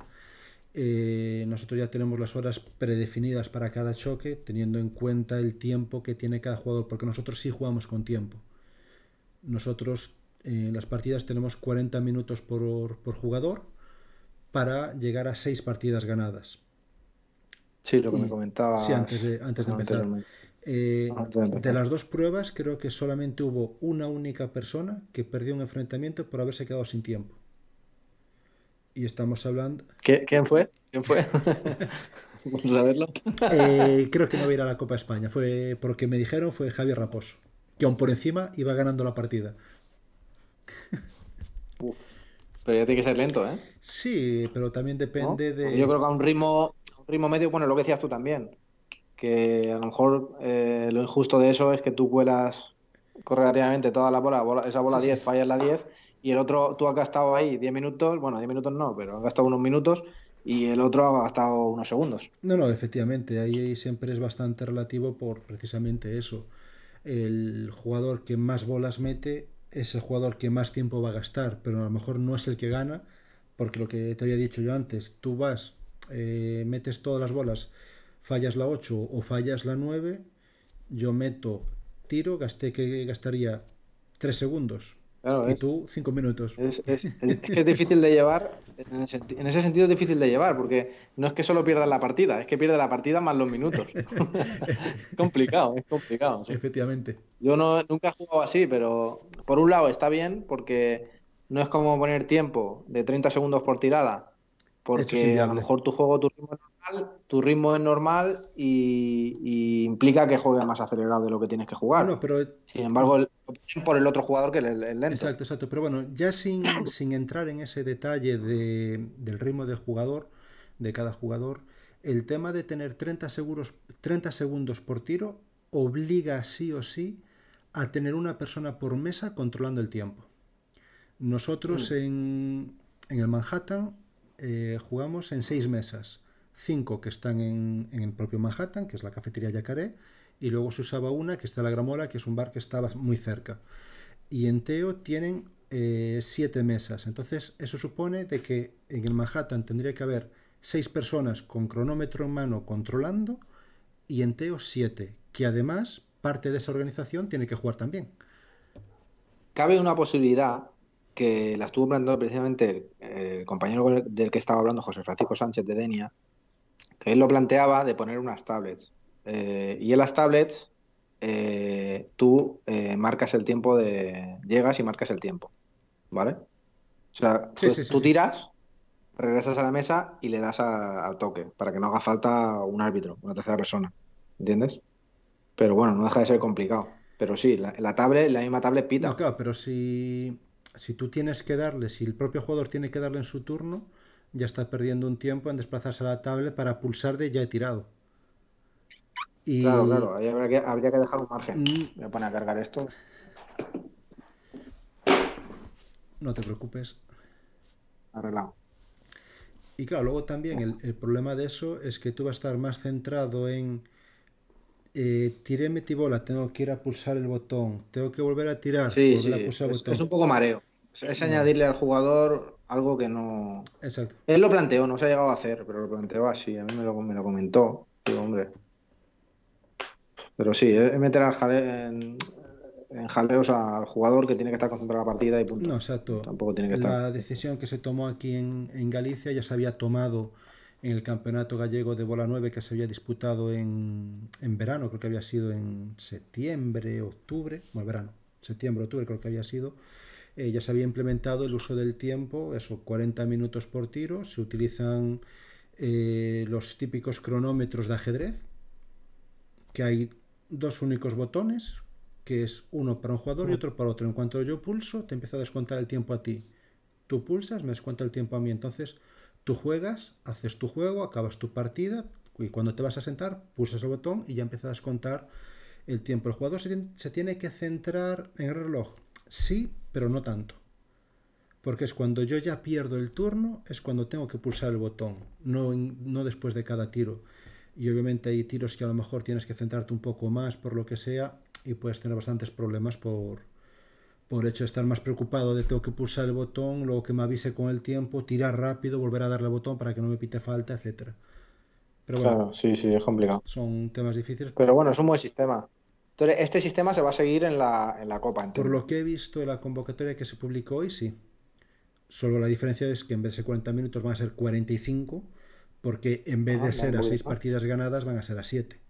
eh, nosotros ya tenemos las horas predefinidas para cada choque, teniendo en cuenta el tiempo que tiene cada jugador, porque nosotros sí jugamos con tiempo. Nosotros en las partidas tenemos 40 minutos por, por jugador para llegar a seis partidas ganadas. Sí, lo que me comentaba. Sí, antes de, eh, antes de empezar. de... las dos pruebas, creo que solamente hubo una única persona que perdió un enfrentamiento por haberse quedado sin tiempo. Y estamos hablando. ¿Quién fue? ¿Quién fue? Vamos a verlo. Eh, creo que no va a ir a la Copa España. Fue porque me dijeron fue Javier Raposo, que aún por encima iba ganando la partida. pero ya tiene que ser lento, ¿eh? Sí, pero también depende de. Yo creo que a un ritmo, un ritmo medio, bueno, lo que decías tú también. Que a lo mejor eh, lo injusto de eso es que tú cuelas correlativamente toda la bola, esa bola 10, Falla la 10, y el otro, tú has gastado ahí 10 minutos, bueno, 10 minutos no, pero has gastado unos minutos y el otro ha gastado unos segundos. No, no, efectivamente, ahí siempre es bastante relativo por precisamente eso. El jugador que más bolas mete es el jugador que más tiempo va a gastar, pero a lo mejor no es el que gana, porque lo que te había dicho yo antes, tú vas, eh, metes todas las bolas, fallas la 8 o fallas la 9, yo meto tiro, gasté que gastaría 3 segundos y tú cinco minutos. Es, que es difícil de llevar, en, ese sentido es difícil de llevar, porque no es que solo pierdas la partida, es que pierdes la partida más los minutos. es complicado, es complicado. Efectivamente. Yo no, nunca he jugado así, pero por un lado está bien, porque no es como poner tiempo de 30 segundos por tirada, porque a lo mejor tu juego, tu ritmo tu ritmo es normal y, implica que juegues más acelerado de lo que tienes que jugar. pero... Sin embargo, por el otro jugador que es lento. Exacto, exacto. Pero bueno, ya sin, entrar en ese detalle del ritmo del jugador, de cada jugador, el tema de tener 30, seguros, 30 segundos por tiro obliga sí o sí a tener una persona por mesa controlando el tiempo. Nosotros mm. en, el Manhattan eh, jugamos en seis mesas cinco que están en, el propio Manhattan, que es la cafetería Yacaré, y luego se usaba una que está en la Gramola, que es un bar que estaba muy cerca. Y en Teo tienen eh, siete mesas. Entonces, eso supone de que en el Manhattan tendría que haber seis personas con cronómetro en mano controlando y en Teo siete, que además parte de esa organización tiene que jugar también. Cabe una posibilidad que la estuvo planteando precisamente el, el compañero del que estaba hablando, José Francisco Sánchez de Denia, que él lo planteaba de poner unas tablets. Eh, y en las tablets eh, tú eh, marcas el tiempo de... Llegas y marcas el tiempo, ¿vale? O sea, tú, tiras, regresas a la mesa y le das al toque, para que no haga falta un árbitro, una tercera persona, ¿entiendes? Pero bueno, no deja de ser complicado. Pero sí, la, la tablet, la misma tablet pita. claro, pero si, si tú tienes que darle, si el propio jugador tiene que darle en su turno, ya estás perdiendo un tiempo en desplazarse a la tablet para pulsar de ya he tirado. Y... Claro, claro, habría que, dejar un margen. Mm. Me pone a cargar esto. No te preocupes. Arreglado. Y claro, luego también el, problema de eso es que tú vas a estar más centrado en eh, tiré mi tengo que ir a pulsar el botón, tengo que volver a tirar, sí, sí. el es, un poco mareo. es añadirle al jugador algo que no. Exacto. Él lo planteó, no se ha llegado a hacer, pero lo planteó así. A mí me lo, me lo comentó. Digo, hombre. Pero sí, es meter en, jaleos al jugador que tiene que estar concentrado en la partida y punto. No, exacto. Tampoco tiene que La decisión que se tomó aquí en, en Galicia ya se había tomado en el campeonato gallego de bola 9 que se había disputado en, en verano, creo que había sido en septiembre, octubre, bueno, verano, septiembre, octubre creo que había sido eh, ya se había implementado el uso del tiempo, eso, 40 minutos por tiro, se utilizan eh, los típicos cronómetros de ajedrez, que hay dos únicos botones, que es uno para un jugador y otro para otro. En cuanto yo pulso, te empieza a descontar el tiempo a ti. Tú pulsas, me descuenta el tiempo a mí. Entonces, tú juegas, haces tu juego, acabas tu partida y cuando te vas a sentar, pulsas el botón y ya empieza a descontar el tiempo. El jugador se tiene que centrar en el reloj. Sí, pero no tanto. Porque es cuando yo ya pierdo el turno, es cuando tengo que pulsar el botón, no, no después de cada tiro. Y obviamente hay tiros que a lo mejor tienes que centrarte un poco más por lo que sea y puedes tener bastantes problemas por, por hecho estar más preocupado de tengo que pulsar el botón, luego que me avise con el tiempo, tirar rápido, volver a darle al botón para que no me pite falta, etcétera. Pero bueno, claro, sí, sí, es complicado. Son temas difíciles. Pero bueno, es un buen sistema. Entonces, este sistema se va a seguir en la, Copa. Por lo que he visto de la convocatoria que se publicó hoy, sí. Solo la diferencia es que en vez de 40 minutos van a ser 45, porque en vez de ah, ser a 6 partidas ganadas van a ser a 7.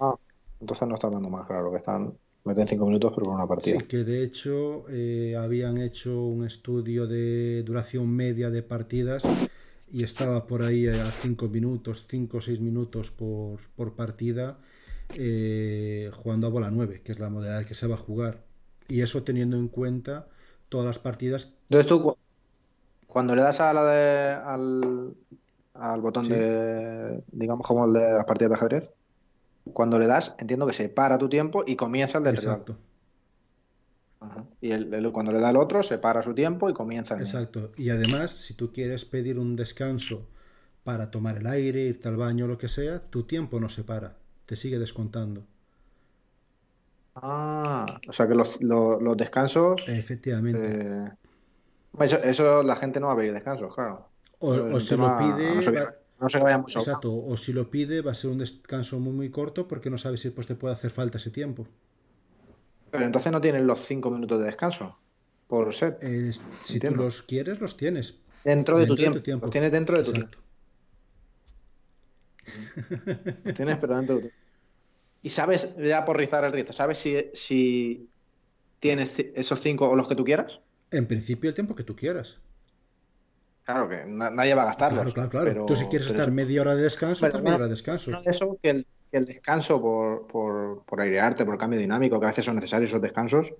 Ah, entonces no está dando más, claro, que están meten 5 minutos pero por una partida. Sí, que de hecho eh, habían hecho un estudio de duración media de partidas y estaba por ahí a 5 minutos, 5 o 6 minutos por, por partida eh, jugando a bola 9, que es la modalidad que se va a jugar. Y eso teniendo en cuenta todas las partidas. Entonces tú, cuando le das a la de, al, botón de, digamos, como el de las partidas de ajedrez, cuando le das, entiendo que se para tu tiempo y comienza el del Exacto. Y cuando le da al otro, se para su tiempo y comienza el Exacto. Y además, si tú quieres pedir un descanso para tomar el aire, irte al baño, lo que sea, tu tiempo no se para te sigue descontando. Ah, o sea que los, descansos. Efectivamente. Eh, eso, la gente no va a pedir descansos, claro. O, se lo pide. No sé, vaya mucho. Exacto, o si lo pide va a ser un descanso muy, corto porque no sabes si pues, te puede hacer falta ese tiempo. Pero entonces no tienen los cinco minutos de descanso por ser... Eh, si tú los quieres, los tienes. Dentro de, tu, tiempo. tienes dentro de tu tiempo. Tienes esperando Y sabes, ya por rizar el rizo, ¿sabes si, tienes esos cinco o los que tú quieras? En principio el tiempo que tú quieras. Claro, que nadie va a gastarlos. Claro, claro, claro. tú si quieres estar media hora de descanso, estás media hora de descanso. eso, que el, descanso por, por, por airearte, por cambio dinámico, que a veces son necesarios esos descansos,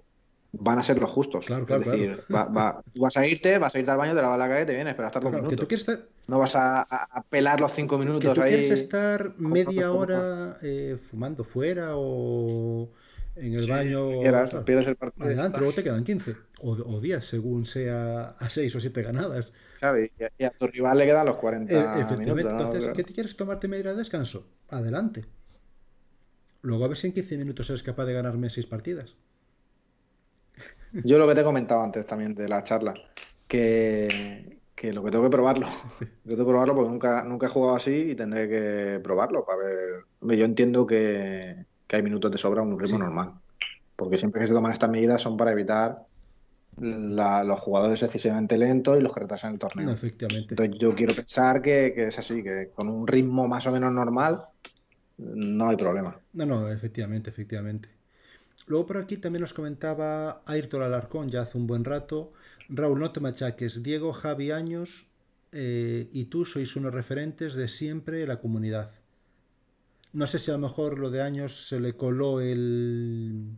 van a ser los justos. Claro, claro, Va, vas a irte, vas a irte al baño, te lavas la calle y te vienes, pero hasta claro, minutos. Que tú quieres No vas a, pelar los cinco minutos. Que tú quieres estar media hora eh, fumando fuera o en el baño. el partido. Adelante, luego te quedan 15 o, o 10, según sea a 6 o 7 ganadas. Claro, y, a tu rival le quedan los 40. E, efectivamente, entonces, ¿qué te quieres tomarte media hora de descanso? Adelante. Luego a ver si en 15 minutos eres capaz de ganarme 6 partidas. Yo lo que te he comentado antes también de la charla, que, lo que tengo que probarlo. tengo que probarlo porque nunca, nunca he jugado así y tendré que probarlo para ver. Yo entiendo que, hay minutos de sobra a un ritmo normal. Porque siempre que se toman estas medidas son para evitar los jugadores excesivamente lentos y los que retrasan el torneo. efectivamente. Entonces yo quiero pensar que, que, es así, que con un ritmo más o menos normal no hay problema. No, no, efectivamente, efectivamente. Luego por aquí también nos comentaba Ayrton Alarcón ya hace un buen rato. Raúl, no te machaques. Diego, Javi Años eh, y tú sois unos referentes de siempre en la comunidad. No sé si a lo mejor lo de Años se le coló el,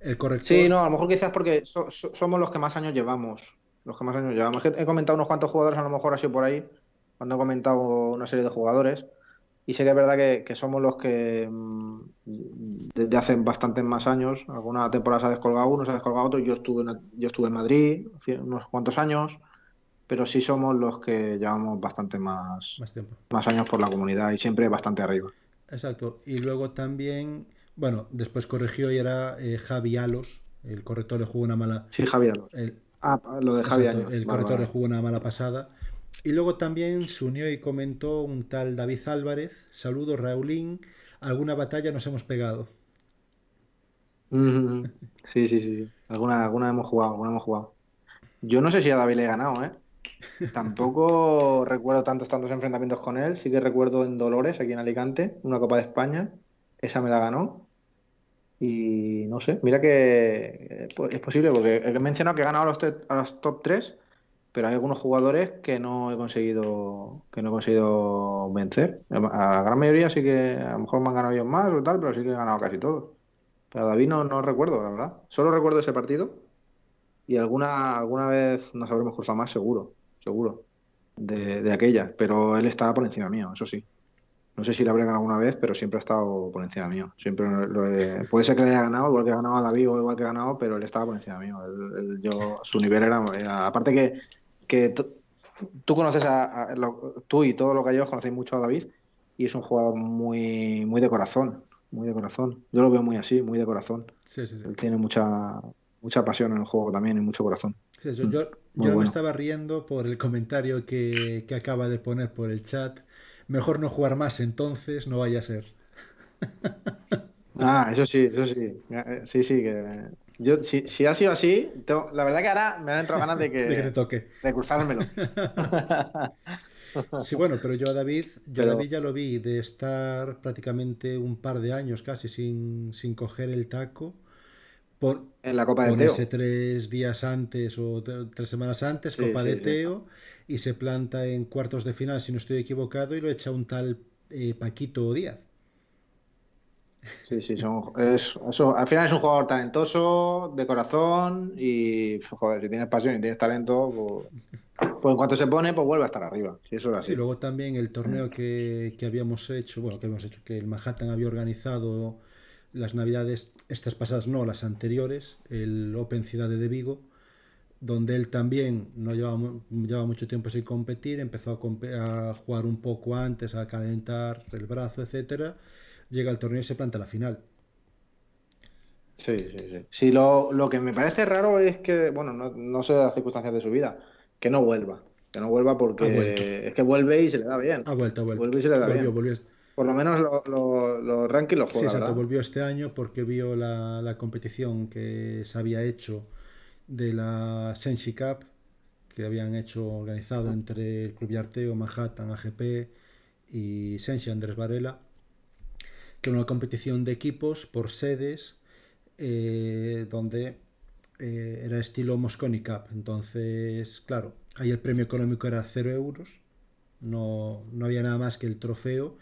el corrector. Sí, no, a lo mejor quizás porque somos los que más años llevamos. Los que más años llevamos. He comentado unos cuantos jugadores, a lo mejor ha sido por ahí, cuando he comentado una serie de jugadores. Y sé que es verdad que, somos los que desde mm, hace bastantes más años, alguna temporada se ha descolgado uno, se ha descolgado otro. Yo estuve en, yo estuve en Madrid unos cuantos años, pero sí somos los que llevamos bastante más, más, años por la comunidad y siempre bastante arriba. Exacto. Y luego también, bueno, después corrigió y era eh, Javi Alos, el corrector de jugó una mala. Sí, Javi Alos. El... Ah, lo de Javi Alos. El corrector le una mala pasada y luego también se unió y comentó un tal David Álvarez. Saludos, Raulín. Alguna batalla nos hemos pegado. Sí, sí, sí. Alguna, alguna hemos jugado, hemos jugado. Yo no sé si a David le he ganado, ¿eh? Tampoco recuerdo tantos, tantos enfrentamientos con él. Sí que recuerdo en Dolores, aquí en Alicante, una Copa de España. Esa me la ganó. Y no sé, mira que eh, es posible, porque he mencionado que he ganado a los, a los top 3 pero hay algunos jugadores que no he conseguido que no he conseguido vencer. A la gran mayoría sí que a lo mejor me han ganado ellos más o tal, pero sí que he ganado casi todos. Pero a David no, no recuerdo, la verdad. Solo recuerdo ese partido y alguna alguna vez nos habremos cruzado más, seguro, seguro, de, aquella. Pero él estaba por encima mío, eso sí. No sé si le habré ganado alguna vez, pero siempre ha estado por encima mío. Siempre Puede ser que le haya ganado, igual que ha ganado a David o igual que ha ganado, pero él estaba por encima mío. yo, su nivel era... Aparte que que tú conoces a, tú y todos los gallegos conocéis mucho a David y es un jugador muy, muy de corazón, muy de corazón. Yo lo veo muy así, muy de corazón. Sí, sí, tiene mucha mucha pasión en el juego también y mucho corazón. Mm, yo, yo me estaba riendo por el comentario que, que acaba de poner por el chat. Mejor no jugar más entonces, no vaya a ser. Ah, eso sí, eso sí. Eh, sí, sí, que yo, si, ha sido así, la verdad que ahora me han entrado ganas de que, sí, bueno, pero yo a David, yo a David ya lo vi de estar prácticamente un par de años casi sin, coger el taco. Por, en la Copa de Teo. tres días antes o tres semanas antes, Copa de Teo, y se planta en cuartos de final, si no estoy equivocado, y lo echa un tal eh, Paquito Díaz. Sí, sí, son, es, al final es un jugador talentoso, de corazón y, joder, si tienes pasión y tienes talento, pues, pues en cuanto se pone, pues vuelve a estar arriba. eso es así. Sí, luego también el torneo que, que, habíamos hecho, bueno, que hemos hecho, que el Manhattan había organizado las navidades, estas pasadas no, las anteriores, el Open Ciudad de Vigo, donde él también no llevaba, mucho tiempo sin competir, empezó a, a jugar un poco antes, a calentar el brazo, etcétera llega al torneo y se planta la final. Sí, sí, sí. lo, que me parece raro es que, bueno, no, sé las circunstancias de su vida, que no vuelva. Que no vuelva porque es que vuelve y se le da bien. Ha vuelto, ha vuelto. Vuelve y se le da bien. Por lo menos los rankings los juega. Sí, exacto. Volvió este año porque vio la, competición que se había hecho de la Sensi Cup que habían hecho organizado ah. entre el Club Yarteo, Manhattan, AGP y Sensi Andrés Varela que una competición de equipos por sedes eh, donde eh, era estilo Mosconi Cup. Entonces, claro, ahí el premio económico era 0 euros, no, no había nada más que el trofeo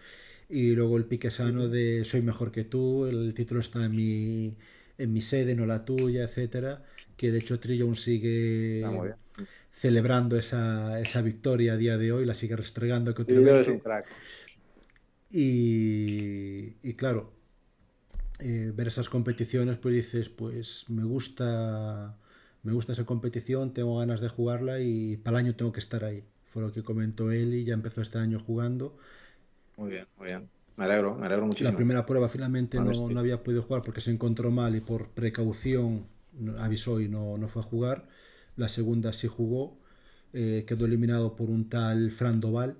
y luego el pique sano de soy mejor que tú, el título está en mi, en mi sede, no la tuya, etcétera, que de hecho Trillon sigue ah, celebrando esa, victoria a día de hoy, la sigue restregando que y, claro, eh, ver esas competiciones, pues dices, pues me gusta, me gusta esa competición, tengo ganas de jugarla y para el año tengo que estar ahí. Fue lo que comentó él y ya empezó este año jugando. Muy bien, muy bien. Me alegro, me alegro muchísimo. La primera prueba finalmente no, había podido jugar porque se encontró mal y por precaución avisó y no, fue a jugar. La segunda sí jugó, eh, quedó eliminado por un tal Fran Doval.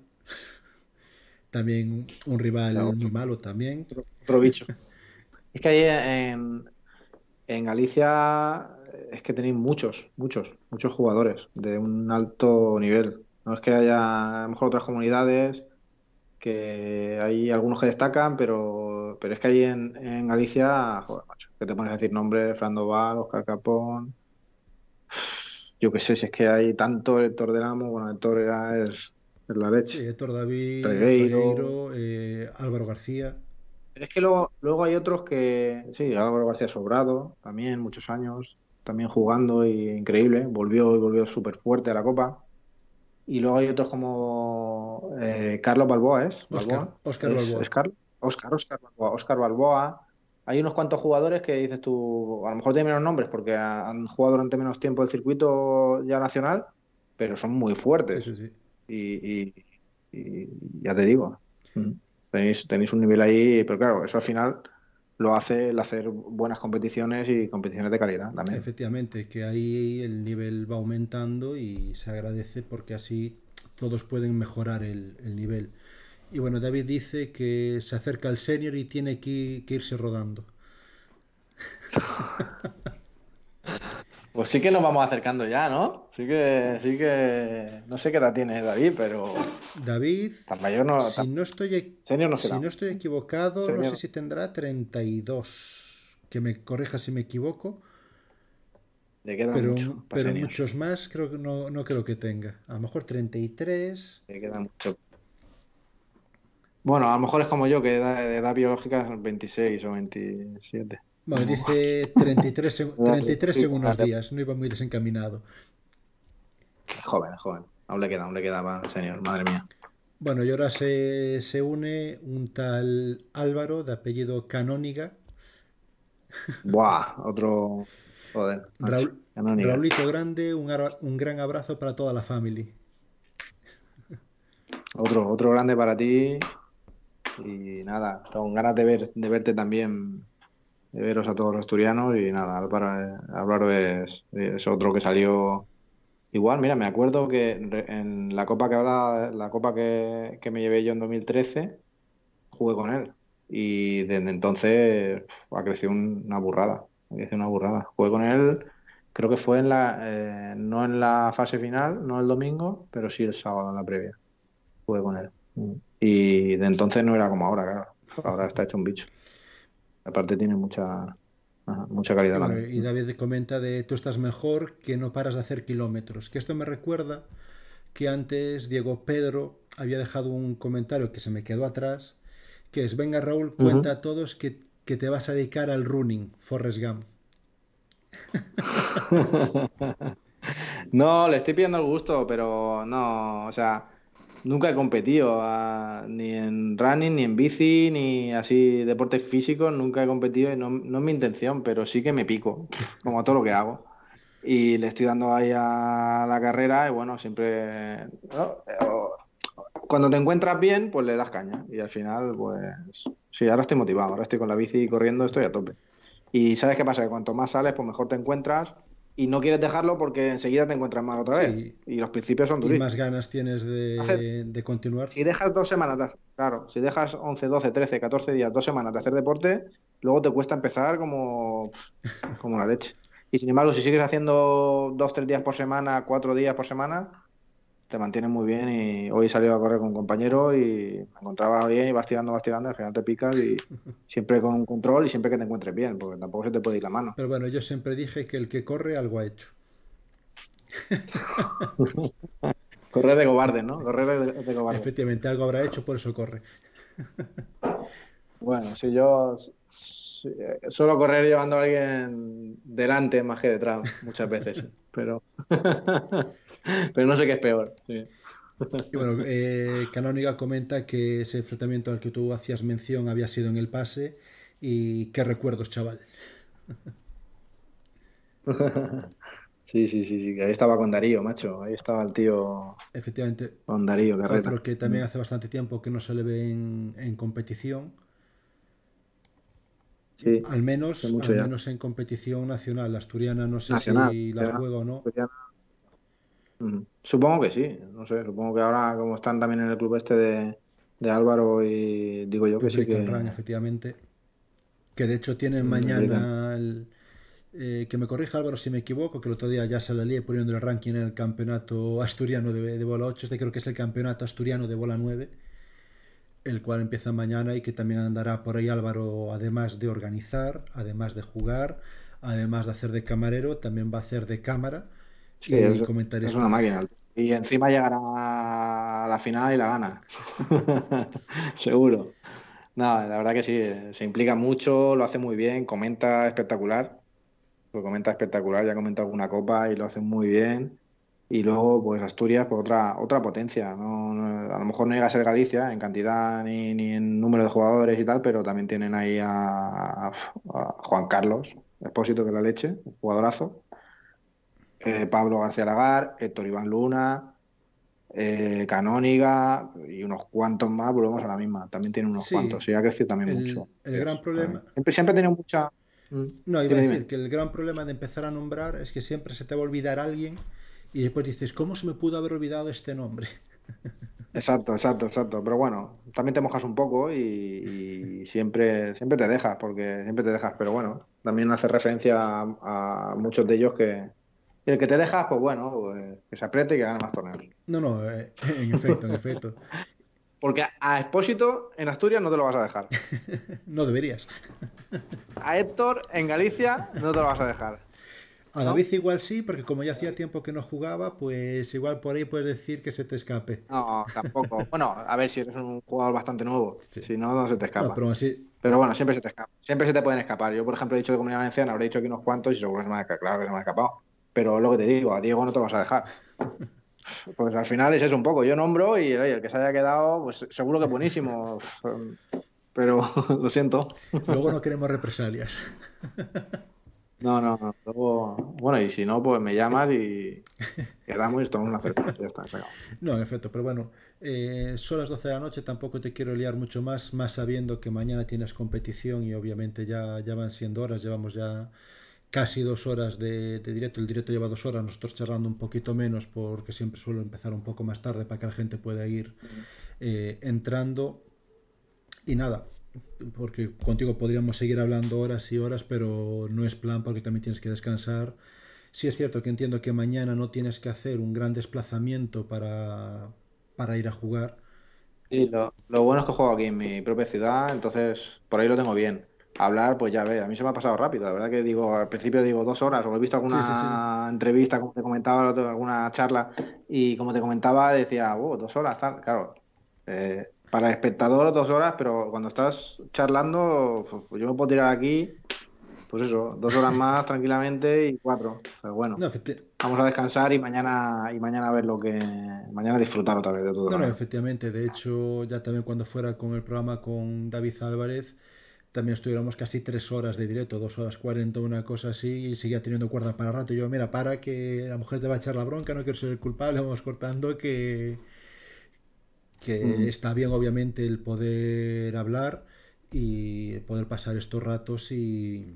También un rival muy malo también. Otro, bicho. es que ahí en, en Galicia es que tenéis muchos, muchos, muchos jugadores de un alto nivel. No es que haya a lo mejor otras comunidades que hay algunos que destacan, pero, es que ahí en, Galicia, que te pones a decir nombres, Frandoval, Oscar Capón. Yo qué sé, si es que hay tanto Héctor de Lamo bueno, Héctor era es la Héctor David, Regueiro, eh, Álvaro García. Pero es que luego, hay otros que. Sí, Álvaro García Sobrado, también muchos años, también jugando y increíble. Volvió y volvió súper fuerte a la Copa. Y luego hay otros como eh, Carlos Balboa, ¿es? Oscar, Balboa. Oscar, Balboa. Oscar Balboa. Hay unos cuantos jugadores que dices tú, a lo mejor tienen menos nombres porque han jugado durante menos tiempo el circuito ya nacional, pero son muy fuertes. Sí, sí, sí y, ya te digo, tenéis, tenéis un nivel ahí, pero claro, eso al final lo hace el hacer buenas competiciones y competiciones de calidad también. Efectivamente, que ahí el nivel va aumentando y se agradece porque así todos pueden mejorar el, nivel. Y bueno, David dice que se acerca al senior y tiene que, que irse rodando. Pues sí que nos vamos acercando ya, ¿no? Sí que, sí que. No sé qué edad tiene David, pero. David. E- si, no estoy, estoy equivocado, no sé si tendrá 32. Que me corrija si me equivoco. Le queda pero, mucho, pero muchos más creo que no, creo que tenga. A lo mejor 33. Le queda mucho. Bueno, a lo mejor es como yo, que de edad, edad biológica son 26 o 27. Bueno, dice 33, 33 segundos días, no iba muy desencaminado. Joven, joven. Aún le queda, aún le quedaba, señor, madre mía. Bueno, y ahora se, une un tal Álvaro, de apellido Canónica Buah, otro. Joder. Raulito Grande, un, gran abrazo para toda la family. Otro, otro grande para ti. Y nada, tengo ganas de, ver, de verte también de veros a todos los asturianos y nada, para eh, hablar es, es otro que salió igual. Mira, me acuerdo que en la copa que la copa que, me llevé yo en 2013, jugué con él y desde entonces ha crecido una burrada, ha crecido una burrada. Jugué con él, creo que fue en la, eh, no en la fase final, no el domingo, pero sí el sábado en la previa. Jugué con él. Mm. Y de entonces no era como ahora, claro. Ahora está hecho un bicho. Aparte tiene mucha, mucha calidad. y David comenta de tú estás mejor que no paras de hacer kilómetros. Que esto me recuerda que antes Diego Pedro había dejado un comentario que se me quedó atrás, que es, venga Raúl, cuenta a todos que, te vas a dedicar al running, Forrest Gump. no, le estoy pidiendo el gusto, pero no, o sea, Nunca he competido ni en running, ni en bici, ni así deportes físicos, nunca he competido y no, es mi intención, pero sí que me pico, como a todo lo que hago. Y le estoy dando ahí a la carrera y bueno, siempre... Eh, cuando te encuentras bien, pues le das caña. Y al final, pues sí, ahora estoy motivado, ahora estoy con la bici corriendo, estoy a tope. Y sabes qué pasa, que cuanto más sales, pues mejor te encuentras y no quieres dejarlo porque enseguida te encuentras mal otra vez. Y los principios son durísimos. Y más ganas tienes de, continuar. Si dejas dos semanas, claro, si dejas 11, 12, 13, 14 días, dos semanas de hacer deporte, luego te cuesta empezar como, como la leche. Y sin embargo, si sigues haciendo dos, tres días por semana, cuatro días por semana, te mantienes muy bien y hoy he salido a correr con un compañero y me encontraba bien y vas tirando, vas tirando, al final te picas y siempre con control y siempre que te encuentres bien, porque tampoco se te puede ir la mano. Pero bueno, yo siempre dije que el que corre algo ha hecho. correr de cobarde, ¿no? Correr de, cobarde. Efectivamente, algo habrá hecho, por eso corre. bueno, si yo eh, suelo correr llevando a alguien delante más que detrás muchas veces, pero... Pero no sé qué es peor. bueno, eh, Canónica comenta que ese enfrentamiento al que tú hacías mención había sido en el pase. Y qué recuerdos, chaval. Sí, sí, sí, sí. Ahí estaba con Darío, macho. Ahí estaba el tío. Efectivamente. Con Darío Carreta. Otro que también hace bastante tiempo que no se le ve en, competición. Sí, al menos, al menos en competición nacional. La asturiana no sé si la juega o no. Mm, supongo que sí, no sé, supongo que ahora como están también en el club este de, de Álvaro y digo yo que sí que... Run, efectivamente, que de hecho tienen mm, mañana eh, que me corrija Álvaro si me equivoco, que el otro día ya se le lié poniendo el ranking en el campeonato asturiano de, de bola 8, este creo que es el campeonato asturiano de bola 9, el cual empieza mañana y que también andará por ahí Álvaro, además de organizar, además de jugar, además de hacer de camarero, también va a hacer de cámara Sí, es, una máquina. Y encima llegará a la final y la gana. Seguro. no, la verdad que sí, se implica mucho, lo hace muy bien, comenta espectacular. Lo comenta espectacular, ya comentó alguna copa y lo hace muy bien. Y luego, pues Asturias, por otra, otra potencia. a lo mejor no llega a ser Galicia en cantidad ni, en número de jugadores y tal, pero también tienen ahí a, a Juan Carlos, expósito que la leche, un jugadorazo. Eh, Pablo García Lagar, Héctor Iván Luna, eh, Canóniga y unos cuantos más, volvemos a la misma. También tiene unos cuantos, y ha crecido también mucho. El gran problema. Ah. Siempre, siempre tenido mucha. No, mm. iba a decir que el gran problema de empezar a nombrar es que siempre se te va a olvidar alguien y después dices, ¿cómo se me pudo haber olvidado este nombre? Exacto, exacto, exacto. Pero bueno, también te mojas un poco y, siempre, siempre te dejas, porque siempre te dejas. Pero bueno, también hace referencia a muchos de ellos que, y el que te dejas, pues bueno, pues, que se apriete y que gane más torneos. No, no, eh, en efecto, en efecto. Porque a Expósito en Asturias no te lo vas a dejar. no deberías. a Héctor en Galicia no te lo vas a dejar. A David igual sí, porque como ya hacía tiempo que no jugaba, pues igual por ahí puedes decir que se te escape. No, tampoco. bueno, a ver si eres un jugador bastante nuevo. Si no, no se te escapa. pero, bueno, siempre se te escapa. Siempre se te pueden escapar. Yo, por ejemplo, he dicho de Comunidad Valenciana, habré dicho aquí unos cuantos y seguro claro que se me ha escapado. Pero lo que te digo, a Diego no te vas a dejar. Pues al final es eso un poco. Yo nombro y el que se haya quedado, pues seguro que buenísimo. Pero lo siento. Luego no queremos represalias. No, no, no. bueno, y si no, pues me llamas y quedamos y tomamos una cerveza. No, en efecto, pero bueno, eh, son las 12 de la noche, tampoco te quiero liar mucho más, más sabiendo que mañana tienes competición y obviamente ya, ya van siendo horas, llevamos ya casi dos horas de, directo. El directo lleva dos horas, nosotros charlando un poquito menos porque siempre suelo empezar un poco más tarde para que la gente pueda ir eh, entrando. Y nada, porque contigo podríamos seguir hablando horas y horas, pero no es plan porque también tienes que descansar. Sí es cierto que entiendo que mañana no tienes que hacer un gran desplazamiento para, para ir a jugar. Sí, lo bueno es que juego aquí en mi propia ciudad, entonces por ahí lo tengo bien hablar, pues ya ve, a mí se me ha pasado rápido. La verdad que digo, al principio digo dos horas, o he visto alguna entrevista, como te comentaba, alguna charla, y como te comentaba, decía, oh, dos horas, tal. Claro, eh, para el espectador dos horas, pero cuando estás charlando, pues yo puedo tirar aquí, pues eso, dos horas más tranquilamente y cuatro. Pero bueno. vamos a descansar y mañana y mañana a ver lo que mañana disfrutar otra vez de todo. No, efectivamente, de hecho ya también cuando fuera con el programa con David Álvarez, también estuviéramos casi tres horas de directo, dos horas cuarenta, una cosa así, y seguía teniendo cuerda para rato. yo, mira, para que la mujer te va a echar la bronca, no quiero ser el culpable, vamos cortando, que, que mm. está bien, obviamente, el poder hablar y poder pasar estos ratos y,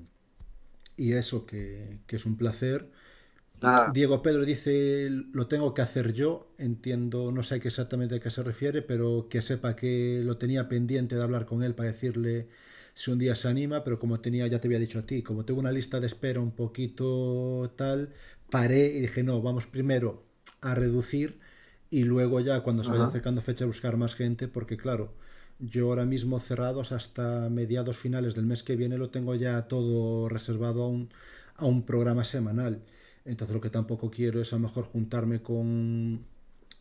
y eso, que, es un placer. Diego Pedro dice, lo tengo que hacer yo, entiendo, no sé exactamente a qué se refiere, pero que sepa que lo tenía pendiente de hablar con él para decirle si un día se anima, pero como tenía, ya te había dicho a ti, como tengo una lista de espera un poquito tal, paré y dije, no, vamos primero a reducir y luego ya cuando se vaya acercando fecha buscar más gente, porque claro, yo ahora mismo cerrados hasta mediados finales del mes que viene lo tengo ya todo reservado a un, a un programa semanal. Entonces lo que tampoco quiero es a lo mejor juntarme con,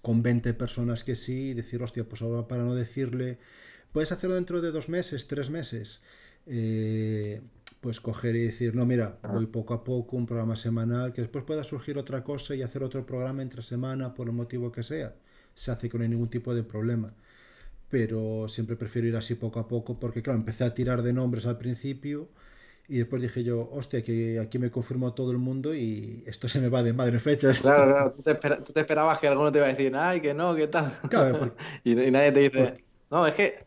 con 20 personas que sí y decir, hostia, pues ahora para no decirle Puedes hacerlo dentro de dos meses, tres meses. Eh, pues coger y decir, no, mira, voy poco a poco, un programa semanal, que después pueda surgir otra cosa y hacer otro programa entre semana por el motivo que sea. Se hace que no hay ningún tipo de problema. Pero siempre prefiero ir así poco a poco porque, claro, empecé a tirar de nombres al principio y después dije yo, hostia, que aquí me confirmó todo el mundo y esto se me va de madre fecha. Claro, claro, tú te, esperabas que alguno te iba a decir, ay, que no, que tal. y, nadie te dice, no, es que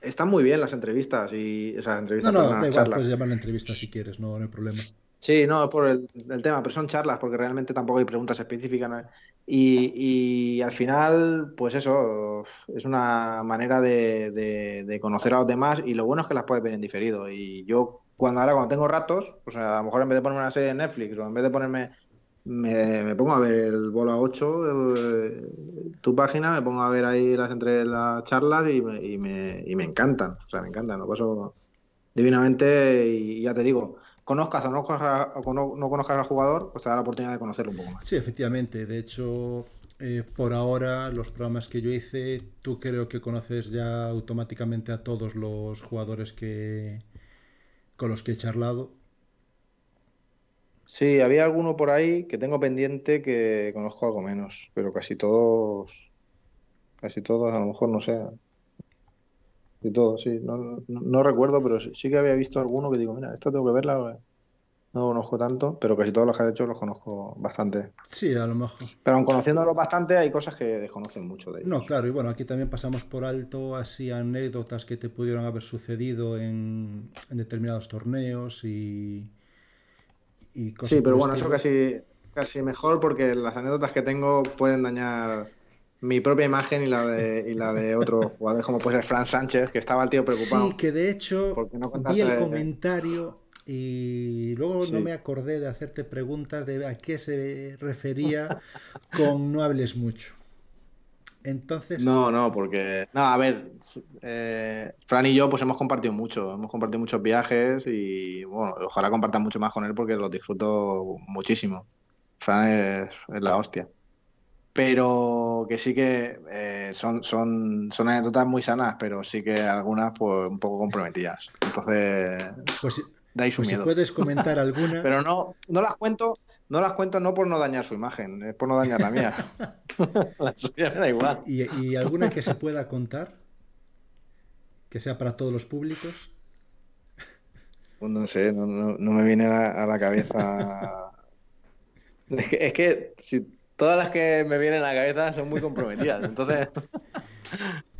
están muy bien las entrevistas y esas entrevistas. No, no, da puedes entrevista si quieres, no, hay problema. Sí, no, por el, tema, pero son charlas porque realmente tampoco hay preguntas específicas. Y, al final, pues eso, es una manera de, conocer a los demás y lo bueno es que las puedes ver en diferido. Y yo, cuando ahora, cuando tengo ratos, pues a lo mejor en vez de ponerme una serie de Netflix o en vez de ponerme me, pongo a ver el bola 8, eh, tu página, me pongo a ver ahí las entre las charlas y me, y me, y me encantan, o sea, me encantan, lo paso divinamente y, ya te digo, conozcas o no, conozcas, al jugador, pues te da la oportunidad de conocerlo un poco más. Sí, efectivamente, de hecho... Eh, por ahora, los programas que yo hice, tú creo que conoces ya automáticamente a todos los jugadores que, con los que he charlado. Sí, había alguno por ahí que tengo pendiente que conozco algo menos, pero casi todos, casi todos, a lo mejor no sé. y todos, sí. No, recuerdo, pero sí que había visto alguno que digo, mira, esto tengo que verla. No conozco tanto, pero casi todos los que has hecho los conozco bastante. Sí, a lo mejor. Pero aun conociéndolos bastante, hay cosas que desconocen mucho de ellos. No, claro, y bueno, aquí también pasamos por alto así anécdotas que te pudieron haber sucedido en determinados torneos y Sí, pero bueno, eso casi, casi mejor porque las anécdotas que tengo pueden dañar mi propia imagen y la de, y la de otros jugadores, como puede ser Fran Sánchez, que estaba el tío preocupado. Sí, que de hecho no vi el comentario y luego no me acordé de hacerte preguntas de a qué se refería con no hables mucho. Entonces. No, no, porque. No, a ver, eh, Fran y yo, pues hemos compartido mucho. Hemos compartido muchos viajes y, bueno, ojalá compartan mucho más con él porque lo disfruto muchísimo. Fran es, la hostia. Pero que sí que eh, son, son, son anécdotas muy sanas, pero sí que algunas, pues, un poco comprometidas. Entonces. dais pues, un pues Si puedes comentar alguna. pero no, no las cuento no las cuento no por no dañar su imagen, es por no dañar la mía. la suya me da igual. ¿Y, alguna que se pueda contar? ¿Que sea para todos los públicos? Pues no sé, no, me viene a, la cabeza. es, que, si, todas las que me vienen a la cabeza son muy comprometidas, entonces.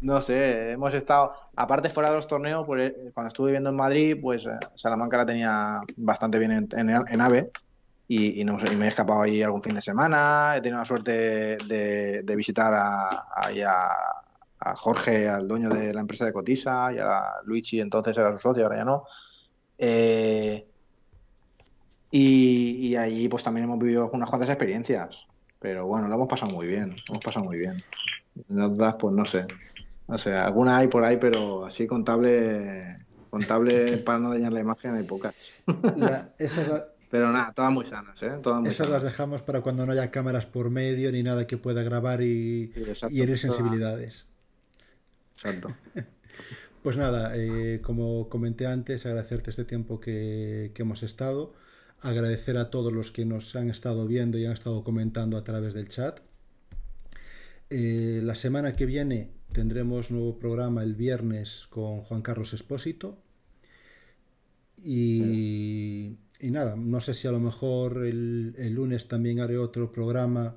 No sé, hemos estado, aparte fuera de los torneos, pues, eh, cuando estuve viviendo en Madrid, pues eh, Salamanca la tenía bastante bien en AVE, y, me he escapado ahí algún fin de semana. He tenido la suerte de, visitar a, Jorge, al dueño de la empresa de Cotisa, y a Luigi, entonces era su socio, ahora ya no. Eh, y, ahí pues también hemos vivido unas cuantas experiencias. Pero bueno, lo hemos pasado muy bien, hemos pasado muy bien. pues no sé. O sea, alguna hay por ahí, pero así contable, contable para no dañar la imagen hay pocas. esa es pero nada, todas muy sanas, ¿eh? Todas Esas las dejamos para cuando no haya cámaras por medio ni nada que pueda grabar y, herir sensibilidades. Exacto. pues nada, eh, como comenté antes, agradecerte este tiempo que, hemos estado. Agradecer a todos los que nos han estado viendo y han estado comentando a través del chat. Eh, la semana que viene tendremos nuevo programa el viernes con Juan Carlos Espósito. Y y nada, no sé si a lo mejor el, lunes también haré otro programa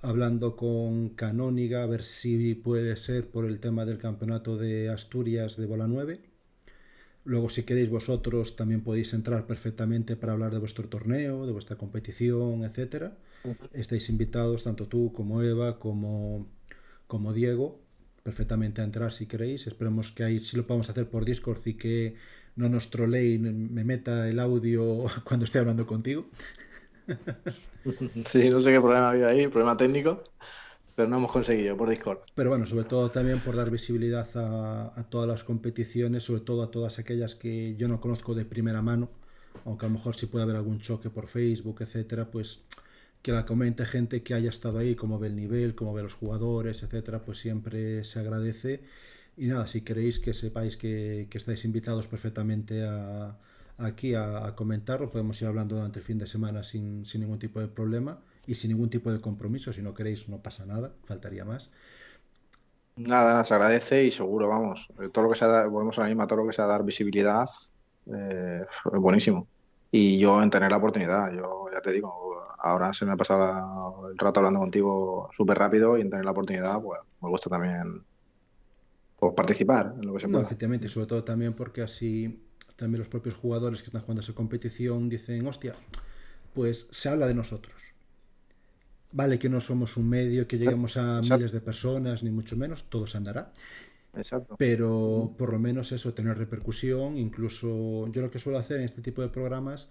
hablando con Canóniga, a ver si puede ser por el tema del campeonato de Asturias de Bola 9. Luego, si queréis vosotros, también podéis entrar perfectamente para hablar de vuestro torneo, de vuestra competición, etc Estáis invitados, tanto tú como Eva, como, como Diego, perfectamente a entrar si queréis. Esperemos que ahí si lo podamos hacer por Discord y que no nos trolee y me meta el audio cuando esté hablando contigo. Sí, no sé qué problema había ahí, problema técnico, pero no hemos conseguido por Discord. Pero bueno, sobre todo también por dar visibilidad a, todas las competiciones, sobre todo a todas aquellas que yo no conozco de primera mano, aunque a lo mejor sí puede haber algún choque por Facebook, etcétera, pues que la comente gente que haya estado ahí, como ve el nivel, como ve los jugadores, etcétera, pues siempre se agradece y nada, si queréis que sepáis que, estáis invitados perfectamente aquí a, a, podemos ir hablando durante el fin de semana sin, ningún tipo de problema y sin ningún tipo de compromiso. Si no queréis, no pasa nada, faltaría más. Nada, nada, se agradece y seguro, vamos. Eh, todo lo que sea, volvemos a la misma, todo lo que sea dar visibilidad eh, es buenísimo. Y yo en tener la oportunidad, yo ya te digo, ahora se me ha pasado el rato hablando contigo súper rápido y en tener la oportunidad, pues me gusta también o participar en lo que se pueda. No, efectivamente, sobre todo también porque así también los propios jugadores que están jugando esa competición dicen, hostia, pues se habla de nosotros. Vale que no somos un medio que lleguemos a miles de personas, ni mucho menos, todo se andará. Pero por lo menos eso, tener repercusión, incluso yo lo que suelo hacer en este tipo de programas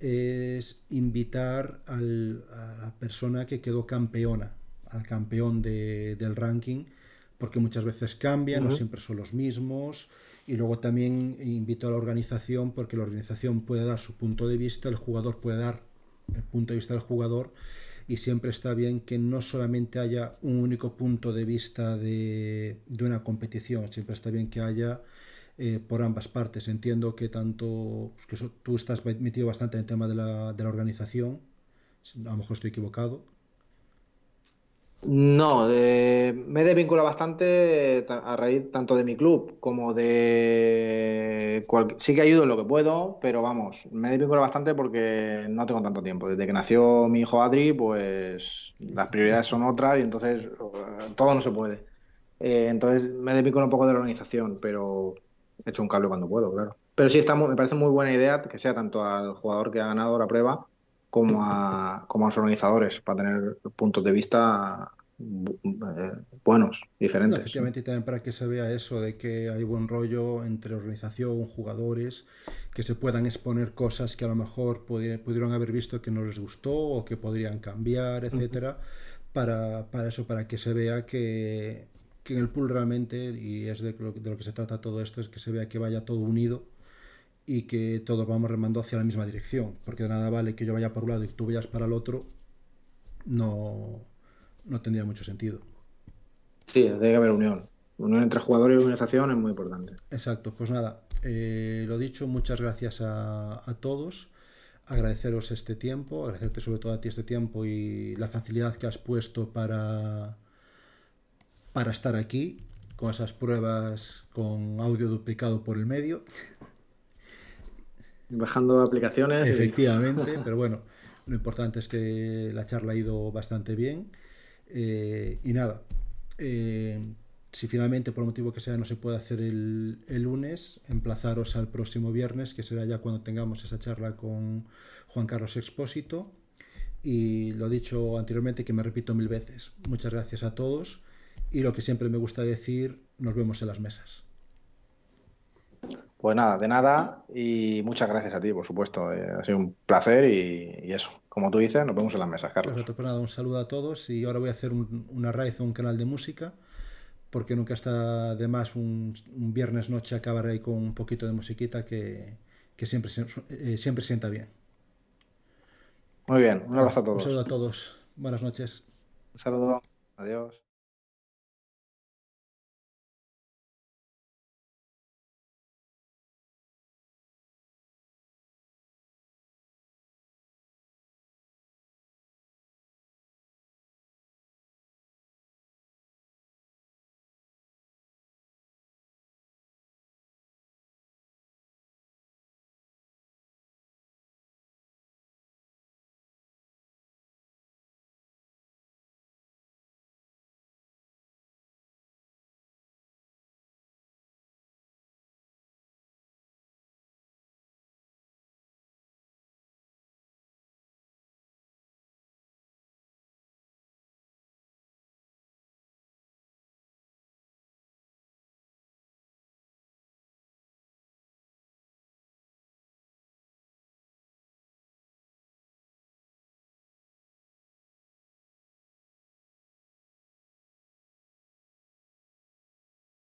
es invitar a la persona que quedó campeona, al campeón de, del ranking, porque muchas veces cambian, no siempre son los mismos. Y luego también invito a la organización porque la organización puede dar su punto de vista, el jugador puede dar el punto de vista del jugador y siempre está bien que no solamente haya un único punto de vista de, una competición, siempre está bien que haya eh, por ambas partes. Entiendo que tanto pues, tú estás metido bastante en el tema de la, de la organización, a lo mejor estoy equivocado, no, eh, me he desvinculado bastante a raíz tanto de mi club como de... Sí que ayudo en lo que puedo, pero vamos, me he desvinculado bastante porque no tengo tanto tiempo. Desde que nació mi hijo Adri, pues las prioridades son otras y entonces eh, todo no se puede. Eh, entonces me desvinculo un poco de la organización, pero he hecho un cable cuando puedo, claro. Pero sí, me parece muy buena idea que sea tanto al jugador que ha ganado la prueba como a, como a los organizadores para tener puntos de vista eh, buenos, diferentes. Efectivamente, y también para que se vea eso de que hay buen rollo entre organización, jugadores, que se puedan exponer cosas que a lo mejor pudieron haber visto que no les gustó o que podrían cambiar, etcétera, para, eso, para que se vea que, en el pool realmente, y es de de lo que se trata todo esto, es que se vea que vaya todo unido y que todos vamos remando hacia la misma dirección, porque de nada vale que yo vaya por un lado y tú vayas para el otro, no no tendría mucho sentido. Sí, debe haber unión. Unión entre jugadores y organización es muy importante. Exacto, pues nada, eh, lo dicho, muchas gracias a, todos agradeceros este tiempo, agradecerte sobre todo a ti este tiempo y la facilidad que has puesto para, para estar aquí con esas pruebas con audio duplicado por el medio. Bajando aplicaciones. Efectivamente, pero bueno, lo importante es que la charla ha ido bastante bien. Eh, y nada, eh, si finalmente por motivo que sea no se puede hacer el, lunes, emplazaros al próximo viernes, que será ya cuando tengamos esa charla con Juan Carlos Expósito. Y lo he dicho anteriormente, que me repito mil veces. Muchas gracias a todos. Y lo que siempre me gusta decir, nos vemos en las mesas. Pues nada, de nada y muchas gracias a ti, por supuesto. Eh, ha sido un placer y eso como tú dices, nos vemos en las mesas, Carlos. Pues un saludo a todos y ahora voy a hacer un, una raíz un canal de música, porque nunca está de más un, viernes noche acabar ahí con un poquito de musiquita que, siempre, eh, siempre sienta bien. Muy bien, un abrazo a todos. Un saludo a todos. Buenas noches. Un saludo. Adiós.